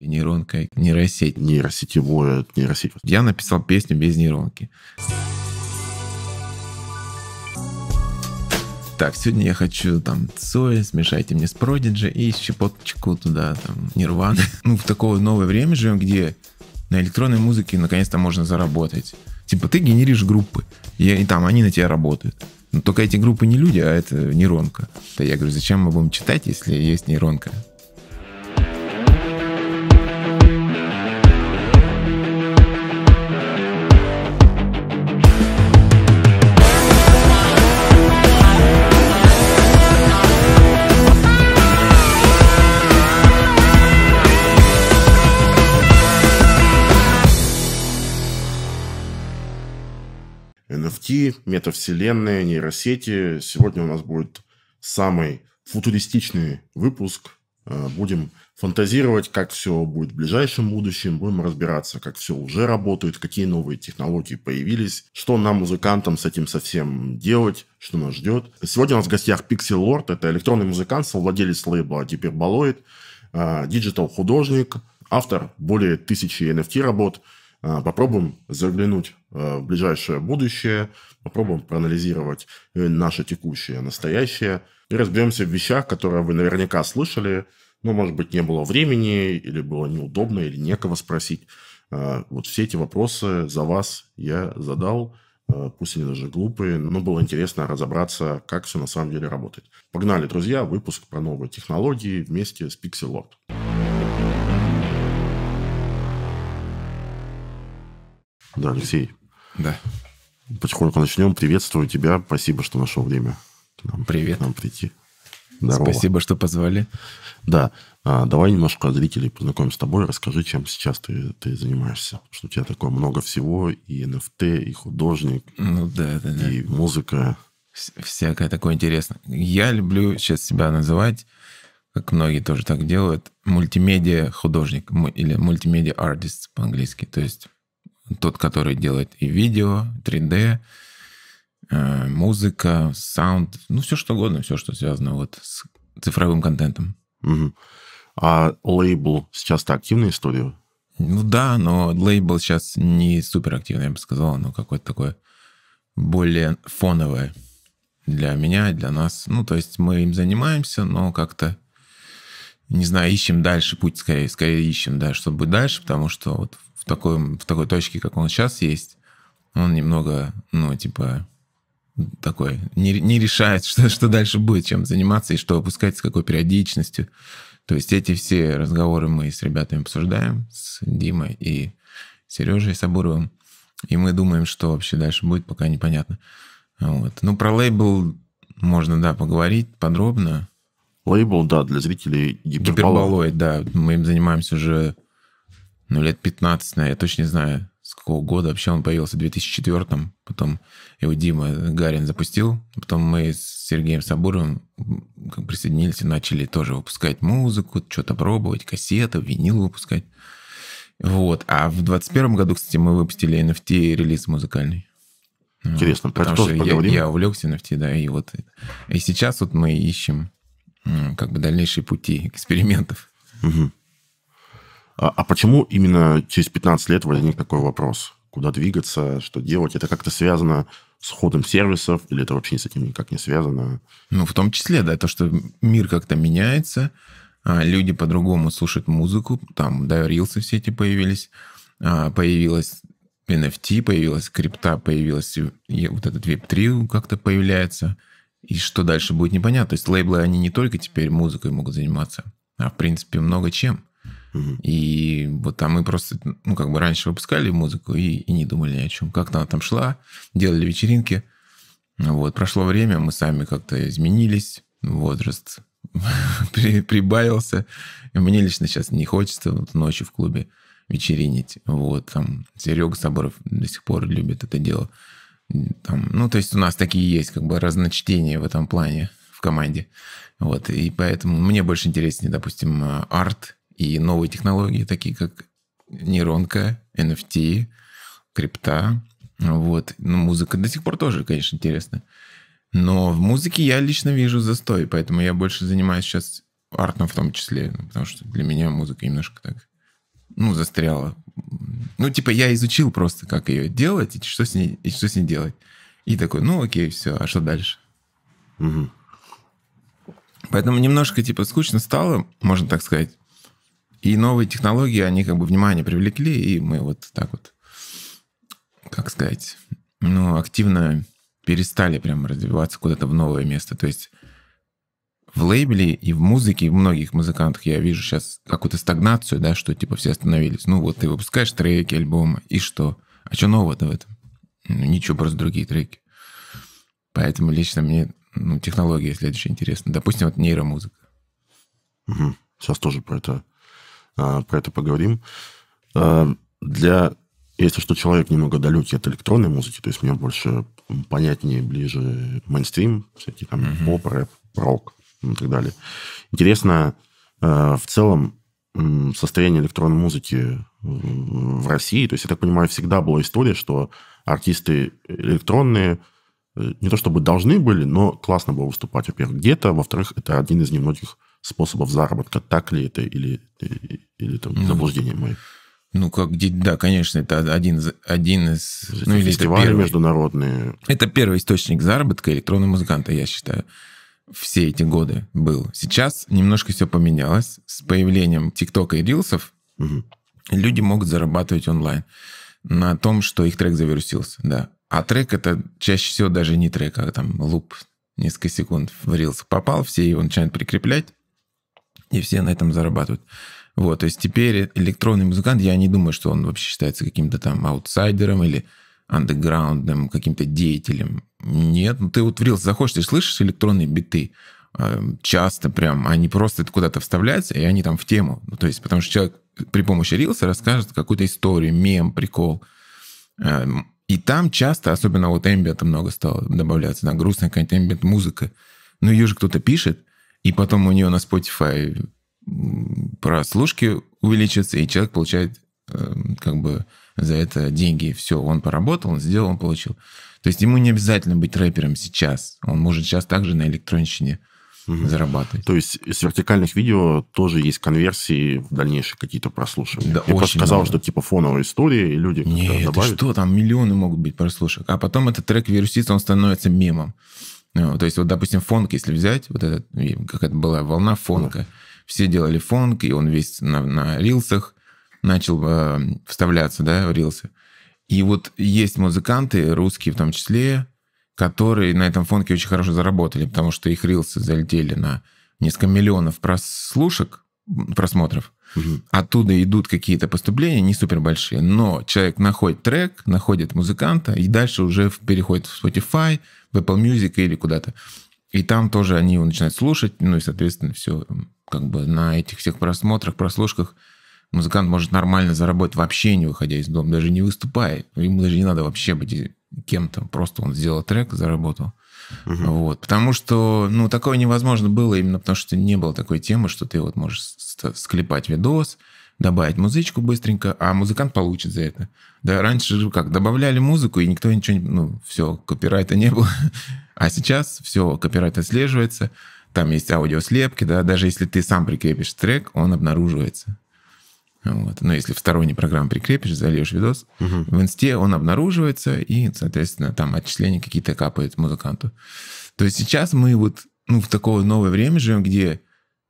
Нейронка, нейросеть. Нейросетевое, нейросеть. Я написал песню без нейронки. Так, сегодня я хочу там Цоя, смешайте мне с Продиджи и щепоточку туда, там, Нирваны. Ну, в такое новое время живем, где на электронной музыке наконец-то можно заработать. Типа ты генеришь группы, и, и там они на тебя работают. Но только эти группы не люди, а это нейронка. Да я говорю, зачем мы будем читать, если есть нейронка? NFT, метавселенная, нейросети. Сегодня у нас будет самый футуристичный выпуск. Э, будем фантазировать, как все будет в ближайшем будущем, будем разбираться, как все уже работает, какие новые технологии появились, что нам, музыкантам, с этим совсем делать, что нас ждет. Сегодня у нас в гостях Pixel Lord, это электронный музыкант, совладелец лейбла Hyperboloid, э, диджитал-художник, автор более тысячи NFT-работ – а, попробуем заглянуть а, в ближайшее будущее, попробуем проанализировать э, наше текущее, настоящее и разберемся в вещах, которые вы наверняка слышали, но, ну, может быть, не было времени или было неудобно или некого спросить. А, вот все эти вопросы за вас я задал, пусть они даже глупые, но было интересно разобраться, как все на самом деле работает. Погнали, друзья, выпуск про новые технологии вместе с Pixelord. Lord. Да, Алексей. Да. Потихоньку начнем. Приветствую тебя. Спасибо, что нашел время нам, Привет. нам прийти. Здорово. Спасибо, что позвали. Да. А, давай немножко зрителей познакомим с тобой. Расскажи, чем сейчас ты, ты занимаешься. что у тебя такое много всего. И NFT, и художник. Ну да, да, да. И музыка. Всякое такое интересное. Я люблю сейчас себя называть, как многие тоже так делают, мультимедиа художник или мультимедиа артист по-английски. То есть тот, который делает и видео, 3D, э, музыка, саунд, ну все что угодно, все, что связано вот с цифровым контентом. Угу. А лейбл сейчас то активная история? Ну да, но лейбл сейчас не супер активный, я бы сказал, но какой-то такой более фоновое для меня, для нас. Ну, то есть мы им занимаемся, но как-то, не знаю, ищем дальше путь, скорее, скорее ищем, да, чтобы дальше, потому что вот такой, в такой точке, как он сейчас есть, он немного, ну, типа, такой, не, не решает, что, что дальше будет, чем заниматься и что опускать, с какой периодичностью. То есть эти все разговоры мы с ребятами обсуждаем, с Димой и Сережей Сабуровым. И мы думаем, что вообще дальше будет, пока непонятно. Вот. Ну, про лейбл можно, да, поговорить подробно. Лейбл, да, для зрителей гиперболоид. Гиперболоид, да. Мы им занимаемся уже ну, лет 15, я точно не знаю, с какого года вообще он появился, в 2004 потом его Дима Гарин запустил, потом мы с Сергеем Сабуровым присоединились и начали тоже выпускать музыку, что-то пробовать, кассеты, винил выпускать. Вот. А в 21 году, кстати, мы выпустили NFT-релиз музыкальный. Ну, Интересно, потому что я, я увлекся NFT, да, и вот и сейчас вот мы ищем как бы дальнейшие пути экспериментов. Угу. А, а, почему именно через 15 лет возник такой вопрос? Куда двигаться, что делать? Это как-то связано с ходом сервисов или это вообще с этим никак не связано? Ну, в том числе, да, то, что мир как-то меняется, а, люди по-другому слушают музыку, там, да, рилсы все эти появились, а, появилась NFT, появилась крипта, появилась вот этот веб-3 как-то появляется, и что дальше будет непонятно. То есть лейблы, они не только теперь музыкой могут заниматься, а в принципе много чем. И вот там мы просто, ну, как бы раньше выпускали музыку и, и не думали ни о чем. Как она там шла, делали вечеринки. Вот, прошло время, мы сами как-то изменились, возраст прибавился. И Мне лично сейчас не хочется вот, ночью в клубе вечеринить. Вот, там Серега Соборов до сих пор любит это дело. Там, ну, то есть у нас такие есть как бы разночтения в этом плане в команде. Вот, и поэтому мне больше интереснее, допустим, а, арт, и новые технологии, такие как нейронка, NFT, крипта, вот. Ну, музыка до сих пор тоже, конечно, интересна. Но в музыке я лично вижу застой, поэтому я больше занимаюсь сейчас артом в том числе, ну, потому что для меня музыка немножко так, ну, застряла. Ну, типа, я изучил просто, как ее делать и что с ней, и что с ней делать. И такой, ну, окей, все, а что дальше? Угу. Поэтому немножко, типа, скучно стало, можно так сказать. И новые технологии, они как бы внимание привлекли, и мы вот так вот, как сказать, ну, активно перестали прямо развиваться куда-то в новое место. То есть в лейбле и в музыке, и в многих музыкантах я вижу сейчас какую-то стагнацию, да, что типа все остановились. Ну вот ты выпускаешь треки, альбомы, и что? А что нового-то в этом? Ну, ничего, просто другие треки. Поэтому лично мне ну, технология следующая интересна. Допустим, вот нейромузыка. Угу. Сейчас тоже про это а, про это поговорим. А, для, если что, человек немного далекий от электронной музыки, то есть мне больше понятнее, ближе мейнстрим, всякие там mm-hmm. поп, рэп, рок и так далее. Интересно, а, в целом, состояние электронной музыки э, в России. То есть, я так понимаю, всегда была история, что артисты электронные э, не то чтобы должны были, но классно было выступать, во-первых, где-то, во-вторых, это один из немногих способов заработка. Так ли это или, э, или там ну, заблуждение ну, мое? Ну, как, да, конечно, это один, один из... Ну, или фестивали это первый, международные. Это первый источник заработка электронного музыканта, я считаю все эти годы был. Сейчас немножко все поменялось. С появлением ТикТока и Рилсов угу. люди могут зарабатывать онлайн на том, что их трек завирусился, да. А трек это чаще всего даже не трек, а там луп несколько секунд в Рилс попал, все его начинают прикреплять, и все на этом зарабатывают. Вот, то есть теперь электронный музыкант, я не думаю, что он вообще считается каким-то там аутсайдером или андеграундным каким-то деятелем. Нет, ну ты вот в Reels заходишь, ты слышишь электронные биты, эм, часто прям, они просто куда-то вставляются, и они там в тему. Ну, то есть, потому что человек при помощи рилса расскажет какую-то историю, мем, прикол. Эм, и там часто, особенно вот эмбиента много стало добавляться, да, грустная какая нибудь эмбиент музыка. Ну, ее же кто-то пишет, и потом у нее на Spotify прослушки увеличатся, и человек получает эм, как бы за это деньги. Все, он поработал, он сделал, он получил. То есть ему не обязательно быть рэпером сейчас. Он может сейчас также на электронщине угу. зарабатывать. То есть с вертикальных видео тоже есть конверсии в дальнейшие какие-то прослушивания. Да, Я просто сказал, много. что типа фоновая история, и люди Нет, добавят... что, там миллионы могут быть прослушек. А потом этот трек вирусист, он становится мемом. Ну, то есть вот, допустим, фонк, если взять, вот этот, как это была волна фонка, да все делали фонг, и он весь на, на рилсах начал э, вставляться, да, в рилсы. И вот есть музыканты, русские в том числе, которые на этом фонке очень хорошо заработали, потому что их рилсы залетели на несколько миллионов прослушек, просмотров. Угу. Оттуда идут какие-то поступления, не супер большие, но человек находит трек, находит музыканта, и дальше уже переходит в Spotify, в Apple Music или куда-то. И там тоже они его начинают слушать, ну и, соответственно, все как бы на этих всех просмотрах, прослушках музыкант может нормально заработать вообще не выходя из дома, даже не выступая. Ему даже не надо вообще быть кем-то, просто он сделал трек, заработал. Угу. Вот. Потому что, ну, такое невозможно было именно потому, что не было такой темы, что ты вот можешь склепать видос, добавить музычку быстренько, а музыкант получит за это. Да, раньше же как, добавляли музыку, и никто ничего не... Ну, все, копирайта не было. А сейчас все, копирайт отслеживается, там есть аудиослепки, да, даже если ты сам прикрепишь трек, он обнаруживается. Вот. Но если в сторонней программе прикрепишь, зальешь видос, угу. в инсте он обнаруживается, и, соответственно, там отчисления какие-то капают музыканту. То есть сейчас мы вот ну, в такое новое время живем, где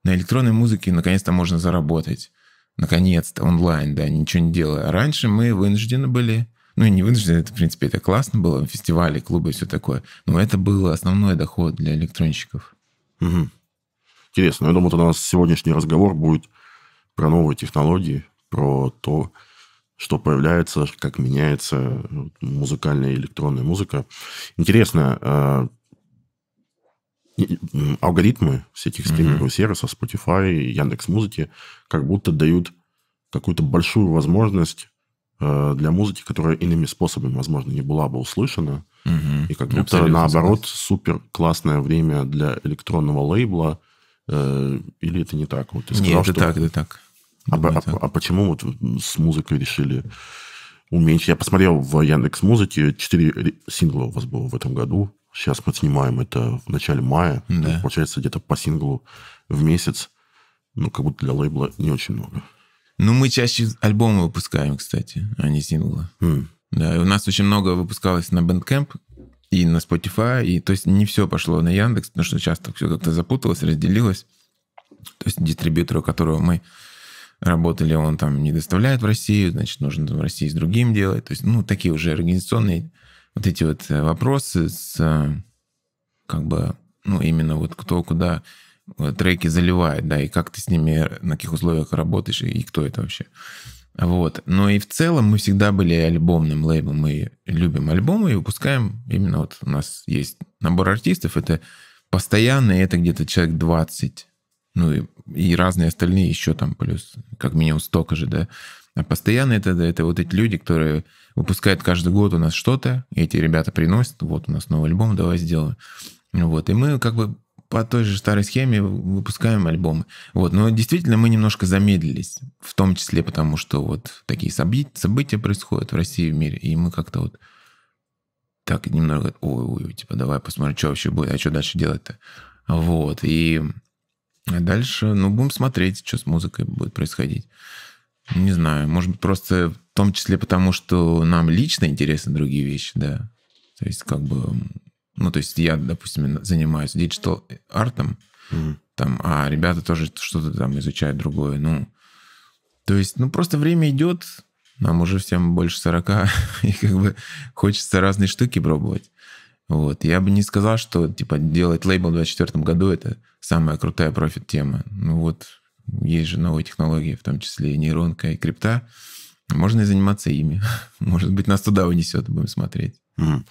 на электронной музыке наконец-то можно заработать. Наконец-то онлайн, да, ничего не делая. А раньше мы вынуждены были ну, и не вынуждены, это, в принципе, это классно было, фестивали, клубы, все такое. Но это был основной доход для электронщиков. Угу. Интересно. Я думаю, тогда у нас сегодняшний разговор будет про новые технологии, про то, что появляется, как меняется музыкальная и электронная музыка. Интересно, а, алгоритмы всяких стриминговых mm-hmm. сервисов, Spotify, Яндекс Музыки, как будто дают какую-то большую возможность Э, для музыки, которая иными способами, возможно, не была бы услышана. Угу. И как ну, будто, Абсолютно наоборот, согласен. супер классное время для электронного лейбла. Э, или это не так? Вот сказал, Нет, это что... так, это так. А, а, так. а почему вот с музыкой решили уменьшить? Я посмотрел в Яндекс Музыке, 4 сингла у вас было в этом году. Сейчас мы снимаем это в начале мая. Да. Получается, где-то по синглу в месяц. Ну, как будто для лейбла не очень много. Ну, мы чаще альбомы выпускаем, кстати, а не синглы. Mm. Да, и у нас очень много выпускалось на Bandcamp и на Spotify, и то есть не все пошло на Яндекс, потому что часто все как-то запуталось, разделилось. То есть дистрибьютору, которого мы работали, он там не доставляет в Россию, значит, нужно там в России с другим делать. То есть, ну, такие уже организационные вот эти вот э, вопросы с э, как бы, ну, именно вот кто куда треки заливает, да, и как ты с ними, на каких условиях работаешь, и кто это вообще. Вот. Но и в целом мы всегда были альбомным лейблом. Мы любим альбомы и выпускаем. Именно вот у нас есть набор артистов. Это постоянно, это где-то человек 20. Ну и, и разные остальные еще там плюс, как минимум столько же, да. А постоянно это, это вот эти люди, которые выпускают каждый год у нас что-то. Эти ребята приносят, вот у нас новый альбом, давай сделаем. Вот. И мы как бы по той же старой схеме выпускаем альбомы. Вот. Но действительно мы немножко замедлились, в том числе потому, что вот такие события события происходят в России в мире, и мы как-то вот так немного, ой, ой, типа, давай посмотрим, что вообще будет, а что дальше делать-то. Вот, и дальше, ну, будем смотреть, что с музыкой будет происходить. Не знаю, может быть, просто в том числе потому, что нам лично интересны другие вещи, да. То есть, как бы, ну, то есть я, допустим, занимаюсь диджитал артом, mm-hmm. там, а ребята тоже что-то там изучают другое. Ну, то есть, ну, просто время идет, нам уже всем больше 40, и как бы хочется разные штуки пробовать. Вот. Я бы не сказал, что типа делать лейбл в 2024 году это самая крутая профит-тема. Ну вот, есть же новые технологии, в том числе и нейронка, и крипта. Можно и заниматься ими. Может быть, нас туда унесет, будем смотреть. Mm.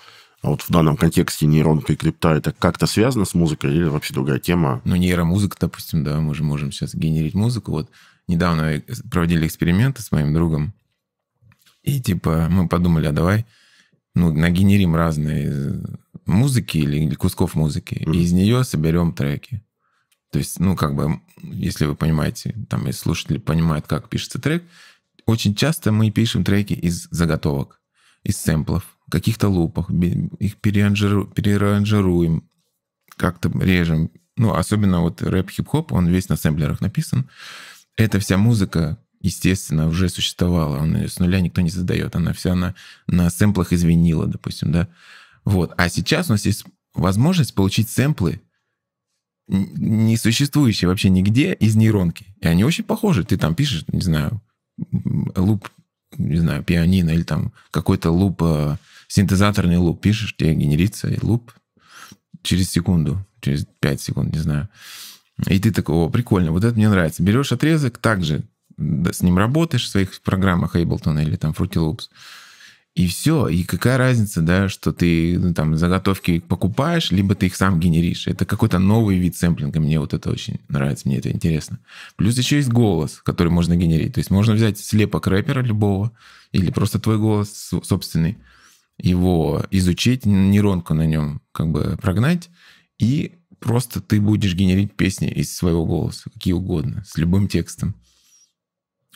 А вот в данном контексте нейронка и крипта это как-то связано с музыкой или вообще другая тема? Ну, нейромузыка, допустим, да, мы же можем сейчас генерить музыку. Вот недавно проводили эксперименты с моим другом, и типа мы подумали, а давай ну, нагенерим разные э, музыки или, кусков музыки, mm и из нее соберем треки. То есть, ну, как бы, если вы понимаете, там, и слушатели понимают, как пишется трек, очень часто мы пишем треки из заготовок, из сэмплов каких-то лупах, их переранжируем, как-то режем. Ну, особенно вот рэп-хип-хоп, он весь на сэмплерах написан. Эта вся музыка, естественно, уже существовала. Он с нуля никто не создает Она вся на, на сэмплах извинила, допустим, да. Вот. А сейчас у нас есть возможность получить сэмплы, не существующие вообще нигде из нейронки. И они очень похожи. Ты там пишешь, не знаю, луп, не знаю, пианино или там какой-то луп э, синтезаторный луп пишешь, тебе генерится и луп через секунду, через 5 секунд, не знаю. И ты такой, о, прикольно, вот это мне нравится. Берешь отрезок, также с ним работаешь в своих программах Ableton или там Fruity Loops. И все. И какая разница, да, что ты ну, там заготовки покупаешь, либо ты их сам генеришь. Это какой-то новый вид сэмплинга. Мне вот это очень нравится, мне это интересно. Плюс еще есть голос, который можно генерить. То есть можно взять слепок рэпера любого или просто твой голос собственный, его изучить, нейронку на нем как бы прогнать, и просто ты будешь генерить песни из своего голоса, какие угодно, с любым текстом.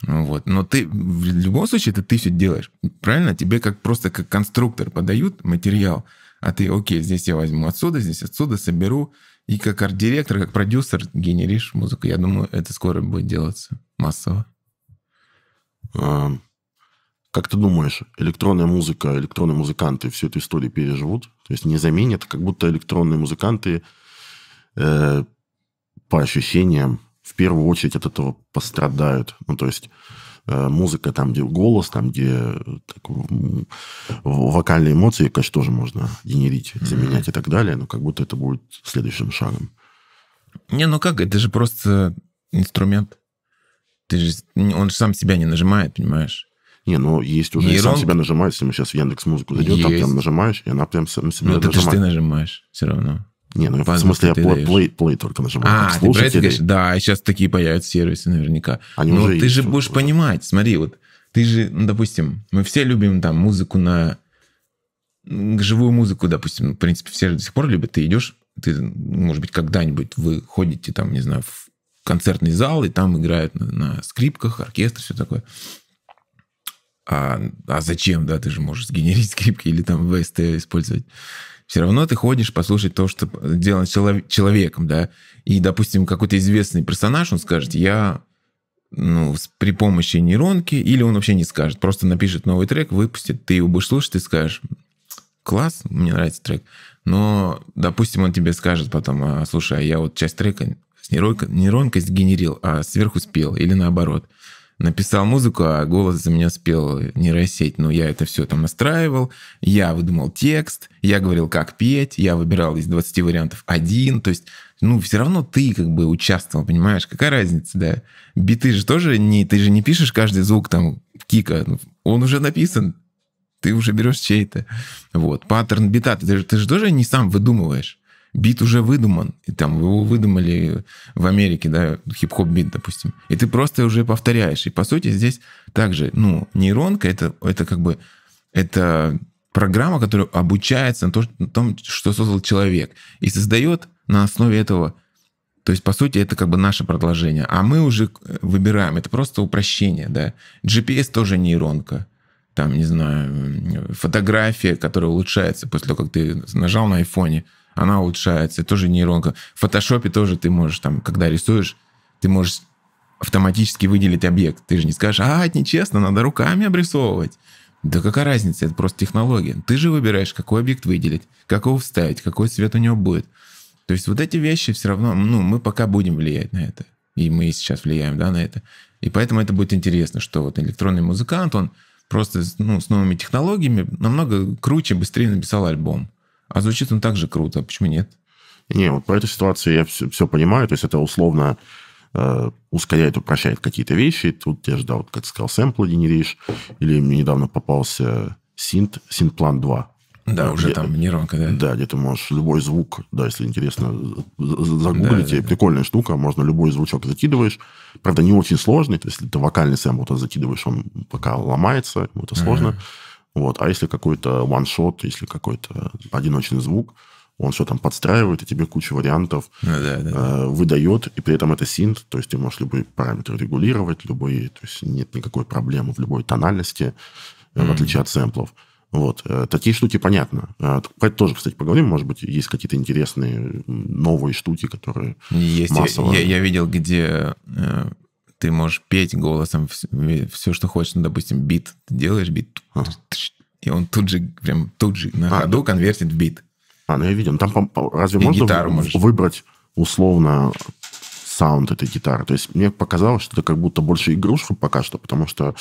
Ну вот. Но ты в любом случае это ты все делаешь. Правильно? Тебе как просто как конструктор подают материал, а ты, окей, здесь я возьму отсюда, здесь отсюда, соберу. И как арт-директор, как продюсер генеришь музыку. Я думаю, это скоро будет делаться массово. Um как ты думаешь, электронная музыка, электронные музыканты всю эту историю переживут? То есть не заменят, как будто электронные музыканты э, по ощущениям в первую очередь от этого пострадают. Ну, то есть э, музыка там, где голос, там, где э, так, вокальные эмоции, конечно, тоже можно генерить, заменять mm-hmm. и так далее, но как будто это будет следующим шагом. Не, ну как, это же просто инструмент. Ты же, он же сам себя не нажимает, понимаешь? Не, но ну, есть уже Нейрон... сам себя нажимает, если мы сейчас в Яндекс Музыку зайдем, есть. там прям нажимаешь, и она прям сам себя но ну, нажимает. Ну, это ты нажимаешь все равно. Не, ну Пазл, в смысле я play, play, play только нажимаю. А, ты про это говоришь? Да, сейчас такие появятся сервисы наверняка. Они но ты же будешь понимать, смотри, вот ты же, ну, допустим, мы все любим там музыку на... Живую музыку, допустим, в принципе, все же до сих пор любят. Ты идешь, ты, может быть, когда-нибудь вы ходите там, не знаю, в концертный зал, и там играют на, на скрипках, оркестр, все такое. А, а зачем, да, ты же можешь сгенерить скрипки или там VST использовать. Все равно ты ходишь послушать то, что сделано человеком, да. И, допустим, какой-то известный персонаж, он скажет, я ну, при помощи нейронки, или он вообще не скажет, просто напишет новый трек, выпустит, ты его будешь слушать, ты скажешь, класс, мне нравится трек. Но, допустим, он тебе скажет потом, «А, слушай, а я вот часть трека с нейронкой, нейронкой сгенерил, а сверху спел, или наоборот – написал музыку, а голос за меня спел нейросеть. Но ну, я это все там настраивал, я выдумал текст, я говорил, как петь, я выбирал из 20 вариантов один. То есть, ну, все равно ты как бы участвовал, понимаешь? Какая разница, да? Биты же тоже не... Ты же не пишешь каждый звук там кика. Ну, он уже написан. Ты уже берешь чей-то. Вот. Паттерн бита. Ты, ты же тоже не сам выдумываешь бит уже выдуман, и там его выдумали в Америке, да, хип-хоп бит, допустим, и ты просто уже повторяешь. И по сути здесь также, ну, нейронка это, это как бы, это программа, которая обучается на, то, на том, что создал человек, и создает на основе этого то есть, по сути, это как бы наше продолжение. А мы уже э, выбираем. Это просто упрощение, да. GPS тоже нейронка. Там, не знаю, фотография, которая улучшается после того, как ты нажал на айфоне – она улучшается. Тоже нейронка. В фотошопе тоже ты можешь там, когда рисуешь, ты можешь автоматически выделить объект. Ты же не скажешь, а, это нечестно, надо руками обрисовывать. Да какая разница, это просто технология. Ты же выбираешь, какой объект выделить, как его вставить, какой цвет у него будет. То есть вот эти вещи все равно, ну, мы пока будем влиять на это. И мы сейчас влияем, да, на это. И поэтому это будет интересно, что вот электронный музыкант, он просто ну, с новыми технологиями намного круче, быстрее написал альбом. А звучит он так же круто, почему нет? Не, вот по этой ситуации я все, все понимаю, то есть это условно э, ускоряет, упрощает какие-то вещи. Тут я же, да, вот как ты сказал, сэмплы генеришь, или мне недавно попался синт, синтплан 2. Да, уже где, там нейронка, да? Да, где ты можешь любой звук, да, если интересно, загуглите. Да, да, да. штука, можно любой звучок закидываешь. Правда, не очень сложный, то есть если ты вокальный сэмпл, то закидываешь, он пока ломается, ему это сложно. Uh-huh. Вот. А если какой-то ваншот, если какой-то одиночный звук, он все там подстраивает, и тебе кучу вариантов ну, да, да. Э, выдает, и при этом это синт, то есть ты можешь любые параметры регулировать, любые, то есть нет никакой проблемы в любой тональности, mm-hmm. в отличие от сэмплов. Вот. Э, такие штуки понятно. Э, про это тоже, кстати, поговорим. Может быть, есть какие-то интересные новые штуки, которые есть, массово... Я, я видел, где ты можешь петь голосом все, что хочешь. Ну, допустим, бит. Ты делаешь бит, а. и он тут же, прям тут же на а, ходу да. конвертит в бит. А, ну я видел. Там разве и можно можешь. выбрать условно саунд этой гитары? То есть мне показалось, что это как будто больше игрушка пока что, потому что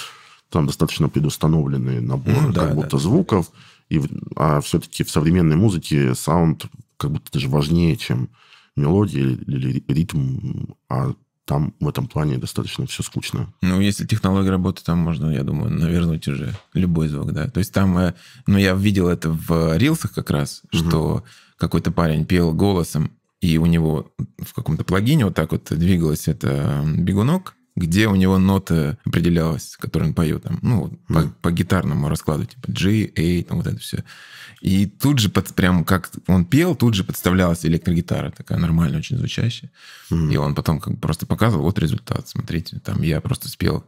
там достаточно предустановленный набор ну, да, как будто да. звуков. И, а все-таки в современной музыке саунд как будто даже важнее, чем мелодия или, или ритм, а там в этом плане достаточно все скучно. Ну, если технология работы, там можно, я думаю, навернуть уже любой звук, да. То есть там, э, ну, я видел это в рилсах как раз, угу. что какой-то парень пел голосом, и у него в каком-то плагине вот так вот двигалось это бегунок, где у него нота определялась, которую он поет там, ну, mm. по, по гитарному раскладу, типа G, A, там вот это все. И тут же, под, прям как он пел, тут же подставлялась электрогитара, такая нормально очень звучащая. Mm-hmm. И он потом как просто показывал, вот результат, смотрите, там я просто спел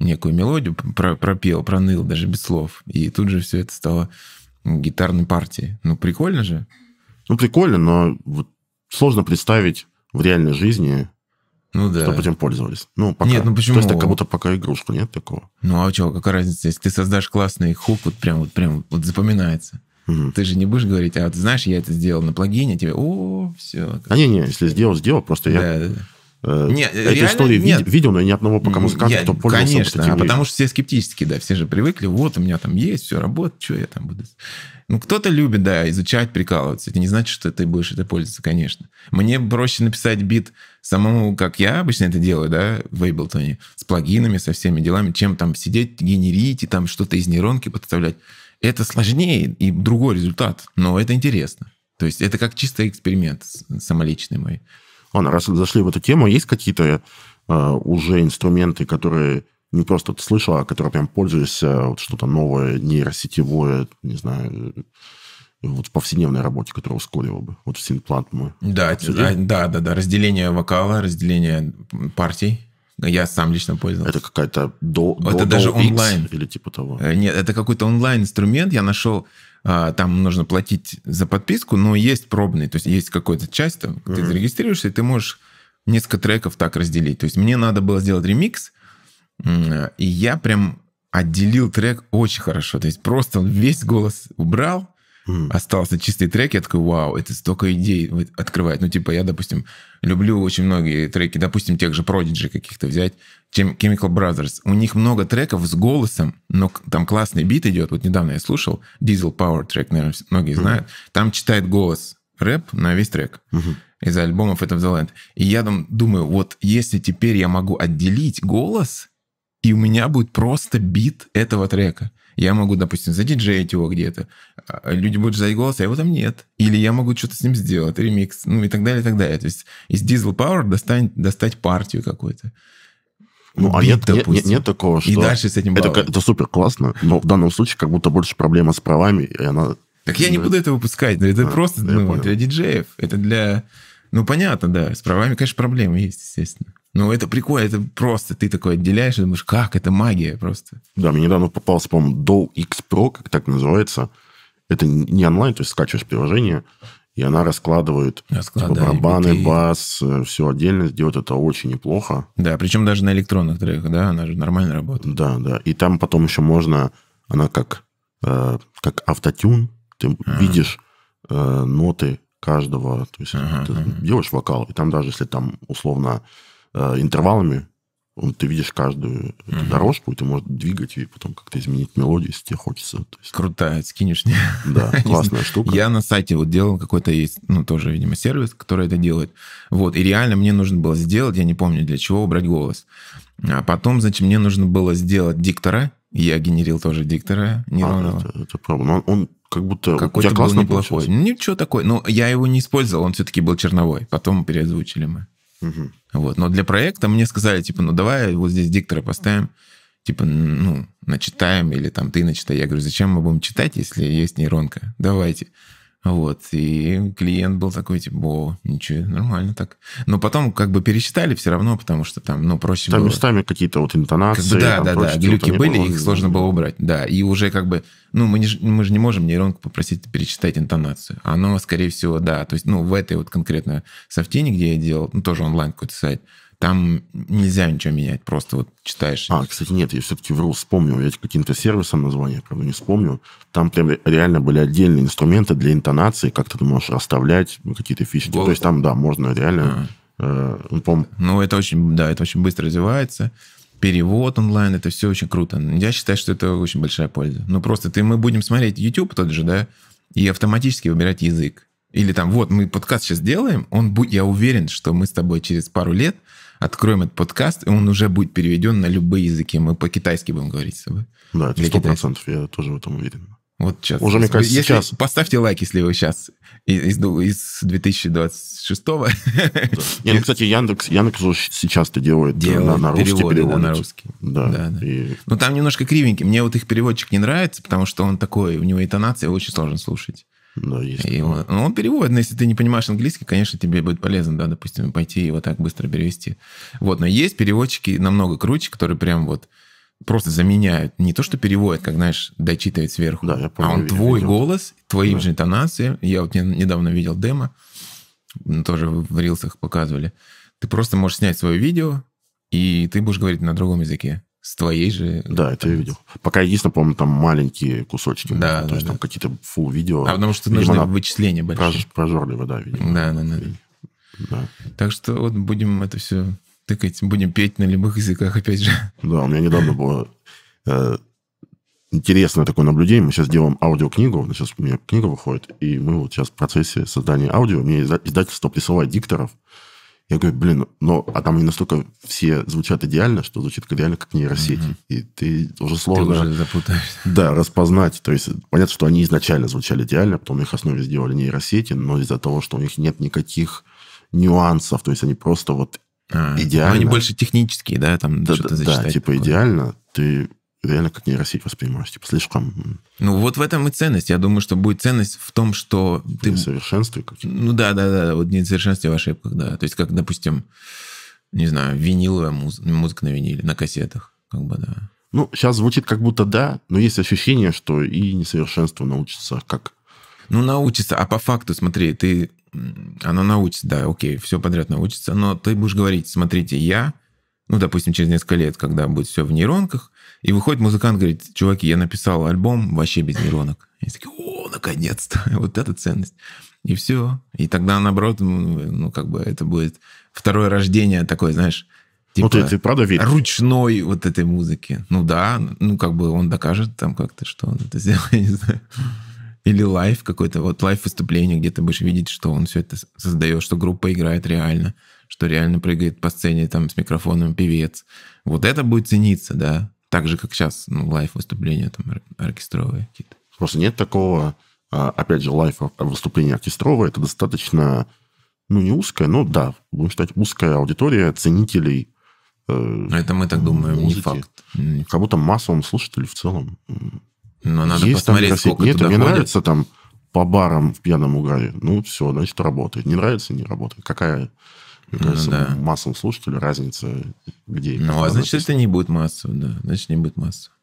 некую мелодию, про, пропел, проныл даже без слов. И тут же все это стало гитарной партией. Ну, прикольно же. Ну, прикольно, но вот сложно представить в реальной жизни, ну, да. чтобы этим пользовались. Ну, пока. Нет, ну почему? То есть это как будто пока игрушку, нет такого? Ну, а чего какая разница, если ты создашь классный хук, вот прям, вот прям вот запоминается. Угу. Ты же не будешь говорить, а вот знаешь, я это сделал на плагине, тебе, о, все. А не, не, если сделал, сделал, просто я. Да, да. Э, нет, Эти истории нет. видел, но ни одного пока музыканта, я, кто пользовался. Конечно, а потому что все скептически, да, все же привыкли, вот у меня там есть, все работает, что я там буду. Ну, кто-то любит, да, изучать, прикалываться. Это не значит, что ты будешь это пользоваться, конечно. Мне проще написать бит самому, как я обычно это делаю, да, в Ableton, с плагинами, со всеми делами, чем там сидеть, генерить и там что-то из нейронки подставлять. Это сложнее и другой результат, но это интересно. То есть это как чистый эксперимент самоличный мой. Ладно, раз зашли в эту тему, есть какие-то э, уже инструменты, которые не просто ты слышал, а которые прям пользуешься, э, вот что-то новое, нейросетевое, не знаю, э, вот в повседневной работе, которая ускорила бы. Вот в Синплант мы да, а, да, да, да, разделение вокала, разделение партий. Я сам лично пользовался. Это какая-то до, Это до, даже до онлайн. Или типа того. Э, нет, это какой-то онлайн-инструмент. Я нашел, а, там нужно платить за подписку, но есть пробный. То есть есть какая-то часть, там, mm-hmm. ты зарегистрируешься, и ты можешь несколько треков так разделить. То есть мне надо было сделать ремикс, и я прям отделил трек очень хорошо. То есть просто весь голос убрал, mm. остался чистый трек, я такой, вау, это столько идей открывает. Ну, типа, я, допустим, люблю очень многие треки, допустим, тех же Prodigy каких-то взять, Chemical Brothers. У них много треков с голосом, но там классный бит идет. Вот недавно я слушал Diesel Power трек, наверное, многие mm. знают. Там читает голос рэп на весь трек. Mm -hmm из альбомов это of the Land. И я там думаю, вот если теперь я могу отделить голос, и у меня будет просто бит этого трека. Я могу, допустим, задиджеить его где-то. А, люди будут ждать голоса, а его там нет. Или я могу что-то с ним сделать, ремикс, ну и так далее, и так далее. То есть из Diesel Power достань, достать партию какую-то. Ну, а нет, допустим. нет, нет такого, что... И дальше с этим это, это супер классно, но в данном случае как будто больше проблема с правами, и она... Так я не буду это выпускать, это а, просто ну, для диджеев, это для... Ну, понятно, да, с правами, конечно, проблемы есть, естественно. Ну, это прикольно, это просто ты такой отделяешь и думаешь, как, это магия просто. Да, мне недавно попался, по-моему, Doll X Pro, как так называется. Это не онлайн, то есть скачиваешь приложение, и она раскладывает Расклад, типа, да, барабаны, биты. бас, э, все отдельно, сделать это очень неплохо. Да, причем даже на электронных треках, да, она же нормально работает. Да, да, и там потом еще можно, она как, э, как автотюн, ты а а видишь э, ноты каждого, то есть ага, ты ага. делаешь вокал, и там даже если там условно Э, интервалами ты видишь каждую угу. дорожку, ты можешь двигать и потом как-то изменить мелодию, если тебе хочется. То есть... Крутая, скинешь мне. Да, классная штука. Я на сайте вот делал какой-то есть, ну, тоже, видимо, сервис, который это делает. Вот, и реально мне нужно было сделать, я не помню для чего, убрать голос. А потом, значит, мне нужно было сделать диктора, я генерил тоже диктора а, нейронного. А, это, это проблема. Он, он как будто Какой-то у тебя был неплохой. Получилось. Ну, ничего такой. Но ну, я его не использовал, он все-таки был черновой. Потом переозвучили мы. Угу. Вот. Но для проекта мне сказали, типа, ну давай вот здесь диктора поставим, типа, ну, начитаем, или там ты начитай. Я говорю, зачем мы будем читать, если есть нейронка? Давайте. Вот, и клиент был такой, типа, о, ничего, нормально так. Но потом как бы пересчитали все равно, потому что там, ну, проще там было. местами какие-то вот интонации. Как бы, да, да, да, глюки были, было, их сложно было убрать, да. И уже как бы, ну, мы, не, мы же не можем нейронку попросить перечитать интонацию. Оно, скорее всего, да. То есть, ну, в этой вот конкретно софтине, где я делал, ну, тоже онлайн какой-то сайт, там нельзя ничего менять, просто вот читаешь. А, кстати, нет, я все-таки вру, вспомнил. Я каким-то сервисом название, правда, не вспомню. Там прям реально были отдельные инструменты для интонации, как ты можешь расставлять какие-то фишки. Голос. То есть там, да, можно реально... А. Э, ну, пом... Ну, это очень, да, это очень быстро развивается перевод онлайн, это все очень круто. Я считаю, что это очень большая польза. Ну, просто ты, мы будем смотреть YouTube тот же, да, и автоматически выбирать язык. Или там, вот, мы подкаст сейчас делаем, он будет, я уверен, что мы с тобой через пару лет откроем этот подкаст, и он уже будет переведен на любые языки. Мы по-китайски будем говорить с собой. Да, это сто процентов, я тоже в этом уверен. Вот сейчас. Уже, мне кажется, если, сейчас. Поставьте лайк, если вы сейчас из, из 2026 да. Не, ну, кстати, Яндекс, Яндекс уже сейчас это делает, э, делает на, на русский перевод. Да, на русский. Да. да, да. И... Ну, там немножко кривенький. Мне вот их переводчик не нравится, потому что он такой, у него интонация, очень сложно слушать. Да, есть. И он, ну, он переводит, но если ты не понимаешь английский, конечно, тебе будет полезно, да, допустим, пойти его так быстро перевести. Вот, но есть переводчики намного круче, которые прям вот просто заменяют. Не то, что переводят, как, знаешь, дочитывает сверху, да, я а помню, а он я твой видел. голос, твои да. же интонации. Я вот недавно видел демо, тоже в рилсах показывали. Ты просто можешь снять свое видео, и ты будешь говорить на другом языке. С твоей же... Да, это я видел. Пока единственное, помню, там маленькие кусочки. Да, То да, есть да. там какие-то фул видео. А потому что нужны вычисления большие. Прожорливо, да, видимо. Да, да, да. да. Так что вот будем это все тыкать, будем петь на любых языках, опять же. Да, у меня недавно было э, интересное такое наблюдение. Мы сейчас делаем аудиокнигу, сейчас у меня книга выходит, и мы вот сейчас в процессе создания аудио, мне издательство присылает дикторов, я говорю, блин, ну, а там они настолько все звучат идеально, что звучит идеально как нейросети. Угу. И ты уже сложно... Ты уже запутаешься. Да, распознать. То есть понятно, что они изначально звучали идеально, потом их основе сделали нейросети, но из-за того, что у них нет никаких нюансов, то есть они просто вот а, ну, идеально... они больше технические, да, там да, что-то Да, типа такое. идеально. Ты реально как нейросеть воспринимаешь, типа слишком... Ну вот в этом и ценность. Я думаю, что будет ценность в том, что ты... Несовершенстве какие-то. Ну да, да, да, вот несовершенстве в ошибках, да. То есть как, допустим, не знаю, виниловая муз... музыка на виниле, на кассетах, как бы, да. Ну, сейчас звучит как будто да, но есть ощущение, что и несовершенство научится как... Ну, научится, а по факту, смотри, ты... Оно научится, да, окей, все подряд научится, но ты будешь говорить, смотрите, я, ну, допустим, через несколько лет, когда будет все в нейронках, и выходит музыкант, говорит, чуваки, я написал альбом вообще без нейронок. И такие, о, наконец-то, вот это ценность. И все. И тогда, наоборот, ну, как бы это будет второе рождение такое, знаешь, ну, типа, ну, ты, ты правда веришь? ручной вот этой музыки. Ну да, ну как бы он докажет там как-то, что он это сделал, я не знаю. Или лайф какой-то, вот лайф выступление, где ты будешь видеть, что он все это создает, что группа играет реально, что реально прыгает по сцене там с микрофоном певец. Вот это будет цениться, да. Так же, как сейчас, ну, лайв-выступления там ор- оркестровые какие-то. Просто нет такого, а, опять же, лайф выступления оркестровое, это достаточно, ну, не узкая, но да, будем считать, узкая аудитория ценителей э, Это мы так думаем, музыки. не факт. Как будто массовым слушателю в целом. Но надо Есть посмотреть, там сколько Нет, туда мне ходят. нравится там по барам в пьяном угаре. Ну, все, значит, работает. Не нравится, не работает. Какая мне ну, да. массовым слушателю разница где. Ну, а значит, это не будет массово, да. Значит, не будет массово.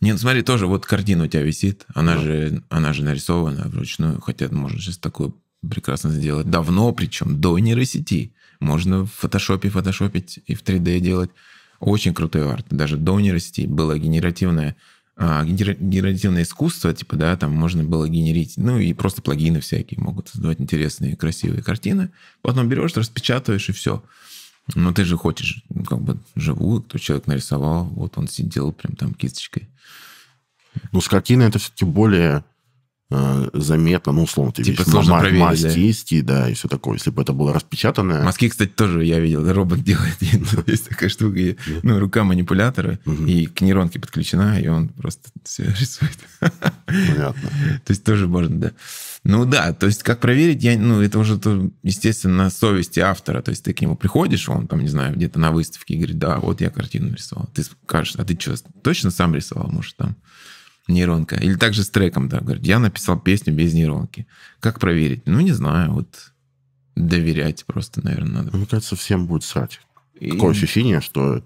Нет, смотри, тоже вот картина у тебя висит, она, да. же, она же нарисована вручную, хотя можно сейчас такое прекрасно сделать. Давно, причем до нейросети. Можно в фотошопе фотошопить и в 3D делать. Очень крутой арт. Даже до нейросети было генеративное. А, генеративное искусство, типа, да, там можно было генерить, ну и просто плагины всякие могут создавать интересные, красивые картины. Потом берешь, распечатываешь и все. Но ты же хочешь, ну, как бы, живую, кто человек нарисовал, вот он сидел прям там кисточкой. Ну, с картиной это все-таки более Э, заметно, ну, условно, тебе типа сложно ма- проверить, масть да? есть, да, и все такое. Если бы это было распечатанное... В Москве, кстати, тоже я видел, робот делает, ну, есть такая штука, ну. ну, рука манипулятора, и к нейронке подключена, и он просто все рисует. Понятно. то есть тоже можно, да. Ну да, то есть как проверить, я, ну, это уже, естественно, на совести автора. То есть ты к нему приходишь, он там, не знаю, где-то на выставке и говорит, да, вот я картину рисовал. Ты скажешь, а ты что, точно сам рисовал, может, там? нейронка. Или также с треком, да, говорит, я написал песню без нейронки. Как проверить? Ну, не знаю, вот доверять просто, наверное, надо. Мне кажется, всем будет срать. И... Такое ощущение, что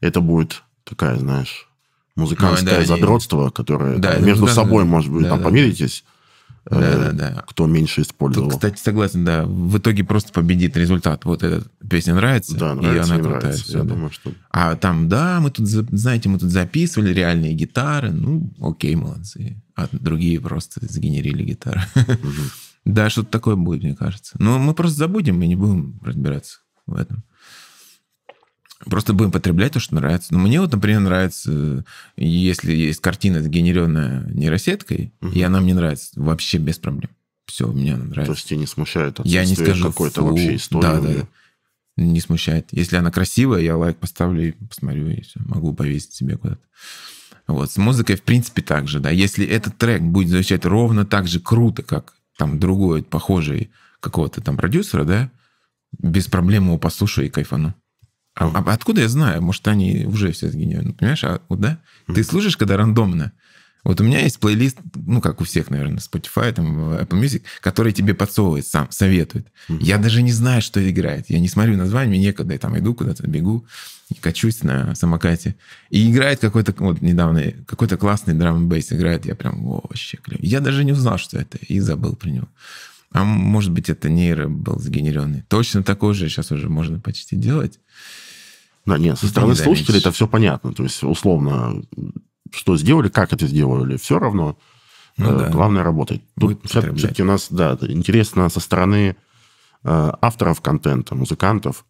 это будет такая, знаешь, музыкантское ну, да, задротство, которое да, там, между да, собой, может быть, да, там да, помиритесь, да да, да, да. кто меньше использовал. Тут, кстати, согласен, да. В итоге просто победит результат. Вот эта песня нравится, да, нравится и она крутая. Нравится. Все, Я да. думаю, что... А там, да, мы тут, знаете, мы тут записывали реальные гитары, ну, окей, молодцы. А другие просто сгенерили гитары. Угу. Да, что-то такое будет, мне кажется. Но мы просто забудем и не будем разбираться в этом. Просто будем потреблять то, что нравится. Но ну, мне вот, например, нравится, если есть картина, сгенеренная нейросеткой, угу. и она мне нравится вообще без проблем. Все, мне она нравится. То есть тебя не смущает Я не скажу какой-то вообще истории. Да, да, да. Не смущает. Если она красивая, я лайк поставлю и посмотрю, и все. Могу повесить себе куда-то. Вот. С музыкой, в принципе, так же. Да. Если этот трек будет звучать ровно так же круто, как там другой, похожий какого-то там продюсера, да, без проблем его послушаю и кайфану. А, а откуда я знаю? Может, они уже все сгенерированы, понимаешь? А, вот, да? Mm-hmm. Ты слушаешь, когда рандомно. Вот у меня есть плейлист, ну, как у всех, наверное, Spotify, там, Apple Music, который тебе подсовывает, сам советует. Mm-hmm. Я даже не знаю, что играет. Я не смотрю название, мне некогда. Я там иду куда-то, бегу, и качусь на самокате. И играет какой-то, вот недавно, какой-то классный драм бейс играет. Я прям, о, вообще клево. Я даже не узнал, что это, и забыл про него. А может быть, это нейро был сгенеренный. Точно такой же сейчас уже можно почти делать. Да, нет, со стороны не слушателей это все понятно. То есть, условно, что сделали, как это сделали, все равно. Ну, э, да. Главное работать. Тут все-таки у нас, да, интересно со стороны э, авторов контента, музыкантов,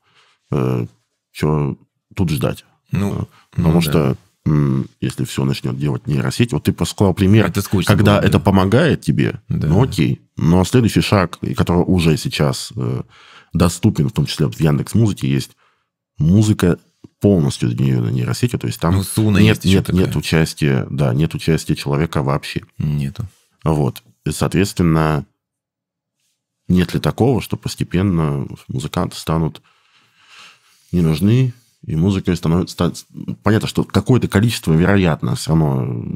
э, что тут ждать. Ну, э, Потому ну, что да. если все начнет делать нейросеть, вот ты сказал пример, это скучно когда будет, это да. помогает тебе, да. ну окей. Но следующий шаг, который уже сейчас э, доступен, в том числе вот в Яндекс Музыке, есть музыка полностью генерирована нейросетью, то есть там ну, нет, нет, нет участия, да, нет участия человека вообще. Нету. Вот. И, соответственно, нет ли такого, что постепенно музыканты станут не нужны, и музыка становится... Понятно, что какое-то количество, вероятно, все равно,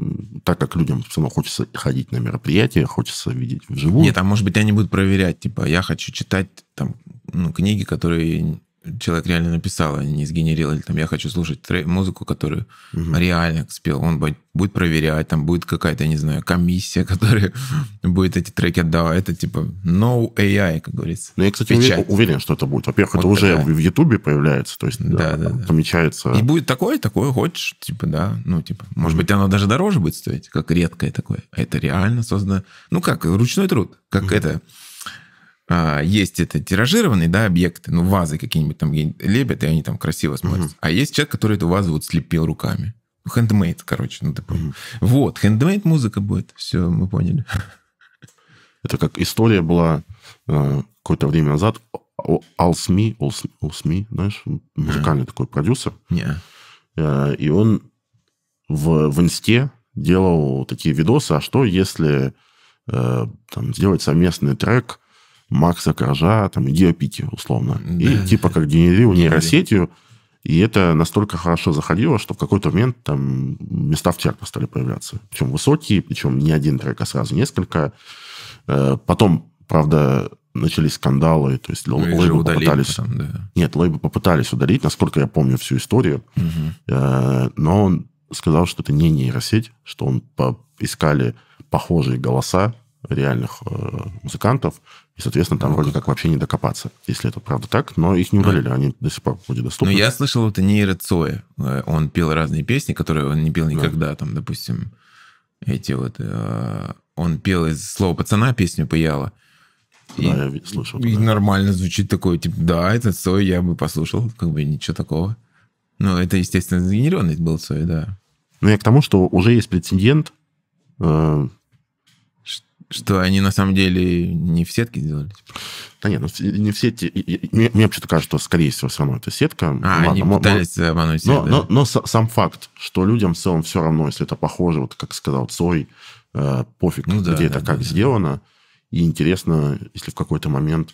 так как людям все равно хочется ходить на мероприятия, хочется видеть вживую. Нет, а может быть, они будут проверять, типа, я хочу читать там ну, книги, которые человек реально написал, а не сгенерил, или там я хочу слушать трек, музыку, которую угу. реально спел, он будет проверять, там будет какая-то, не знаю, комиссия, которая будет эти треки отдавать. Это типа no AI, как говорится. Ну, я, кстати, Печать. уверен, что это будет. Во-первых, вот это уже в Ютубе появляется, то есть да, да, да, помечается. И будет такое, такое хочешь, типа, да, ну, типа, может быть, оно даже дороже будет стоить, как редкое такое. А это реально создано, ну, как, ручной труд, как угу. это а, есть это тиражированные, да, объекты, ну, вазы какие-нибудь там лепят, и они там красиво смотрятся. Mm-hmm. А есть человек, который эту вазу вот слепил руками. Хендмейд, ну, короче, ну ты понял. Mm-hmm. Вот, хендмейд музыка будет. Все, мы поняли. Это как история была э, какое-то время назад. Алсми, Алсми, знаешь, музыкальный yeah. такой продюсер. Yeah. Э, и он в, в инсте делал такие видосы, а что если э, там, сделать совместный трек Макса Коржа, там, иди о условно. Да. И типа как генерил нейросетью, и это настолько хорошо заходило, что в какой-то момент там места в терках стали появляться. Причем высокие, причем не один трек, а сразу несколько. Э, потом, правда, начались скандалы, то есть ну, лейбы попытались... Потом, да. Нет, лейбы попытались удалить, насколько я помню всю историю. Угу. Но он сказал, что это не нейросеть, что он искали похожие голоса, реальных э, музыкантов, и, соответственно, там вроде как вообще не докопаться, если это правда так, но их не ну. удалили, ну, они до сих пор вроде доступны. Ну, я слышал, это Нейра Цоя, э, он пел разные песни, которые он не пел никогда, да. там, допустим, эти вот... Э, он пел из слова пацана песню «Паяла», и, да, я слышал. И да. нормально звучит такое, типа, да, это Цой, я бы послушал, как бы ничего такого. Но ну, это, естественно, сгенерированный был Цой, да. Ну, я к тому, что уже есть прецедент, э, что они на самом деле не в сетке сделали? Типа? Да нет, ну не в сети. Мне, мне вообще-то кажется, что, скорее всего, все равно это сетка. А, Ладно, они пытались может... обмануть но, да? но, но, но сам факт, что людям в целом все равно, если это похоже, вот как сказал Цой, э, пофиг, ну, да, где да, это да, как да, сделано. Да. И интересно, если в какой-то момент,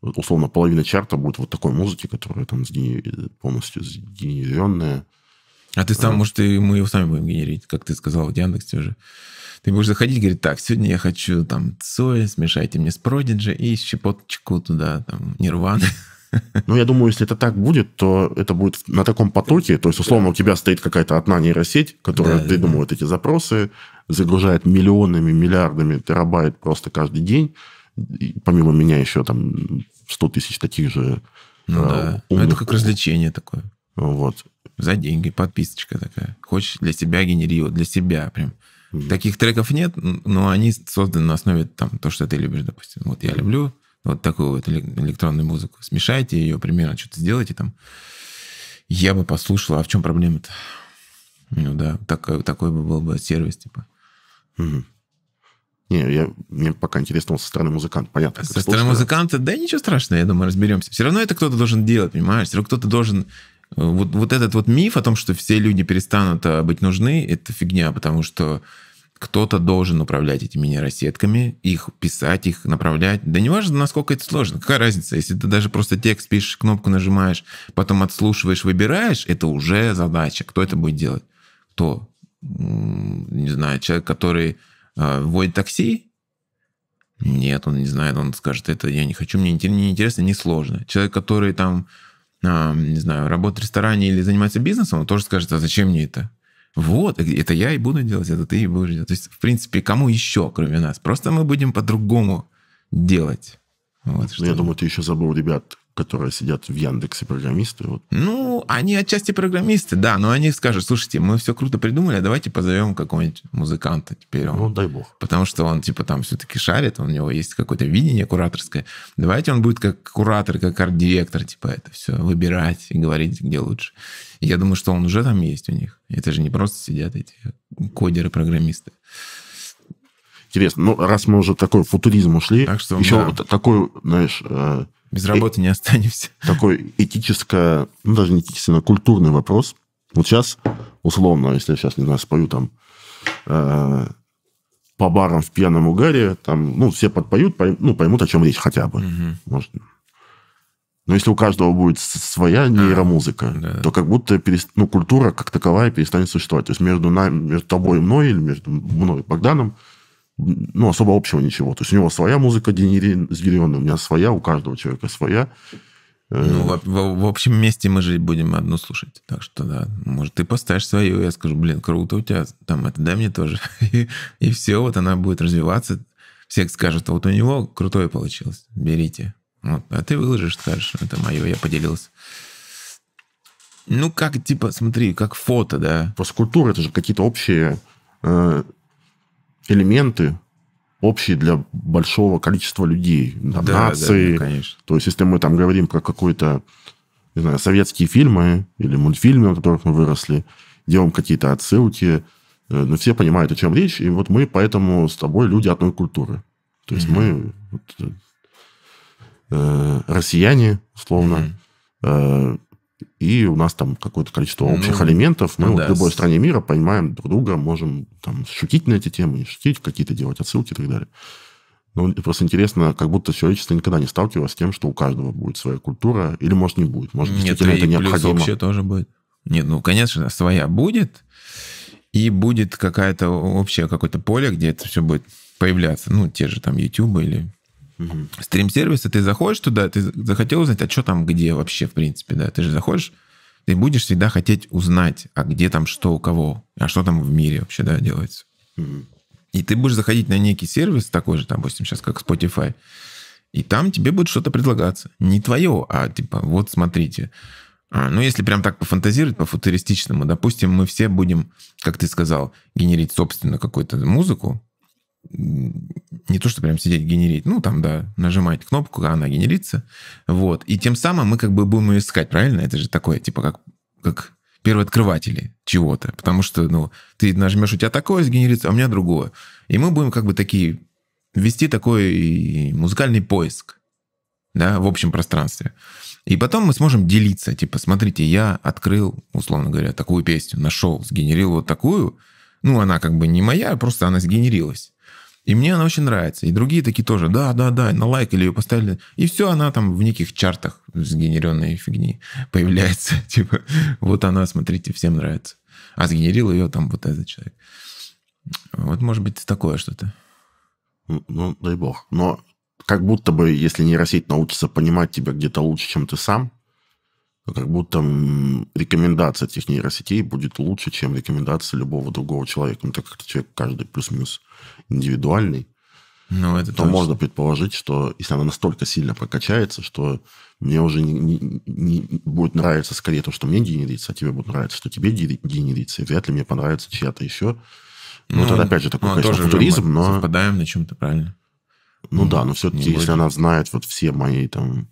условно, половина чарта будет вот такой музыки, которая там полностью сгенерированная. А ты сам, а, может, и мы его сами будем генерить, как ты сказал в Яндексе уже. Ты будешь заходить, говорит, так, сегодня я хочу там Цоя, смешайте мне с Продиджи и щепоточку туда, там, Нирваны. Ну, я думаю, если это так будет, то это будет на таком потоке. То есть, условно, у тебя стоит какая-то одна нейросеть, которая да, придумывает да. эти запросы, загружает миллионами, миллиардами терабайт просто каждый день. И, помимо меня еще там 100 тысяч таких же ну, а, да. Ну, умных... Это как развлечение такое. Вот. За деньги, подписочка такая. Хочешь для себя генерировать, для себя прям. Таких треков нет, но они созданы на основе там, то, что ты любишь, допустим. Вот я люблю вот такую вот электронную музыку. Смешайте ее примерно, что-то сделайте там. Я бы послушал, а в чем проблема-то? Ну да, такой, такой бы был бы сервис, типа. Угу. Не, я, мне пока интересно со стороны музыканта, понятно. Со стороны музыканта, да ничего страшного, я думаю, разберемся. Все равно это кто-то должен делать, понимаешь? Все равно кто-то должен вот, вот этот вот миф о том, что все люди перестанут а, быть нужны, это фигня, потому что кто-то должен управлять этими нейросетками, их писать, их направлять. Да не важно, насколько это сложно. Какая разница, если ты даже просто текст пишешь, кнопку нажимаешь, потом отслушиваешь, выбираешь, это уже задача. Кто это будет делать? Кто? Не знаю, человек, который э, а, водит такси? Нет, он не знает, он скажет, это я не хочу, мне не интересно, не сложно. Человек, который там а, не знаю, работать в ресторане или заниматься бизнесом, он тоже скажет, а зачем мне это? Вот, это я и буду делать, это ты и будешь делать. То есть, в принципе, кому еще, кроме нас? Просто мы будем по-другому делать. Вот, ну, я думаю, ты еще забыл ребят, которые сидят в Яндексе, программисты. Вот. Ну, они отчасти программисты, да, но они скажут, слушайте, мы все круто придумали, а давайте позовем какого-нибудь музыканта теперь. Он, ну, дай бог. Потому что он, типа, там все-таки шарит, у него есть какое-то видение кураторское. Давайте он будет как куратор, как арт-директор, типа, это все выбирать и говорить, где лучше. я думаю, что он уже там есть у них. Это же не просто сидят эти кодеры-программисты. Интересно, ну, раз мы уже такой футуризм ушли, так что, еще да. вот такой, знаешь, э, без работы и, не останемся. Такой этическое, ну даже не этическое, но культурный вопрос. Вот сейчас, условно, если я сейчас, не знаю, спою там э, по барам в пьяном угаре, там, ну, все подпоют, пойм, ну, поймут, о чем речь хотя бы. Угу. Может. Но если у каждого будет своя нейромузыка, а, да. то как будто перест... ну, культура как таковая перестанет существовать. То есть между, нами, между тобой и мной, или между мной и Богданом, ну, особо общего ничего. То есть у него своя музыка сгенерированная, у меня своя, у каждого человека своя. Э, ну, в, в, в общем месте мы жить будем одну слушать. Так что да, может, ты поставишь свою, я скажу, блин, круто у тебя, там, это дай мне тоже. И, и все, вот она будет развиваться. Все скажут, а вот у него крутое получилось, берите. Вот. А ты выложишь, скажешь, «Ну, это мое, я поделился. Ну, как, типа, смотри, как фото, да. По культура, это же какие-то общие э, элементы общие для большого количества людей, да, нации. Да, конечно. То есть, если мы там говорим про какой-то, не знаю, советские фильмы или мультфильмы, на которых мы выросли, делаем какие-то отсылки, э, но ну, все понимают, о чем речь, и вот мы поэтому с тобой люди одной культуры. То есть, mm-hmm. мы вот, э, э россияне, условно, mm-hmm и у нас там какое-то количество ну, общих ну, элементов. Мы ну, вот да. в любой стране мира понимаем друг друга, можем там шутить на эти темы, не шутить, какие-то делать отсылки и так далее. Ну, просто интересно, как будто человечество никогда не сталкивалось с тем, что у каждого будет своя культура, или, может, не будет. Может, Нет, действительно это необходимо. вообще тоже будет. Нет, ну, конечно, своя будет, и будет какая-то общее какое-то поле, где это все будет появляться. Ну, те же там YouTube или Угу. Стрим-сервисы, ты заходишь туда, ты захотел узнать, а что там, где вообще, в принципе, да, ты же заходишь, ты будешь всегда хотеть узнать, а где там что у кого, а что там в мире вообще, да, делается. Угу. И ты будешь заходить на некий сервис такой же, допустим, сейчас как Spotify, и там тебе будет что-то предлагаться. Не твое, а типа, вот смотрите. А, ну, если прям так пофантазировать, по-футуристичному, допустим, мы все будем, как ты сказал, генерить собственно какую-то музыку, не то, что прям сидеть генерить, ну там, да, нажимать кнопку, а она генерится, вот. И тем самым мы как бы будем ее искать, правильно? Это же такое, типа, как, как первооткрыватели чего-то, потому что, ну, ты нажмешь, у тебя такое сгенерится, а у меня другое. И мы будем как бы такие, вести такой музыкальный поиск, да, в общем пространстве. И потом мы сможем делиться, типа, смотрите, я открыл, условно говоря, такую песню, нашел, сгенерил вот такую, ну, она как бы не моя, просто она сгенерилась. И мне она очень нравится. И другие такие тоже, да, да, да, на лайк или ее поставили. И все, она там в неких чартах сгенеренной фигни появляется. Типа, вот она, смотрите, всем нравится. А сгенерил ее там вот этот человек. Вот, может быть, такое что-то. Ну, дай бог. Но как будто бы, если нейросеть научится понимать тебя где-то лучше, чем ты сам, ну, как будто рекомендация этих нейросетей будет лучше, чем рекомендация любого другого человека. Ну, так как человек каждый плюс-минус индивидуальный, ну, это то точно. можно предположить, что если она настолько сильно прокачается, что мне уже не, не, не будет нравиться скорее то, что мне генерится, а тебе будет нравиться, что тебе генерится, и вряд ли мне понравится чья-то еще. Ну, вот ну, это опять же такой, ну, конечно, тоже футуризм, но... Совпадаем на чем-то, правильно? Ну, ну да, но все-таки, если она знает вот все мои там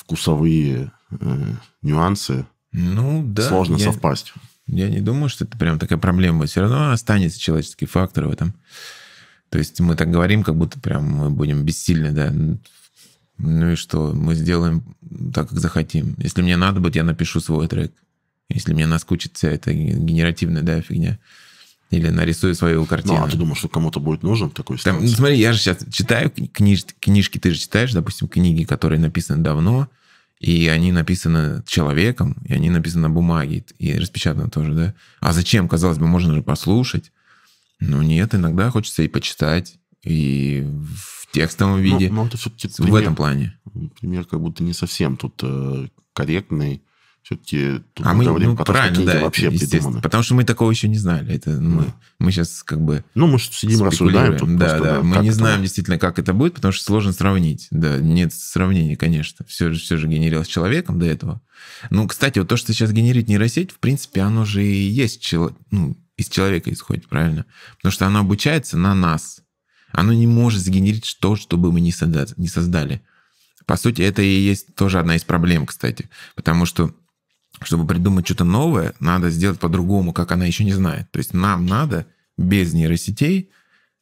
вкусовые э, нюансы ну, да, сложно я, совпасть. Я не думаю, что это прям такая проблема. Все равно останется человеческий фактор в этом. То есть мы так говорим, как будто прям мы будем бессильны, да. Ну и что, мы сделаем так, как захотим. Если мне надо будет, я напишу свой трек. Если мне наскучит вся эта генеративная, да, фигня, или нарисую свою картину. Ну, а ты думал, что кому-то будет нужен такой Там, ну, смотри, я же сейчас читаю книж, книжки, ты же читаешь, допустим, книги, которые написаны давно, и они написаны человеком, и они написаны на бумаге, и распечатаны тоже, да? А зачем, казалось бы, можно же послушать? Ну нет, иногда хочется и почитать, и в текстовом ну, виде. Ну, ну, это все-таки пример. в этом плане. Пример как будто не совсем тут э, корректный все-таки тут а мы, ну, потом правильно, да, вообще придуманы. Потому что мы такого еще не знали. Это ну, мы, мы сейчас как бы... Ну, мы сидим, рассуждаем. Тут да, просто, да, да, мы не это... знаем действительно, как это будет, потому что сложно сравнить. Да, нет сравнения, конечно. Все, все же генерилось человеком до этого. Ну, кстати, вот то, что сейчас генерит нейросеть, в принципе, оно же и есть чело... ну, из человека исходит, правильно? Потому что оно обучается на нас. Оно не может сгенерить то, что бы мы не создали. По сути, это и есть тоже одна из проблем, кстати. Потому что чтобы придумать что-то новое, надо сделать по-другому, как она еще не знает. То есть нам надо без нейросетей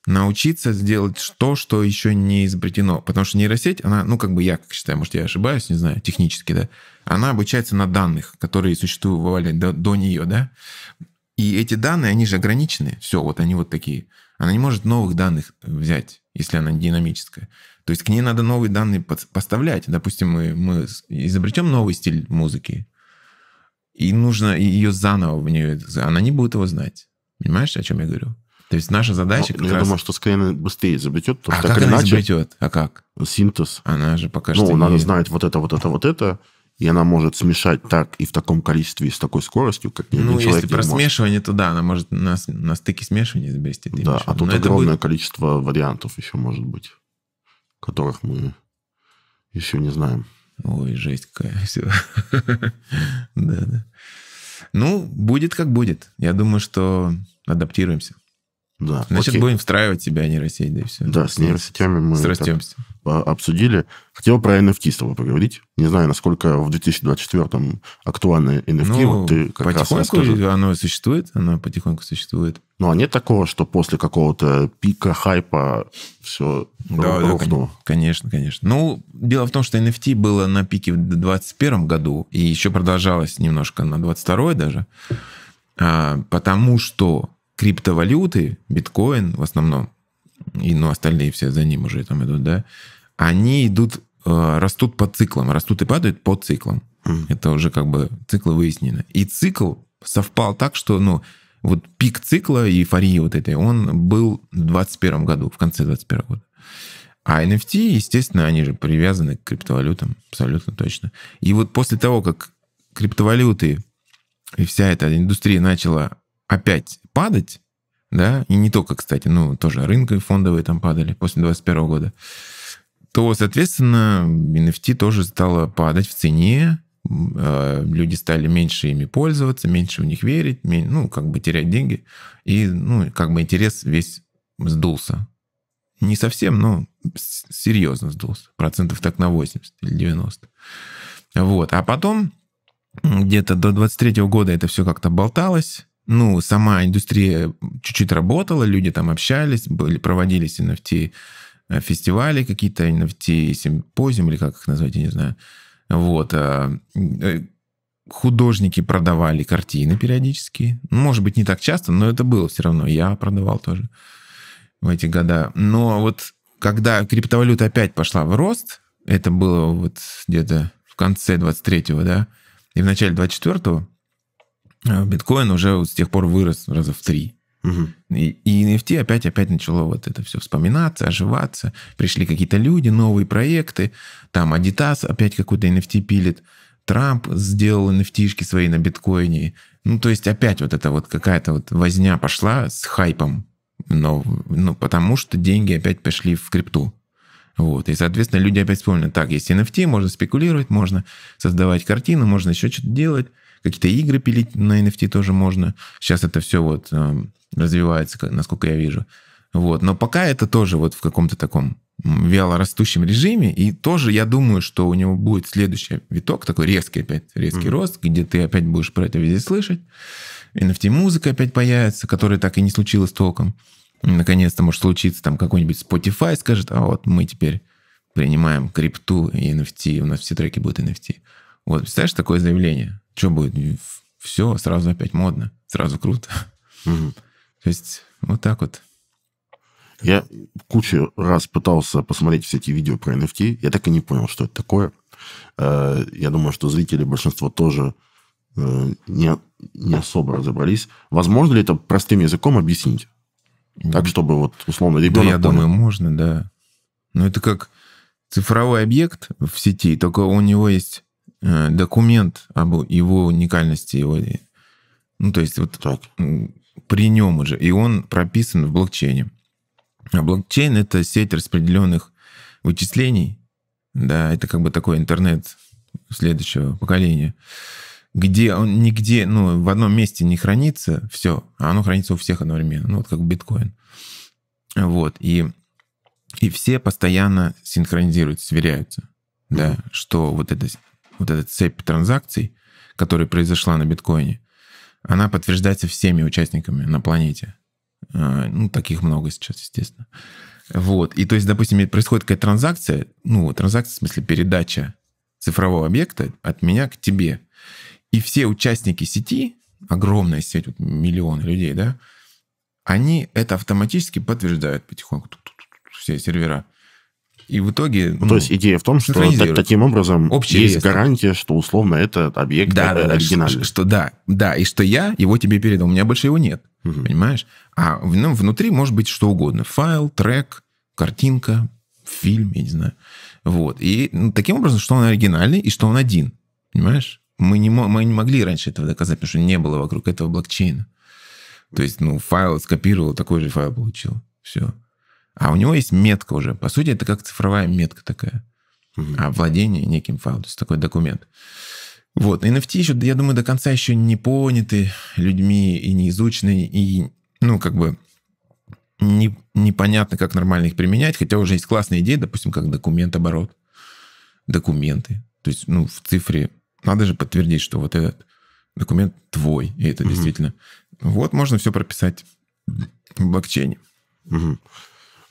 научиться сделать то, что еще не изобретено. Потому что нейросеть, она, ну, как бы я как считаю, может, я ошибаюсь, не знаю, технически, да, она обучается на данных, которые существовали до, до нее, да. И эти данные, они же ограничены. Все, вот они вот такие. Она не может новых данных взять, если она динамическая. То есть к ней надо новые данные под, поставлять. Допустим, мы, мы изобретем новый стиль музыки, и нужно ее заново в нее... Она не будет его знать. Понимаешь, о чем я говорю? То есть наша задача... Ну, я раз... думаю, что скорее быстрее изобретет. А как она иначе... изобретет? А как? Синтез. Она же пока ну, что... Ну, надо знать вот это, вот это, вот это. И она может смешать так и в таком количестве, и с такой скоростью, как ни один ну, если про смешивание, то да, она может на, на стыке смешивания изобрести. Да, а тут Но огромное будет... количество вариантов еще может быть, которых мы еще не знаем. Ой, жесть какая. Все. Да, да. Ну, будет как будет. Я думаю, что адаптируемся. Да. Значит, Окей. будем встраивать себя, а не рассеять, да и все. Да, с ну, нейросетями мы обсудили. Хотел про NFT с тобой поговорить. Не знаю, насколько в 2024-м актуальны NFT. Ну, вот ты как потихоньку раз оно существует, оно потихоньку существует. Ну, а нет такого, что после какого-то пика, хайпа все да, ровно? Да, конечно, конечно. Ну, дело в том, что NFT было на пике в 2021 году, и еще продолжалось немножко на 22 даже, а, потому что криптовалюты, биткоин в основном, и ну, остальные все за ним уже там идут, да, они идут, э, растут по циклам, растут и падают по циклам. Mm. Хм. Это уже как бы циклы выяснены, И цикл совпал так, что, ну, вот пик цикла и эйфории вот этой, он был в 2021 году, в конце 2021 года. А NFT, естественно, они же привязаны к криптовалютам, абсолютно точно. И вот после того, как криптовалюты и вся эта индустрия начала опять падать, да, и не только, кстати, ну, тоже рынки фондовые там падали после 2021 года, то, соответственно, NFT тоже стало падать в цене, э, люди стали меньше ими пользоваться, меньше в них верить, ну, как бы терять деньги, и, ну, как бы интерес весь сдулся. Не совсем, но серьезно сдулся. Процентов так на 80 или 90. Вот. А потом где-то до 23 года это все как-то болталось, ну, сама индустрия чуть-чуть работала, люди там общались, были, проводились NFT э, фестивали какие-то, NFT симпозиум или как их назвать, я не знаю. Вот. А, э, художники продавали картины периодически. Ну, может быть, не так часто, но это было все равно. Я продавал тоже в эти года. Но вот когда криптовалюта опять пошла в рост, это было вот где-то в конце 23-го, да, и в начале 24-го, Э, биткоин уже вот с тех пор вырос раза в три. Угу. И, и NFT опять-опять начало вот это все вспоминаться, оживаться. Пришли какие-то люди, новые проекты. Там Adidas опять какой-то NFT пилит. Трамп сделал nft свои на биткоине. Ну, то есть опять вот эта вот какая-то вот возня пошла с хайпом. Но, ну, потому что деньги опять пошли в крипту. Вот. И, соответственно, люди опять вспомнят, так, есть NFT, можно спекулировать, можно создавать картины, можно еще что-то делать. Какие-то игры пилить на NFT тоже можно. Сейчас это все вот эм, развивается, насколько я вижу. Вот. Но пока это тоже вот в каком-то таком вялорастущем режиме. И тоже я думаю, что у него будет следующий виток, такой резкий опять, резкий mm-hmm. рост, где ты опять будешь про это везде слышать. NFT-музыка опять появится, которая так и не случилась толком. Наконец-то может случиться там какой-нибудь Spotify скажет, а вот мы теперь принимаем крипту и NFT, у нас все треки будут NFT. Вот, представляешь, такое заявление. Что будет? Все, сразу опять модно, сразу круто. Угу. То есть вот так вот. Я кучу раз пытался посмотреть все эти видео про NFT. Я так и не понял, что это такое. Э, я думаю, что зрители большинство тоже э, не, не особо разобрались. Возможно ли это простым языком объяснить? Так, чтобы вот условно ребенок... Да, я понял. думаю, можно, да. Но это как цифровой объект в сети, только у него есть Э, документ об его уникальности, его, э, ну то есть вот так. при нем уже, и он прописан в блокчейне. А блокчейн это сеть распределенных вычислений, да, это как бы такой интернет следующего поколения, где он нигде, ну в одном месте не хранится все, а оно хранится у всех одновременно, ну вот как биткоин, вот и и все постоянно синхронизируются, сверяются да, что вот это вот эта цепь транзакций, которая произошла на биткоине, она подтверждается всеми участниками на планете. А, ну, таких много сейчас, естественно. Вот. И то есть, допустим, происходит какая-то транзакция, ну, транзакция, в смысле, передача цифрового объекта от меня к тебе. И все участники сети, огромная сеть, вот миллионы людей, да, они это автоматически подтверждают потихоньку, все сервера. И в итоге... Ну, ну, то есть идея в том, что таким образом есть реестр. гарантия, что условно этот объект да, э, да, оригинальный. Что, что да, да, и что я его тебе передал, у меня больше его нет, угу. понимаешь? А ну, внутри может быть что угодно. Файл, трек, картинка, фильм, я не знаю. Вот. И ну, таким образом, что он оригинальный и что он один, понимаешь? Мы не, мы не могли раньше этого доказать, потому что не было вокруг этого блокчейна. То есть, ну, файл скопировал, такой же файл получил. Все. А у него есть метка уже. По сути, это как цифровая метка такая. Mm-hmm. А владение неким файлом. То есть такой документ. Вот. NFT еще, я думаю, до конца еще не поняты людьми и не изучены, и, ну, как бы не, непонятно, как нормально их применять, хотя уже есть классные идеи, допустим, как документ оборот, документы. То есть, ну, в цифре надо же подтвердить, что вот этот документ твой, и это угу. действительно. Вот можно все прописать в блокчейне. Угу.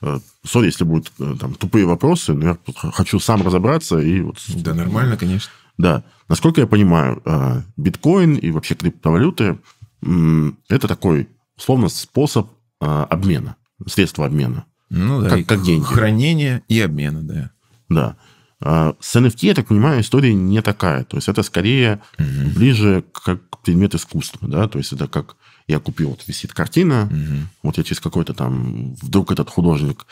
Э, Сори, если будут э, там тупые вопросы, но ну, я хочу сам разобраться и вот... Да, нормально, конечно. Да. Насколько я понимаю, э, биткоин и вообще криптовалюты – это такой, условно, способ обмена, средство обмена. Ну да, как, как деньги. Хранение и обмена, да. Да. С NFT, я так понимаю, история не такая. То есть это скорее угу. ближе как предмет искусства, да, то есть это как я купил, вот висит картина, угу. вот я через какой-то там, вдруг этот художник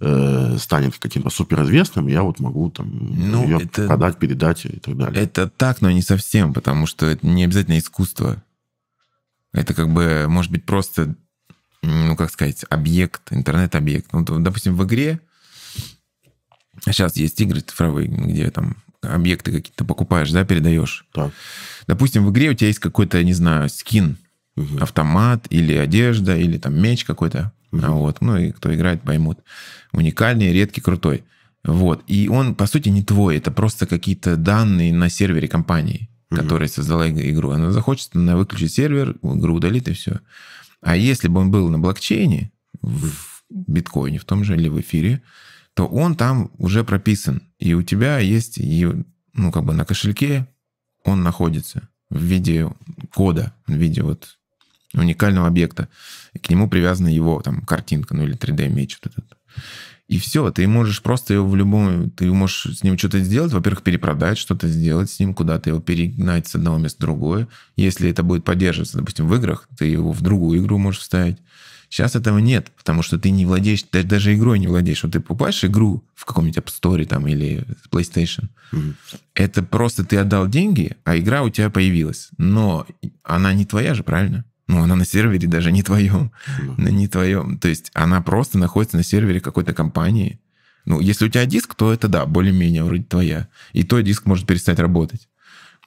э, станет каким-то суперизвестным, я вот могу там ну, ее это, продать, передать и так далее. Это так, но не совсем, потому что это не обязательно искусство. Это как бы, может быть, просто, ну, как сказать, объект, интернет-объект. Ну, допустим, в игре сейчас а есть игры цифровые, где там объекты какие-то покупаешь, да, передаешь. Так. Допустим, в игре у тебя есть какой-то, не знаю, скин – угу. автомат или одежда, или там меч какой-то. Угу. Вот. Ну и кто играет, поймут. Уникальный, редкий, крутой. Вот. И он, по сути, не твой. Это просто какие-то данные на сервере компании, угу. которая создала игру. Она захочет, она выключит сервер, игру удалит и все. А если бы он был на блокчейне, в биткоине в том же или в эфире, то он там уже прописан. И у тебя есть, и ну, как бы на кошельке он находится в виде кода, в виде вот уникального объекта, и к нему привязана его там картинка, ну или 3D-меч вот этот. И все, ты можешь просто его в любом... Ты можешь с ним что-то сделать, во-первых, перепродать, что-то сделать с ним, куда-то его перегнать с одного места в другое. Если это будет поддерживаться, допустим, в играх, ты его в другую игру можешь вставить. Сейчас этого нет, потому что ты не владеешь, ты даже игрой не владеешь. Вот ты покупаешь игру в каком-нибудь App Store там, или PlayStation. Mm-hmm. Это просто ты отдал деньги, а игра у тебя появилась. Но она не твоя же, правильно? Ну, она на сервере даже не твоем. Mm. Не твоем. То есть она просто находится на сервере какой-то компании. Ну, если у тебя диск, то это да, более-менее вроде твоя. И то диск может перестать работать.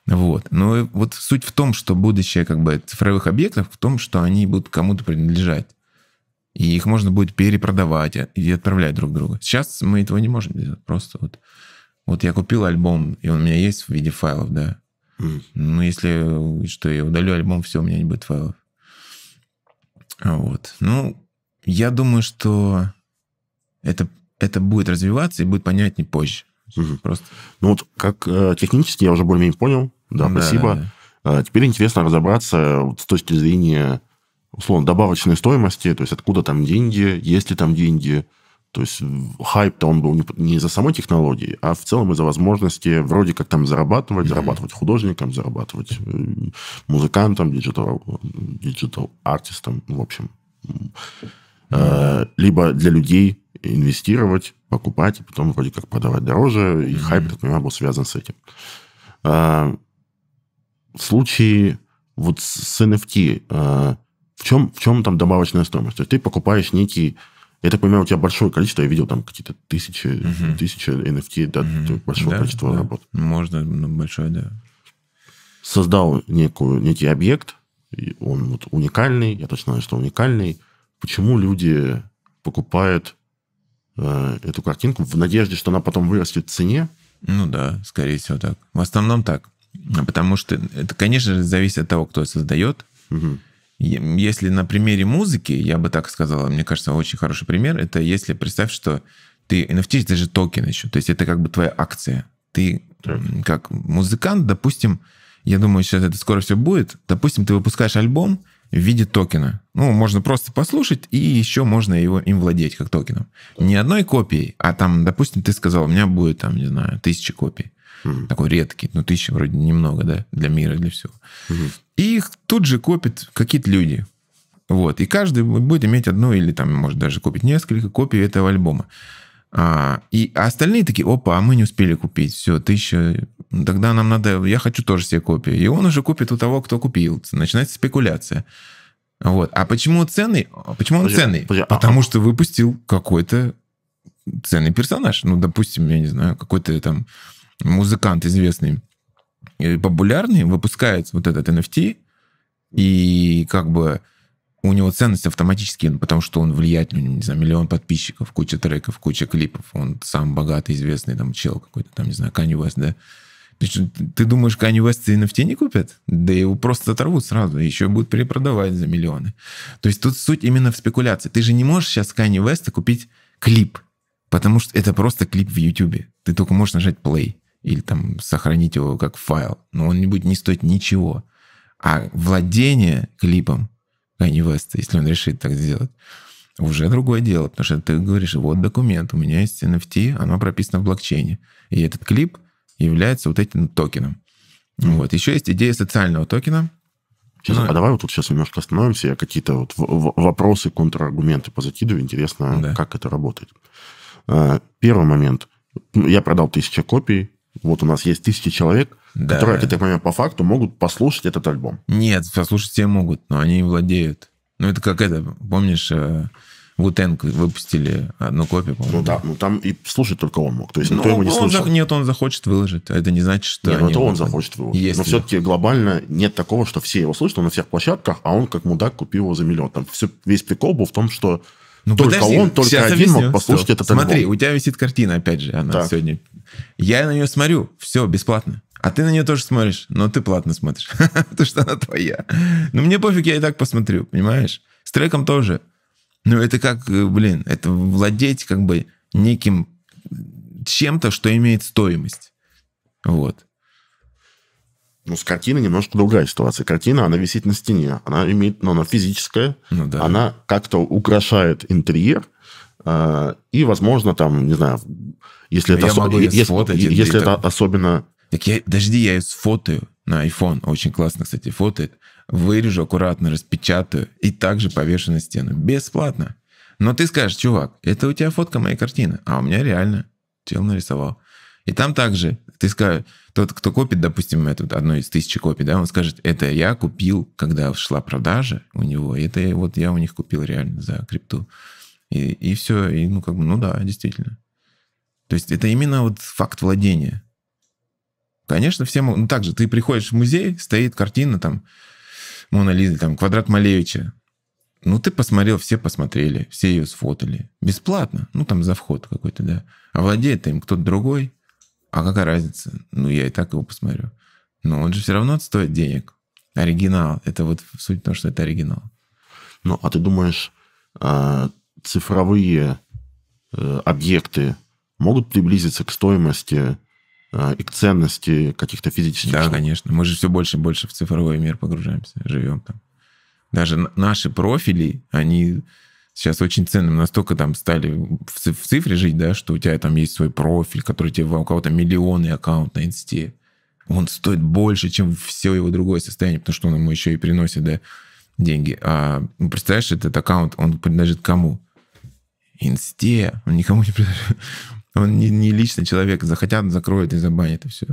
Вот. Но вот суть в том, что будущее как бы цифровых объектов в том, что они будут кому-то принадлежать. И их можно будет перепродавать и отправлять друг друга. Сейчас мы этого не можем делать. Просто вот, вот я купил альбом, и он у меня есть в виде файлов, да. Mm. Ну, если что, я удалю альбом, все, у меня не будет файлов. Вот. Ну, я думаю, что это, это будет развиваться и будет понятнее позже. Угу. Просто. Ну вот как э, технически я уже более-менее понял. Да, да спасибо. Да, да. Э, теперь интересно разобраться вот, с точки зрения условно добавочной стоимости, то есть откуда там деньги, есть ли там деньги, то есть хайп-то он был не, не за самой технологии, а в целом из-за возможности вроде как там зарабатывать, mm-hmm. зарабатывать художникам, зарабатывать э, музыкантам, диджитал, диджитал артистам, в общем. Mm-hmm. Либо для людей инвестировать, покупать, и потом вроде как продавать дороже. И mm-hmm. хайп, так понимаю, был связан с этим. Э, в случае вот с NFT, в чем, в чем там добавочная стоимость? То есть ты покупаешь некий я так понимаю, у тебя большое количество, я видел там какие-то тысячи, угу. тысячи NFT, да, угу. большое да, количество да. работ. Можно ну, большое, да. Создал некую, некий объект, он вот уникальный, я точно знаю, что уникальный. Почему люди покупают э, эту картинку в надежде, что она потом вырастет в цене? Ну да, скорее всего так. В основном так. Потому что это, конечно же, зависит от того, кто создает. Угу. Если на примере музыки, я бы так сказала, мне кажется, очень хороший пример, это если представь, что ты NFT это же токен еще, то есть это как бы твоя акция. Ты как музыкант, допустим, я думаю, сейчас это скоро все будет, допустим, ты выпускаешь альбом в виде токена. Ну, можно просто послушать, и еще можно его, им владеть как токеном. Не одной копией, а там, допустим, ты сказал, у меня будет, там, не знаю, тысяча копий. Mm-hmm. Такой редкий, ну, тысяча вроде немного, да, для мира, для всего. Mm-hmm. И их тут же копят какие-то люди. Вот. И каждый будет иметь одну или там, может, даже купить несколько копий этого альбома. А, и а остальные такие, опа, а мы не успели купить, все, тысяча, тогда нам надо, я хочу тоже себе копию. И он уже купит у того, кто купил. Начинается спекуляция. Вот. А почему ценный? Почему он ценный? А Потому а что выпустил какой-то ценный персонаж. Ну, допустим, я не знаю, какой-то там музыкант известный. Э, популярный, выпускает вот этот NFT, и как бы у него ценность автоматически, ну, потому что он влиятельный, ну, не знаю, миллион подписчиков, куча треков, куча клипов, он сам богатый, известный там чел какой-то, там, не знаю, Kanye West, да. Ну, ты, думаешь, Kanye West NFT не купят? Да его просто оторвут сразу, еще будут перепродавать за миллионы. То есть тут суть именно в спекуляции. Ты же не можешь сейчас Kanye West купить клип, потому что это просто клип в YouTube. Ты только можешь нажать play или там сохранить его как файл, но он не будет не стоить ничего. А владение клипом Kanye West, если он решит так сделать, уже другое дело, потому что ты говоришь, вот документ, у меня есть NFT, оно прописано в блокчейне, и этот клип является вот этим токеном. Вот. Еще есть идея социального токена. Сейчас, ну, а давай вот тут сейчас немножко остановимся, я какие-то вот вопросы, контраргументы позакидываю, интересно, да. как это работает. А, первый момент. Я продал тысяча копий, вот у нас есть тысячи человек, да. которые, я так понимаю, по факту могут послушать этот альбом. Нет, послушать все могут, но они владеют. Ну, это как это, помнишь, Вутенг э, выпустили одну копию, ну по-моему. Ну да, ну там и слушать только он мог. То есть никто ну, его не слушал. За... Нет, он захочет выложить. А это не значит, что... Нет, ну это он могут... захочет выложить. Если... Но все-таки глобально нет такого, что все его слушают он на всех площадках, а он как мудак купил его за миллион. Там все, весь прикол был в том, что ну, только подожди, он, только один объясню. мог послушать Стоп. этот Смотри, у тебя висит картина, опять же, она так. сегодня. Я на нее смотрю, все, бесплатно. А ты на нее тоже смотришь, но ты платно смотришь, потому что она твоя. Ну, мне пофиг, я и так посмотрю, понимаешь? С треком тоже. Ну, это как, э, блин, это владеть как бы неким чем-то, что имеет стоимость. Вот. Ну, с картиной немножко другая ситуация. Картина, она висит на стене, она имеет, ну, она физическая, ну, да. она как-то украшает интерьер, э, и, возможно, там, не знаю, если а это, я если, если, это там... особенно... Так я, дожди, я ее сфотаю на iPhone, очень классно, кстати, фотоет, вырежу аккуратно, распечатаю и также повешу на стену. Бесплатно. Но ты скажешь, чувак, это у тебя фотка моей картины, а у меня реально тело нарисовал. И там также ты скажешь, тот, кто копит, допустим, эту одну из тысячи копий, да, он скажет, это я купил, когда шла продажа у него, это вот я у них купил реально за крипту. И, и все, и ну как бы, ну да, действительно. То есть это именно вот факт владения. Конечно, всем... Ну так же, ты приходишь в музей, стоит картина там Мона Лизы, там Квадрат Малевича. Ну ты посмотрел, все посмотрели, все ее сфотали. Бесплатно, ну там за вход какой-то, да. А владеет им кто-то другой – а какая разница? Ну, я и так его посмотрю. Но он же все равно стоит денег. Оригинал. Это вот суть в том, что это оригинал. Ну, а ты думаешь, а, цифровые э, объекты могут приблизиться к стоимости а, и к ценности каких-то физических Да, конечно. Мы же все больше и больше в цифровой мир погружаемся, живем там. Даже наши профили, они сейчас очень ценным. Настолько там стали в цифре жить, да, что у тебя там есть свой профиль, который тебе у кого-то миллионный аккаунт на инсте. Он стоит больше, чем все его другое состояние, потому что он ему еще и приносит, да, деньги. А ну, представляешь, этот аккаунт, он принадлежит кому? Инсте. Он никому не принадлежит. Он не, не лично человек. Захотят, закроют и забанят, и все.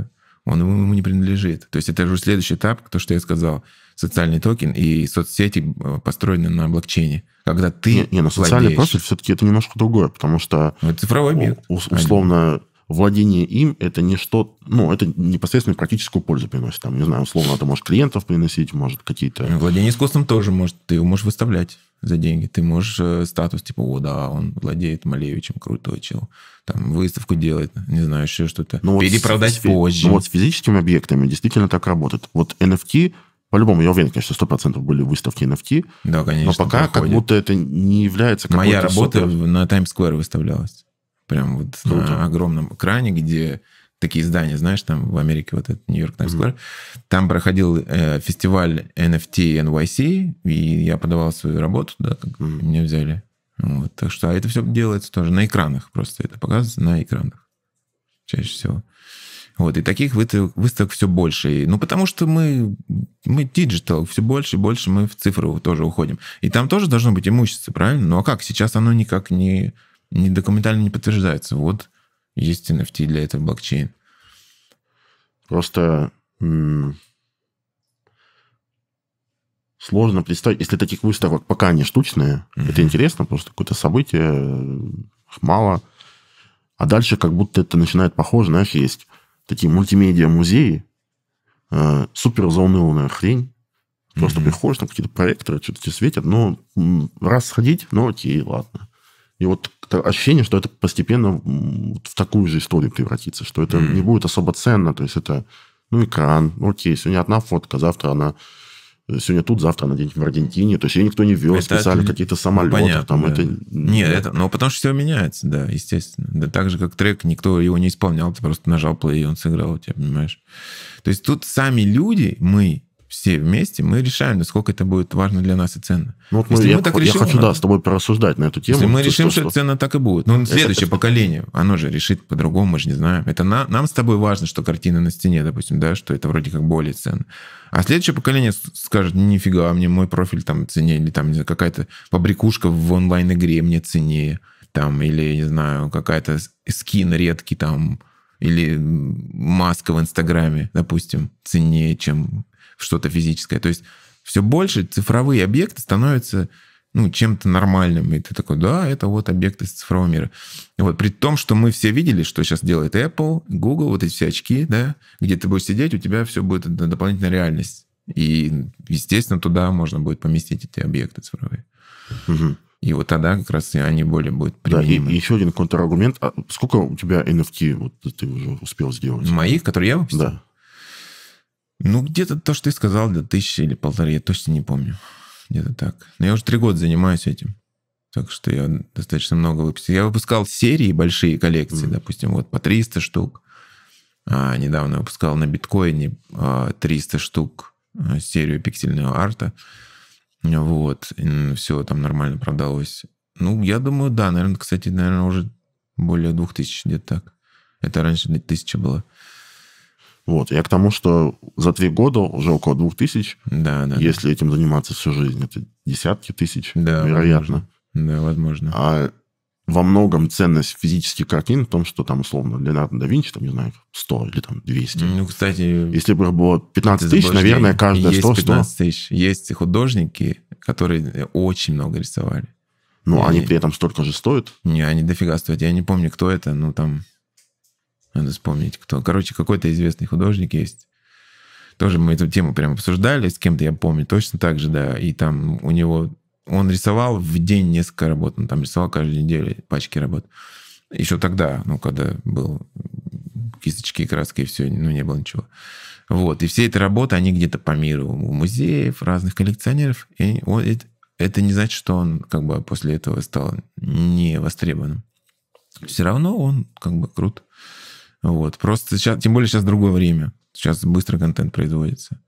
Он ему, ему не принадлежит. То есть это уже следующий этап, то, что я сказал. Социальный токен и соцсети э, построены на блокчейне когда ты Не, не на социальный владеешь. профиль все-таки это немножко другое, потому что... Ну, это цифровой мир. У, а условно, владение им это не что, ну, это непосредственно практическую пользу приносит. Там, не знаю, условно, это может клиентов приносить, может, какие-то... Ну, владение искусством тоже может, ты его можешь выставлять за деньги. Ты можешь э, статус, типа, о, да, он владеет Малевичем, крутой чел. Там выставку делает, не знаю, еще что-то. Ну, Перепродать вот с, позже. Ну, вот с физическими объектами действительно так работает. Вот NFT по-любому, я уверен, конечно, сто процентов были выставки NFT. Да, конечно. Но пока проходит. как будто это не является какой-то... Моя работа супер... на Таймс-сквер выставлялась. Прям вот Круто. на огромном экране, где такие здания, знаешь, там в Америке вот этот Нью-Йорк Times Square. Mm-hmm. Там проходил э, фестиваль NFT NYC, и я подавал свою работу, да, как mm-hmm. меня взяли. Вот, так что а это все делается тоже на экранах просто, это показывается на экранах чаще всего. Вот, и таких выставок, выставок все больше. И, ну, потому что мы, мы диджитал, все больше и больше мы в цифру тоже уходим. И там тоже должно быть имущество, правильно? Ну, а как? Сейчас оно никак не, не документально не подтверждается. Вот есть NFT для этого блокчейн. Просто м- сложно представить, если таких выставок пока не штучные, mm-hmm. это интересно, просто какое-то событие, их мало. А дальше как будто это начинает похоже, знаешь, есть такие мультимедиа-музеи, э, супер заунывная хрень. Просто mm-hmm. приходишь, там какие-то проекторы, что-то тебе светят. Ну, раз сходить, ну окей, ладно. И вот ощущение, что это постепенно в такую же историю превратится, что это mm-hmm. не будет особо ценно. То есть это, ну, экран, ну, окей, сегодня одна фотка, завтра она Сегодня тут, завтра на день в Аргентине. То есть ее никто не вез, это специально отли... какие-то самолеты. Понятно, там, да. это... Нет, это... ну потому что все меняется, да, естественно. Да, так же, как трек, никто его не исполнял, ты просто нажал плей, и он сыграл у тебя, понимаешь? То есть тут сами люди, мы, все вместе, мы решаем, насколько это будет важно для нас и ценно. Ну, вот мы, Если я, мы так я хочу, да, с тобой порассуждать на эту тему. Если мы то, решим, что, что ценно так и будет. Ну, следующее это, поколение, оно же решит по-другому, мы же не знаем. Это на, нам с тобой важно, что картина на стене, допустим, да, что это вроде как более ценно. А следующее поколение скажет, нифига, мне мой профиль там ценнее, или там какая-то побрякушка в онлайн-игре мне ценнее, там, или, не знаю, какая-то скин редкий там, или маска в Инстаграме, допустим, ценнее, чем что-то физическое. То есть все больше цифровые объекты становятся ну, чем-то нормальным. И ты такой, да, это вот объекты из цифрового мира. И вот при том, что мы все видели, что сейчас делает Apple, Google, вот эти все очки, да, где ты будешь сидеть, у тебя все будет дополнительная реальность. И, естественно, туда можно будет поместить эти объекты цифровые. Угу. И вот тогда как раз и они более будут применимы. Да, и, и еще один контраргумент. А сколько у тебя NFT вот ты уже успел сделать? Моих, которые я выпустил? Да. Ну, где-то то, что ты сказал, до тысячи или полторы, я точно не помню. Где-то так. Но я уже три года занимаюсь этим. Так что я достаточно много выпустил. Я выпускал серии, большие коллекции, mm-hmm. допустим, вот по 300 штук. А, недавно выпускал на биткоине а, 300 штук а, серию пиксельного арта. Вот. И все там нормально продалось. Ну, я думаю, да, наверное, кстати, наверное, уже более 2000 где-то так. Это раньше 1000 было. Вот, я к тому, что за три года уже около двух тысяч. Да, да. Если этим заниматься всю жизнь, это десятки тысяч, да, вероятно. Возможно. Да, возможно. А во многом ценность физических картин в том, что там, условно, Леонардо да Винчи, там, не знаю, 100 или там 200. Ну, кстати... Если бы было 15 тысяч, наверное, каждая есть 100... 15 тысяч. Есть художники, которые очень много рисовали. Ну, а они при этом столько же стоят? Не, они дофига стоят. Я не помню, кто это, ну, там... Надо вспомнить, кто. Короче, какой-то известный художник есть. Тоже мы эту тему прям обсуждали с кем-то, я помню, точно так же, да. И там у него... Он рисовал в день несколько работ. Он там рисовал каждую неделю пачки работ. Еще тогда, ну, когда был кисточки, краски и все, ну, не было ничего. Вот. И все эти работы, они где-то по миру, у музеев, разных коллекционеров. И он, это не значит, что он как бы после этого стал не востребованным. Все равно он как бы крут. Вот. Просто сейчас, тем более сейчас другое время. Сейчас быстро контент производится.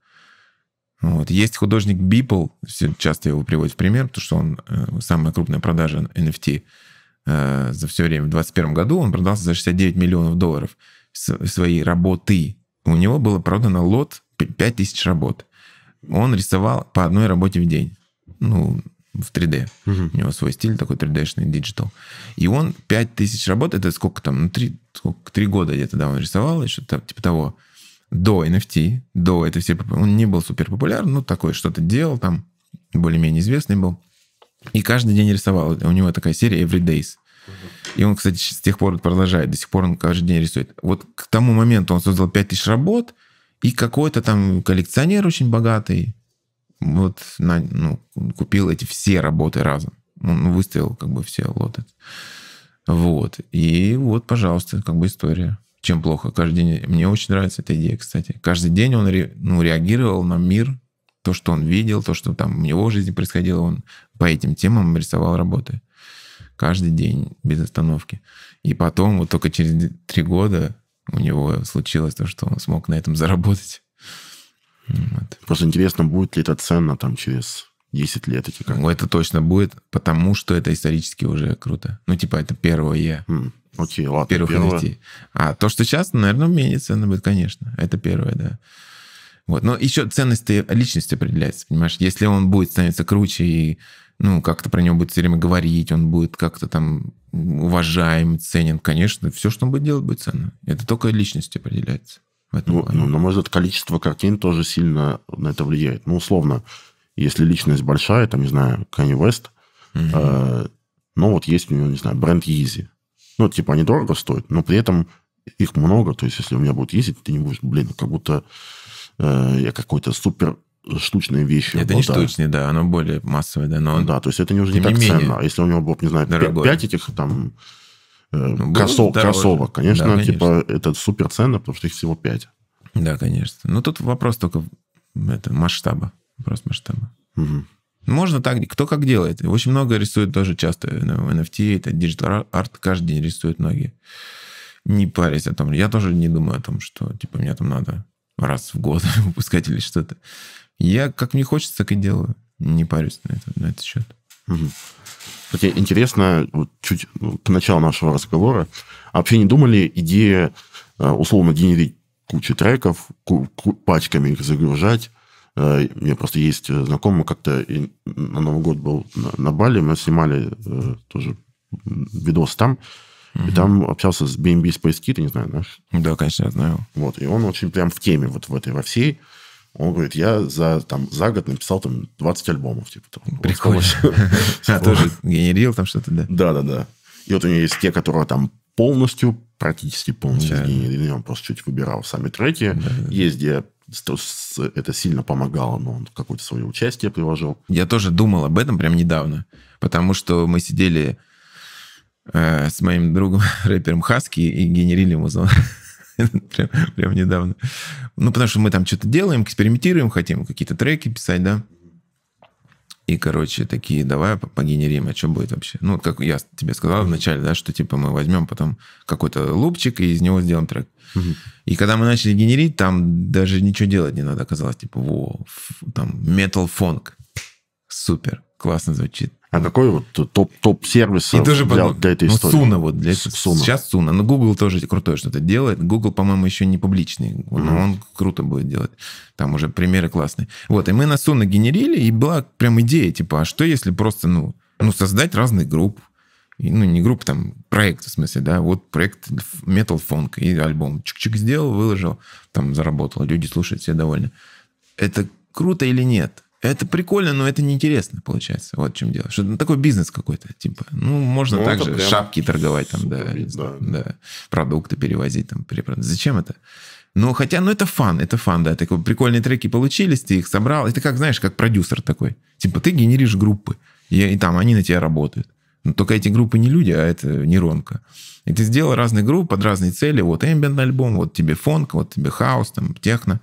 Вот. Есть художник Бипл, часто его приводят в пример, потому что он э, самая крупная продажа NFT э, за все время. В 2021 году он продался за 69 миллионов долларов с, своей работы. У него было продано лот 5000 работ. Он рисовал по одной работе в день. Ну, в 3D. Угу. У него свой стиль такой 3D-шный, диджитал. И он 5000 работ, это сколько там, ну, 3, сколько, 3 года где-то, да, он рисовал, еще то типа того. До NFT, до это все, он не был супер популярен, ну, такой что-то делал там, более-менее известный был. И каждый день рисовал. У него такая серия Every Days. И он, кстати, с тех пор продолжает, до сих пор он каждый день рисует. Вот к тому моменту он создал 5000 работ, и какой-то там коллекционер очень богатый, вот на, ну, купил эти все работы разом. Он ну, ну, выставил как бы все лоты. Вот. И вот, пожалуйста, как бы история. Чем плохо? Каждый день... Мне очень нравится эта идея, кстати. Каждый день он ре, ну, реагировал на мир, то, что он видел, то, что там в его жизни происходило. Он по этим темам рисовал работы. Каждый день, без остановки. И потом, вот только через три года у него случилось то, что он смог на этом заработать. Вот. Просто интересно, будет ли это ценно там через 10 лет. Эти как. Ну, это точно будет, потому что это исторически уже круто. Ну, типа, это первое. Mm. Окей, ладно. Первых первое. А то, что сейчас, наверное, менее ценно будет, конечно. Это первое, да. Вот. Но еще ценность личности определяется, понимаешь? Если он будет становиться круче и ну, как-то про него будет все время говорить, он будет как-то там уважаем, ценен, конечно, все, что он будет делать, будет ценно. Это только личность определяется. Ну, ну на мой взгляд, количество картин тоже сильно на это влияет. Ну, условно, если личность большая, там, не знаю, Kanye West, угу. э, ну, вот есть у него, не знаю, бренд Yeezy. Ну, типа, они дорого стоят, но при этом их много. То есть, если у меня будет Yeezy, ты не будешь, блин, как будто э, я какой-то супер штучные вещи. Это обладает. не штучные, да, оно более массовое, да, но он... Да, то есть это уже Тем не так менее, ценно. А если у него было, не знаю, дорогой. этих там Э, ну, кроссов, кроссовок, конечно, да, типа, конечно, типа это супер ценно, потому что их всего 5. Да, конечно. Но ну, тут вопрос только это, масштаба. Вопрос масштаба. Угу. Можно так, кто как делает. Очень много рисует тоже часто ну, NFT, это digital арт каждый день рисуют многие. Не парясь о том, я тоже не думаю о том, что типа мне там надо раз в год выпускать или что-то. Я как мне хочется, так и делаю. Не парюсь на, это, на этот счет. Угу. Кстати, интересно, вот чуть ну, к началу нашего разговора, а вообще не думали идея э, условно генерить кучу треков, пачками их загружать? Э, у меня просто есть э, знакомый, как-то на Новый год был на Бали, мы снимали тоже видос там, и там общался с BNB Space Kid, не знаю, знаешь? Да, конечно, я знаю. Вот, и он очень прям в теме вот в этой во всей. Он говорит, я за, там, за год написал там 20 альбомов. Типа, там, Прикольно. Я тоже генерил там что-то, да? Да-да-да. И вот у него есть те, которые там полностью, практически полностью генерили, Он просто чуть выбирал сами треки. Есть, где это сильно помогало, но он какое-то свое участие приложил. Я тоже думал об этом прям недавно, потому что мы сидели э, с моим другом, рэпером Хаски, и генерили музыку. прям, прям недавно. Ну, потому что мы там что-то делаем, экспериментируем, хотим какие-то треки писать, да. И, короче, такие, давай погенерим, а что будет вообще? Ну, как я тебе сказал вначале, да, что, типа, мы возьмем потом какой-то лупчик и из него сделаем трек. И когда мы начали генерить, там даже ничего делать не надо оказалось. Типа, во, там, метал-фонг. Супер, классно звучит. А какой вот топ, топ сервис и даже для, для этой ну, истории? Суна вот для Суна. Сейчас Суна. Но Google тоже крутое что-то делает. Google, по-моему, еще не публичный. Но mm-hmm. он круто будет делать. Там уже примеры классные. Вот, и мы на Суна генерили, и была прям идея, типа, а что если просто, ну, ну создать разные группы? И, ну, не группа, там, проект, в смысле, да, вот проект Metal Funk и альбом. Чик-чик сделал, выложил, там, заработал. Люди слушают, все довольны. Это круто или нет? Это прикольно, но это неинтересно получается. Вот в чем дело. Что ну, такой бизнес какой-то, типа. Ну, можно ну, также шапки торговать, там, да, да. да, продукты перевозить, там, перепродать. Зачем это? Ну, хотя, ну, это фан, это фан, да. Такой, прикольные треки получились, ты их собрал. Это как, знаешь, как продюсер такой. Типа, ты генеришь группы, и, и там они на тебя работают. Но только эти группы не люди, а это нейронка. И ты сделал разные группы под разные цели. Вот ambient альбом, вот тебе фонк, вот тебе хаос, там, техно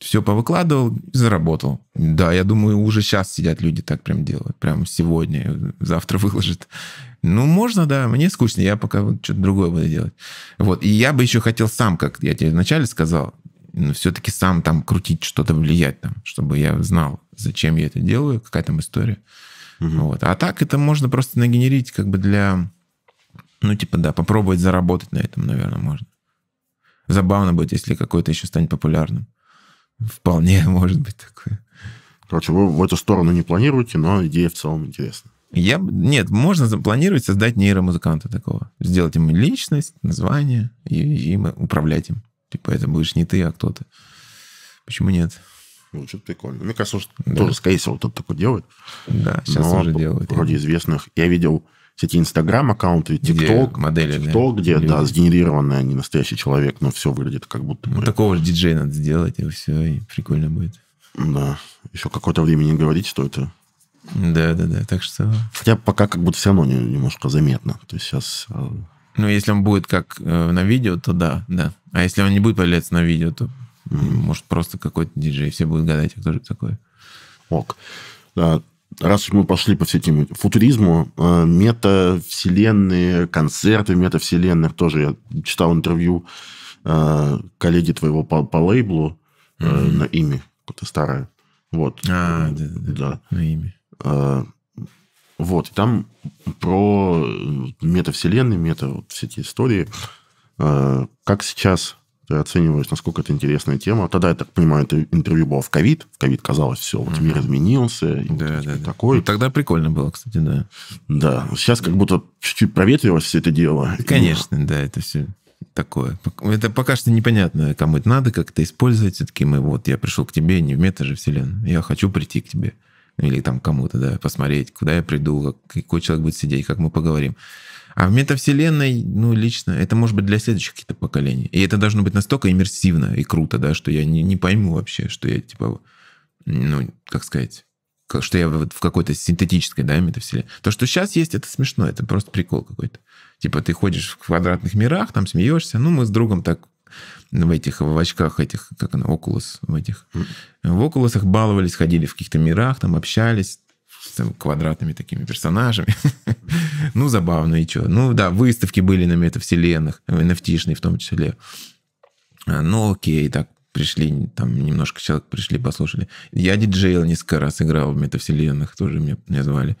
все повыкладывал заработал. Да, я думаю, уже сейчас сидят люди так прям делают. Прям сегодня, завтра выложат. Ну, можно, да, мне скучно, я пока вот что-то другое буду делать. Вот, и я бы еще хотел сам, как я тебе вначале сказал, ну, все-таки сам там крутить что-то, влиять там, чтобы я знал, зачем я это делаю, какая там история. Угу. Вот. А так это можно просто нагенерить как бы для... Ну, типа, да, попробовать заработать на этом, наверное, можно. Забавно будет, если какой-то еще станет популярным. Вполне может быть такое. Короче, вы в эту сторону не планируете, но идея в целом интересна. Я... Нет, можно запланировать создать нейромузыканта такого. Сделать ему личность, название и, и управлять им. Типа это будешь не ты, а кто-то. Почему нет? Ну, что-то прикольно. Мне кажется, что да. тоже, скорее всего, кто-то такое делает. Да, сейчас Но уже делают. Вроде известных. Я видел все эти инстаграм-аккаунты, тикток. Модели, TikTok, где, Люди. да, сгенерированный, а не настоящий человек, но ну, все выглядит как будто Ну, такого же диджея надо сделать, и все, и прикольно будет. Да. Еще какое-то время не говорить, что это... Да, да, да. Так что... Хотя пока как будто все равно немножко заметно. То есть сейчас... Э, ну, если он будет как э, на видео, то да, да. А если он не будет появляться на видео, то mm. может просто какой-то диджей. Все будут гадать, а кто же такой. Ок. Да, раз мы пошли по всем этим футуризму, э, метавселенные, концерты в метавселенных, тоже я читал интервью э, коллеги твоего по, по лейблу mm-hmm. на имя, какое-то старое. Вот. А, да, да, да. На имя. Вот, и там про метавселенные, мета, вот все эти истории, как сейчас оцениваешь, насколько это интересная тема. Тогда, я так понимаю, это интервью было в ковид. В ковид казалось, все, вот мир изменился. Да, вот, да, да. Такой. Ну, тогда прикольно было, кстати, да. Да, сейчас как будто чуть-чуть проветрилось все это дело. Конечно, и... да, это все такое. Это пока что непонятно, кому это надо, как это использовать. Все-таки мы, вот, я пришел к тебе, не в мета же вселенную. Я хочу прийти к тебе. Или там кому-то, да, посмотреть, куда я приду, какой человек будет сидеть, как мы поговорим. А в метавселенной, ну, лично, это может быть для следующих каких-то поколений. И это должно быть настолько иммерсивно и круто, да, что я не, не пойму вообще, что я, типа, ну, как сказать, что я вот в какой-то синтетической, да, метавселенной. То, что сейчас есть, это смешно, это просто прикол какой-то. Типа ты ходишь в квадратных мирах, там смеешься, ну, мы с другом так в этих, в очках этих, как она, Oculus, в этих, в Oculus баловались, ходили в каких-то мирах, там общались с там, квадратными такими персонажами. Ну, забавно, и что? Ну, да, выставки были на метавселенных, nft в том числе. А, ну, окей, так пришли, там немножко человек пришли, послушали. Я диджейл несколько раз играл в метавселенных, тоже меня, меня звали.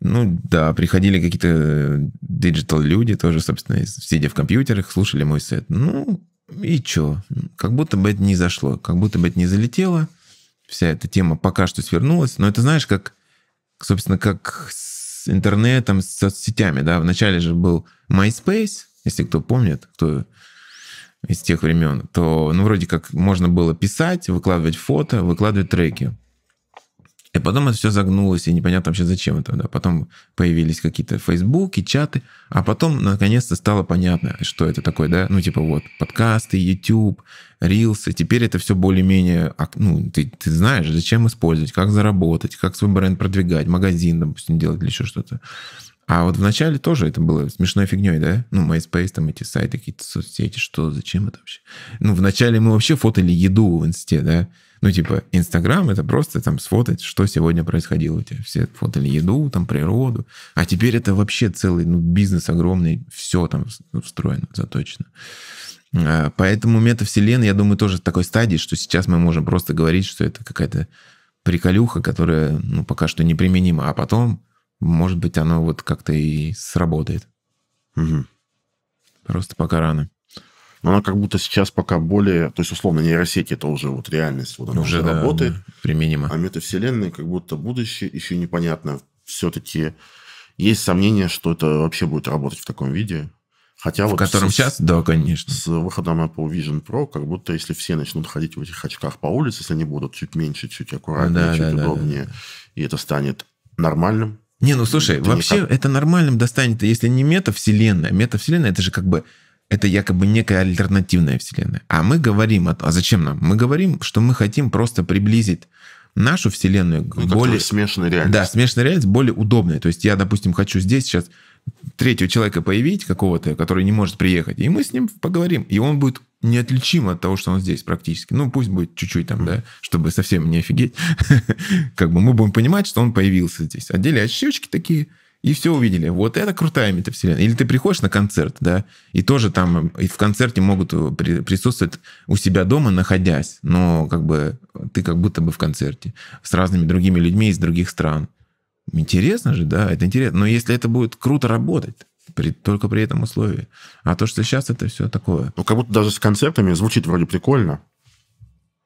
Ну да, приходили какие-то э, диджитал люди тоже, собственно, сидя в компьютерах, слушали мой сет. Ну и чё? Как будто бы это не зашло, как будто бы это не залетело. Вся эта тема пока что свернулась. Но это знаешь, как, собственно, как с с интернетом, с соцсетями, да, вначале же был MySpace, если кто помнит, кто из тех времен, то, ну, вроде как можно было писать, выкладывать фото, выкладывать треки. И потом это все загнулось, и непонятно вообще зачем это. Да. Потом появились какие-то фейсбуки, чаты, а потом наконец-то стало понятно, что это такое, да, ну типа вот подкасты, YouTube, reels, и Теперь это все более-менее, а, ну ты, ты знаешь, зачем использовать, как заработать, как свой бренд продвигать, магазин, допустим, делать или еще что-то. А вот вначале тоже это было смешной фигней, да? Ну, MySpace, там эти сайты, какие-то соцсети, что, зачем это вообще? Ну, вначале мы вообще фотали еду в инсте, да? Ну, типа, Инстаграм — это просто там сфотать, что сегодня происходило у тебя. Все фотали еду, там, природу. А теперь это вообще целый ну, бизнес огромный. Все там ну, встроено, заточено. А, поэтому метавселенная, я думаю, тоже в такой стадии, что сейчас мы можем просто говорить, что это какая-то приколюха, которая ну, пока что неприменима, а потом, может быть, оно вот как-то и сработает. Угу. Просто пока рано но она как будто сейчас пока более, то есть условно нейросети это уже вот реальность, вот она уже, уже да, работает, да, применимо. А метавселенная как будто будущее еще непонятно. Все-таки есть сомнения что это вообще будет работать в таком виде. Хотя в вот котором с, сейчас, да, конечно. С выходом Apple Vision Pro, как будто если все начнут ходить в этих очках по улице, если они будут чуть меньше, чуть аккуратнее, да, чуть да, удобнее, да, да. и это станет нормальным. Не, ну слушай, это вообще никак... это нормальным достанет, если не метавселенная. Метавселенная это же как бы это якобы некая альтернативная вселенная. А мы говорим, о, а зачем нам? Мы говорим, что мы хотим просто приблизить нашу вселенную к ну, более... смешной реальности. Да, смешанной реальность более удобной. То есть я, допустим, хочу здесь сейчас третьего человека появить какого-то, который не может приехать, и мы с ним поговорим, и он будет неотличим от того, что он здесь практически. Ну, пусть будет чуть-чуть там, да, чтобы совсем не офигеть. Как бы мы будем понимать, что он появился здесь. Отдели отщечки такие – и все увидели. Вот это крутая метавселенная. Или ты приходишь на концерт, да, и тоже там и в концерте могут э, при, присутствовать у себя дома, находясь, но как бы ты как будто бы в концерте с разными другими людьми из других стран. Интересно же, да, это интересно. Но если это будет круто работать, при, только при этом условии. А то, что сейчас, это все такое. Ну, как будто даже с концертами звучит вроде прикольно.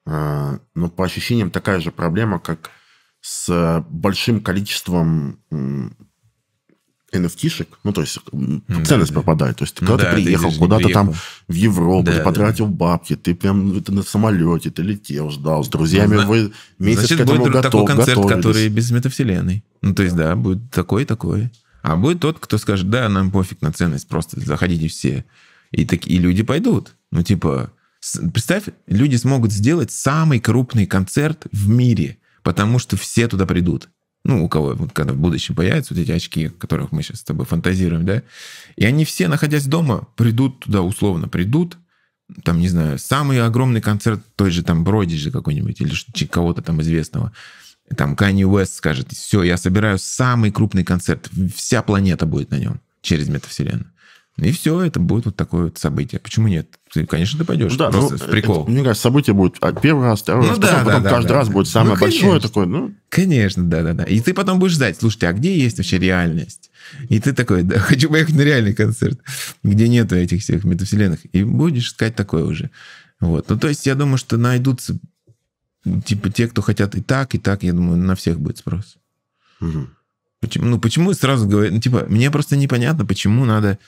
А, но по ощущениям такая же проблема, как с большим количеством NFT-шек, ну, то есть ну ценность да. пропадает. То есть ну ты ну, куда приехал, куда-то там в Европу, да, ты потратил да. бабки, ты прям ну, ты на самолете, ты летел, ждал, с друзьями ну, вы месяц значит, к этому будет готов, такой концерт, готовились. который без метавселенной. Ну, то есть, да, будет такой-такой. А будет тот, кто скажет, да, нам пофиг на ценность, просто заходите все. И, так, и люди пойдут. Ну, типа, представь, люди смогут сделать самый крупный концерт в мире, потому что все туда придут ну, у кого, когда в будущем появятся вот эти очки, о которых мы сейчас с тобой фантазируем, да, и они все, находясь дома, придут туда условно, придут, там, не знаю, самый огромный концерт той же там Броди же какой-нибудь или кого-то там известного, там Канни Уэст скажет, все, я собираю самый крупный концерт, вся планета будет на нем через метавселенную. И все, это будет вот такое вот событие. Почему нет? Ты, конечно, ты пойдешь. Ну, да, просто ну, в прикол. Это, мне кажется, событие будет первый раз, второй ну, раз, да, потом, да, потом да, каждый да. раз будет ну, самое ну, большое такое. Ну. Конечно, да-да-да. И ты потом будешь ждать, слушайте, а где есть вообще реальность? И ты такой, да, хочу поехать на реальный концерт, где нету этих всех метавселенных. И будешь искать такое уже. Вот. Ну, то есть, я думаю, что найдутся типа те, кто хотят и так, и так, я думаю, на всех будет спрос. Угу. Почему, ну, почему сразу говорят, ну, типа, мне просто непонятно, почему надо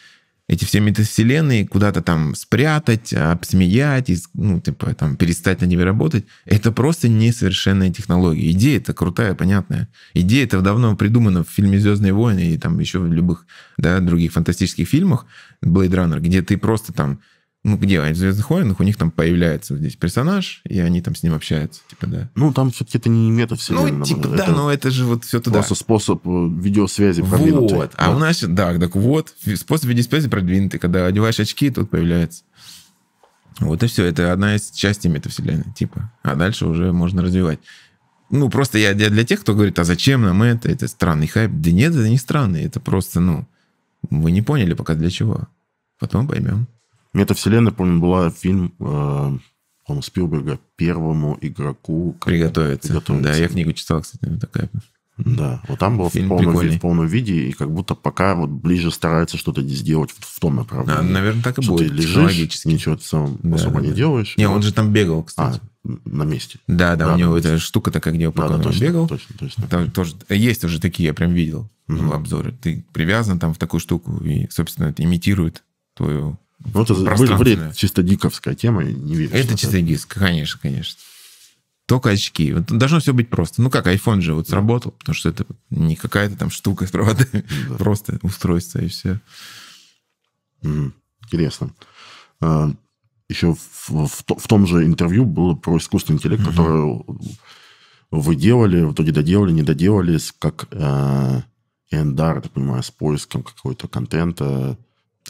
эти все метавселенные куда-то там спрятать, обсмеять, ну, типа, там, перестать на ними работать, это просто несовершенная технология. Идея это крутая, понятная. Идея это давно придумана в фильме «Звездные войны» и там еще в любых да, других фантастических фильмах Blade Runner, где ты просто там ну, где они в «Звездных войнах», у них там появляется здесь персонаж, и они там с ним общаются, типа, да. Ну, там все-таки это не метавселенная. Ну, типа, ну, это да, но это же вот все туда. Просто способ э, видеосвязи продвинутый. Вот, а да. у нас, да, так вот, способ видеосвязи продвинутый, когда одеваешь очки, тут появляется. Вот и все, это одна из частей метавселенной, типа. А дальше уже можно развивать. Ну, просто я для тех, кто говорит, а зачем нам это, это странный хайп. Да нет, это не странный, это просто, ну, вы не поняли пока для чего. Потом поймем. Метавселенная, помню, была фильм э, по Спилберга «Первому игроку». Приготовиться. Приготовиться. Да, я книгу читал, кстати, такая. Да, вот там был Фильм в полном, виде, в полном виде, и как будто пока вот ближе старается что-то сделать в, том направлении. А, наверное, так и что будет. Ты лежишь, ничего ты сам да, особо да. не делаешь. Не, он, он же там бегал, кстати. А, на месте. Да, да, да у него месте. эта штука такая, где да, да, точно, бегал. Точно, точно. Там тоже есть уже такие, я прям видел угу. Ну, обзоре. Ты привязан там в такую штуку, и, собственно, это имитирует твою ну, это, блин, чисто диковская тема, не верю. Это чисто диковская, конечно, конечно. Только очки. Вот должно все быть просто. Ну как, iPhone же вот сработал, потому что это не какая-то там штука с проводами, да. просто устройство и все. Интересно. А, Еще в, в, в том же интервью было про искусственный интеллект, угу. который вы делали, в итоге доделали, не доделались, как э, а, Эндар, так понимаю, с поиском какого-то контента,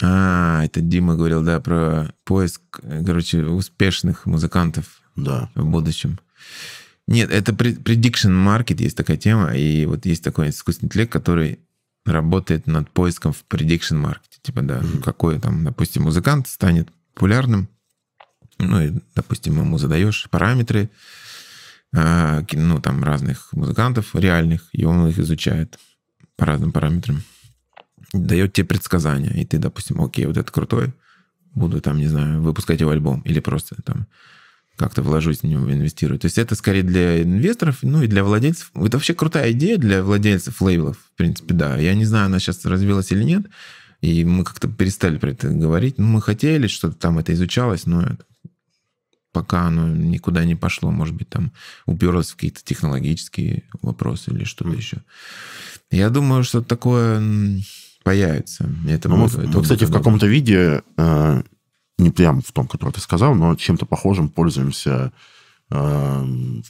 а, это Дима говорил, да, про поиск, э, короче, успешных музыкантов да. в будущем. Нет, это prediction market, есть такая тема, и вот есть такой искусственный интеллект, который работает над поиском в prediction market. Типа, да, mm-hmm. какой там, допустим, музыкант станет популярным, ну, и, допустим, ему задаешь параметры, а, ну, там, разных музыкантов реальных, и он их изучает по разным параметрам дает тебе предсказания, и ты, допустим, окей, вот это крутой, буду там, не знаю, выпускать его альбом, или просто там как-то вложусь в него, инвестирую. То есть это скорее для инвесторов, ну и для владельцев. Это вообще крутая идея для владельцев лейблов, в принципе, да. Я не знаю, она сейчас развилась или нет, и мы как-то перестали про это говорить. Ну, мы хотели, что-то там это изучалось, но это пока оно никуда не пошло. Может быть, там уперлось в какие-то технологические вопросы или что-то mm. еще. Я думаю, что такое появится. это ну, мы, это мы, ну, кстати, в каком-то виде, э, не прям в том, который ты сказал, но чем-то похожим пользуемся. Э,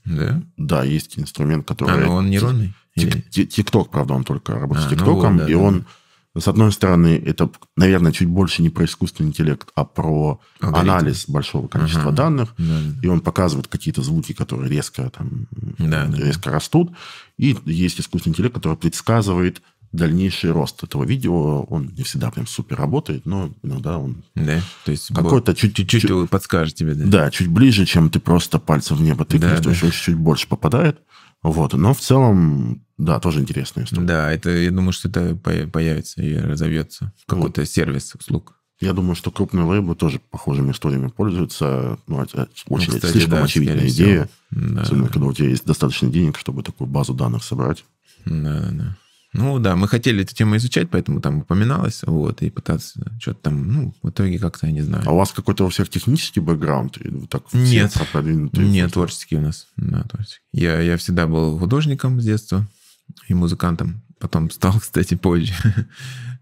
да? Да, есть инструмент, который... А, ну он нейронный? Тикток, правда, он только работает а, ну ТикТоком, ну вот, да, и да. он... С одной стороны, это, наверное, чуть больше не про искусственный интеллект, а про Алгоритм. анализ большого количества ага. данных. Да, да. И он показывает какие-то звуки, которые резко, там, да, резко да. растут. И есть искусственный интеллект, который предсказывает дальнейший рост этого видео, он не всегда прям супер работает, но иногда он да? то есть какой-то чуть-чуть чуть, подскажет тебе. Да? да, чуть ближе, чем ты просто пальцем в небо тыкаешь, да, то есть да. чуть-чуть больше попадает. Вот, но в целом, да, тоже интересная история. Да, это, я думаю, что это появится и разовьется в какой-то вот. сервис услуг. Я думаю, что крупные лейблы тоже похожими историями пользуются. Ну, это а, а, очень ну, кстати, слишком да, очевидная идея. Да, особенно, да. когда у тебя есть достаточно денег, чтобы такую базу данных собрать. Да, да, да. Ну да, мы хотели эту тему изучать, поэтому там упоминалось, вот, и пытаться что-то там, ну, в итоге как-то, я не знаю. А у вас какой-то у всех технический бэкграунд? вот так нет, нет, творческий у нас, да, творческий. Я, я всегда был художником с детства и музыкантом, потом стал, кстати, позже.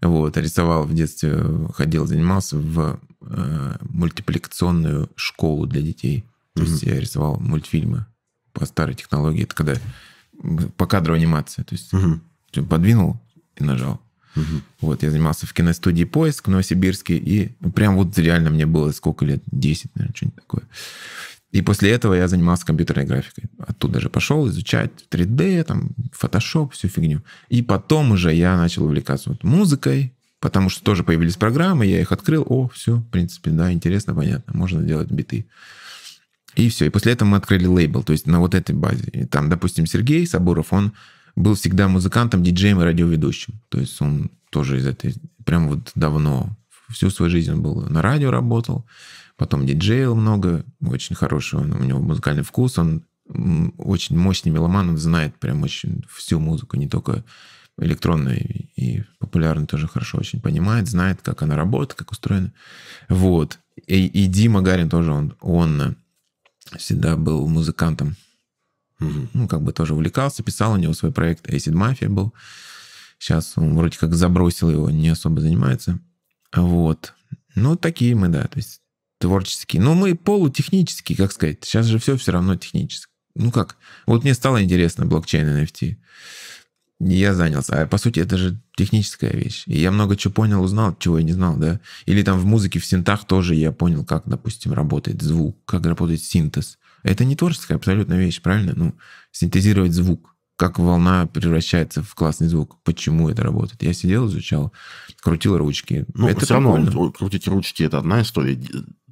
вот, рисовал в детстве, ходил, занимался в э, мультипликационную школу для детей. То есть я рисовал мультфильмы по старой технологии, это когда по кадру анимация, то есть подвинул и нажал. Угу. Вот, я занимался в киностудии «Поиск» в Новосибирске, и ну, прям вот реально мне было сколько лет, 10, наверное, что-нибудь такое. И после этого я занимался компьютерной графикой. Оттуда же пошел изучать 3D, там, Photoshop, всю фигню. И потом уже я начал увлекаться вот музыкой, потому что тоже появились программы, я их открыл, о, все, в принципе, да, интересно, понятно, можно делать биты. И все. И после этого мы открыли лейбл, то есть на вот этой базе. И там, допустим, Сергей Сабуров, он был всегда музыкантом, диджеем и радиоведущим. То есть он тоже из этой... Прям вот давно, всю свою жизнь он был на радио работал, потом диджеил много, очень хороший он, у него музыкальный вкус, он очень мощный меломан, он знает прям очень всю музыку, не только электронную и популярную тоже хорошо очень понимает, знает, как она работает, как устроена. Вот. И, и Дима Гарин тоже, он, он всегда был музыкантом ну, как бы тоже увлекался, писал, у него свой проект Acid Mafia был. Сейчас он вроде как забросил его, не особо занимается. Вот. Ну, такие мы, да, то есть творческие. Но ну, мы полутехнические, как сказать. Сейчас же все все равно технически. Ну как? Вот мне стало интересно блокчейн NFT. Я занялся. А по сути, это же техническая вещь. И я много чего понял, узнал, чего я не знал, да. Или там в музыке, в синтах тоже я понял, как, допустим, работает звук, как работает синтез. Это не творческая абсолютно вещь, правильно? Ну, синтезировать звук, как волна превращается в классный звук, почему это работает. Я сидел, изучал, крутил ручки. Ну, это все прикольно. равно крутить ручки это одна история.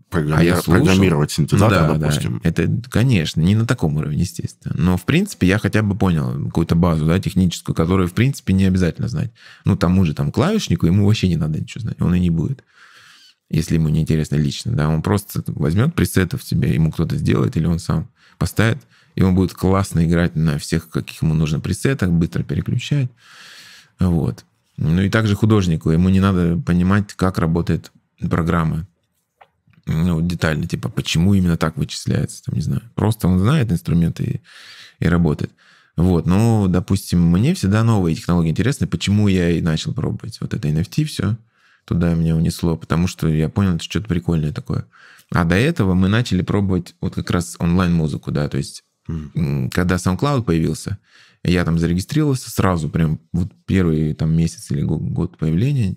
Программи... А я слушал. программировать синтезатор, ну да, допустим. Да. Это, конечно, не на таком уровне, естественно. Но, в принципе, я хотя бы понял какую-то базу да, техническую, которую, в принципе, не обязательно знать. Ну, тому же там клавишнику ему вообще не надо ничего знать, он и не будет если ему не интересно лично, да, он просто возьмет пресетов себе, ему кто-то сделает или он сам поставит, и он будет классно играть на всех, каких ему нужно пресетах, быстро переключать, вот. Ну и также художнику, ему не надо понимать, как работает программа, ну, детально, типа, почему именно так вычисляется, там, не знаю. Просто он знает инструменты и, и работает. Вот, ну, допустим, мне всегда новые технологии интересны, почему я и начал пробовать вот это NFT все туда меня унесло, потому что я понял, что что-то прикольное такое. А до этого мы начали пробовать вот как раз онлайн-музыку, да, то есть mm. когда SoundCloud появился, я там зарегистрировался сразу, прям вот первый там месяц или год появления,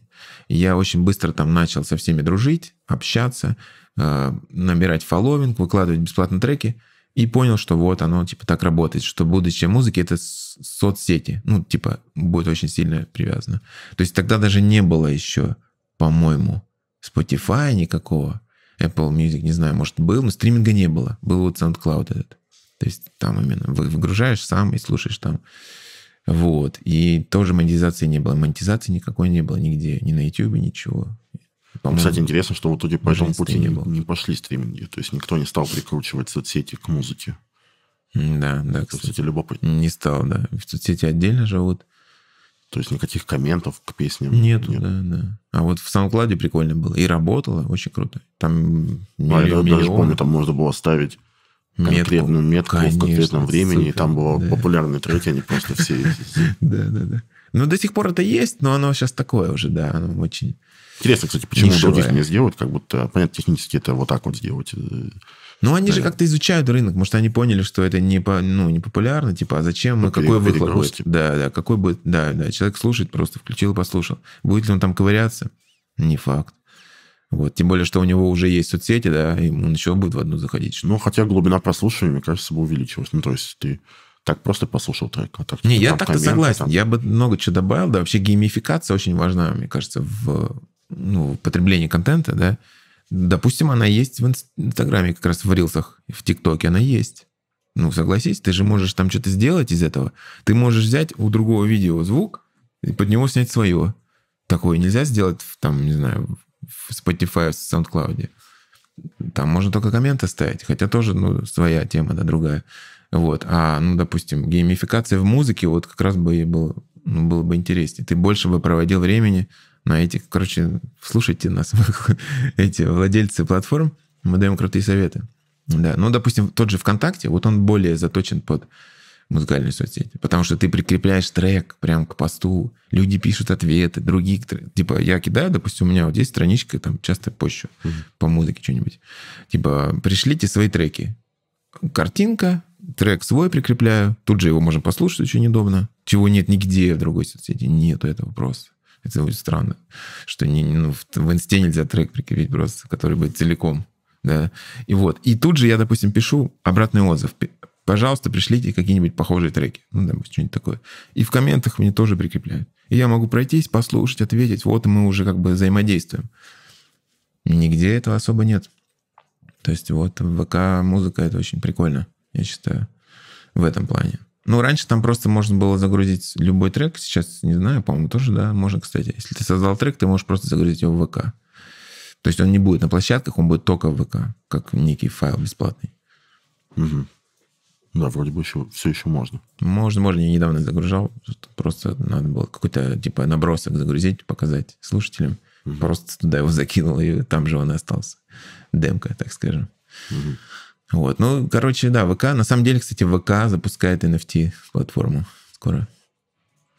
я очень быстро там начал со всеми дружить, общаться, э, набирать фолловинг, выкладывать бесплатные треки, и понял, что вот оно типа так работает, что будущее музыки это соцсети, ну типа будет очень сильно привязано. То есть тогда даже не было еще по-моему. Spotify никакого. Apple Music, не знаю, может, был, но стриминга не было. Был вот SoundCloud этот. То есть там именно выгружаешь сам и слушаешь там. Вот. И тоже монетизации не было. Монетизации никакой не было нигде. Ни на YouTube, ничего. по ну, Кстати, интересно, что в итоге по этому пути не, было. не пошли стриминги. То есть никто не стал прикручивать соцсети к музыке. Да, да. Это, кстати, кстати любопытно. Не стал, да. В соцсети отдельно живут. То есть никаких комментов к песням? Нет, нет. да, да. А вот в SoundCloud прикольно было. И работало, очень круто. Там ну, а я даже помню, там можно было ставить конкретную метку, метку Конечно, в конкретном времени, супер, и там было да. популярные треки, они просто все... Да, да, да. Ну, до сих пор это есть, но оно сейчас такое уже, да, оно очень... Интересно, кстати, почему других не сделать, как будто, понятно, технически это вот так вот сделать э, ну они Понятно. же как-то изучают рынок. Может, они поняли, что это не, по, ну, не популярно, типа, а зачем, ну, ну какой выхлоп будет? Ну, да, типа. да, какой будет, да, да. Человек слушает просто, включил, послушал. Будет ли он там ковыряться? Не факт. Вот, тем более, что у него уже есть соцсети, да, и он еще будет в одну заходить. Ну, хотя глубина прослушивания, мне кажется, бы увеличилась. Ну, то есть ты так просто послушал трек. А так, не, я так-то согласен. Там... Я бы много чего добавил, да. Вообще геймификация очень важна, мне кажется, в ну, потреблении контента, да. Допустим, она есть в Инстаграме, как раз в Рилсах, в ТикТоке она есть. Ну, согласись, ты же можешь там что-то сделать из этого. Ты можешь взять у другого видео звук и под него снять свое. Такое нельзя сделать, в, там, не знаю, в Spotify, в SoundCloud. Там можно только комменты ставить, хотя тоже, ну, своя тема, да, другая. Вот. А, ну, допустим, геймификация в музыке вот как раз бы и был ну, было бы интереснее. Ты больше бы проводил времени но эти, короче, слушайте нас, эти владельцы платформ, мы даем крутые советы. Да, ну, допустим, тот же ВКонтакте, вот он более заточен под музыкальные соцсети, потому что ты прикрепляешь трек прям к посту, люди пишут ответы, другие, типа, я кидаю, допустим, у меня вот есть страничка, там часто пощу mm-hmm. по музыке что-нибудь, типа, пришлите свои треки, картинка, трек свой прикрепляю, тут же его можем послушать очень удобно, чего нет нигде в другой соцсети, нет этого просто. Это очень странно, что не, ну, в инсте нельзя трек прикрепить просто, который будет целиком. Да? И вот. И тут же я, допустим, пишу обратный отзыв. Пожалуйста, пришлите какие-нибудь похожие треки. Ну, допустим, что-нибудь такое. И в комментах мне тоже прикрепляют. И я могу пройтись, послушать, ответить. Вот мы уже как бы взаимодействуем. Нигде этого особо нет. То есть вот ВК-музыка это очень прикольно, я считаю, в этом плане. Ну, раньше там просто можно было загрузить любой трек, сейчас не знаю, по-моему, тоже, да, можно, кстати. Если ты создал трек, ты можешь просто загрузить его в ВК. То есть он не будет на площадках, он будет только в ВК, как некий файл бесплатный. Угу. Да, вроде бы еще, все еще можно. Можно, можно. Я недавно загружал. Просто надо было какой-то типа набросок загрузить, показать слушателям. Угу. Просто туда его закинул, и там же он и остался. Демка, так скажем. Угу. Вот. Ну, короче, да, ВК. На самом деле, кстати, ВК запускает NFT-платформу скоро.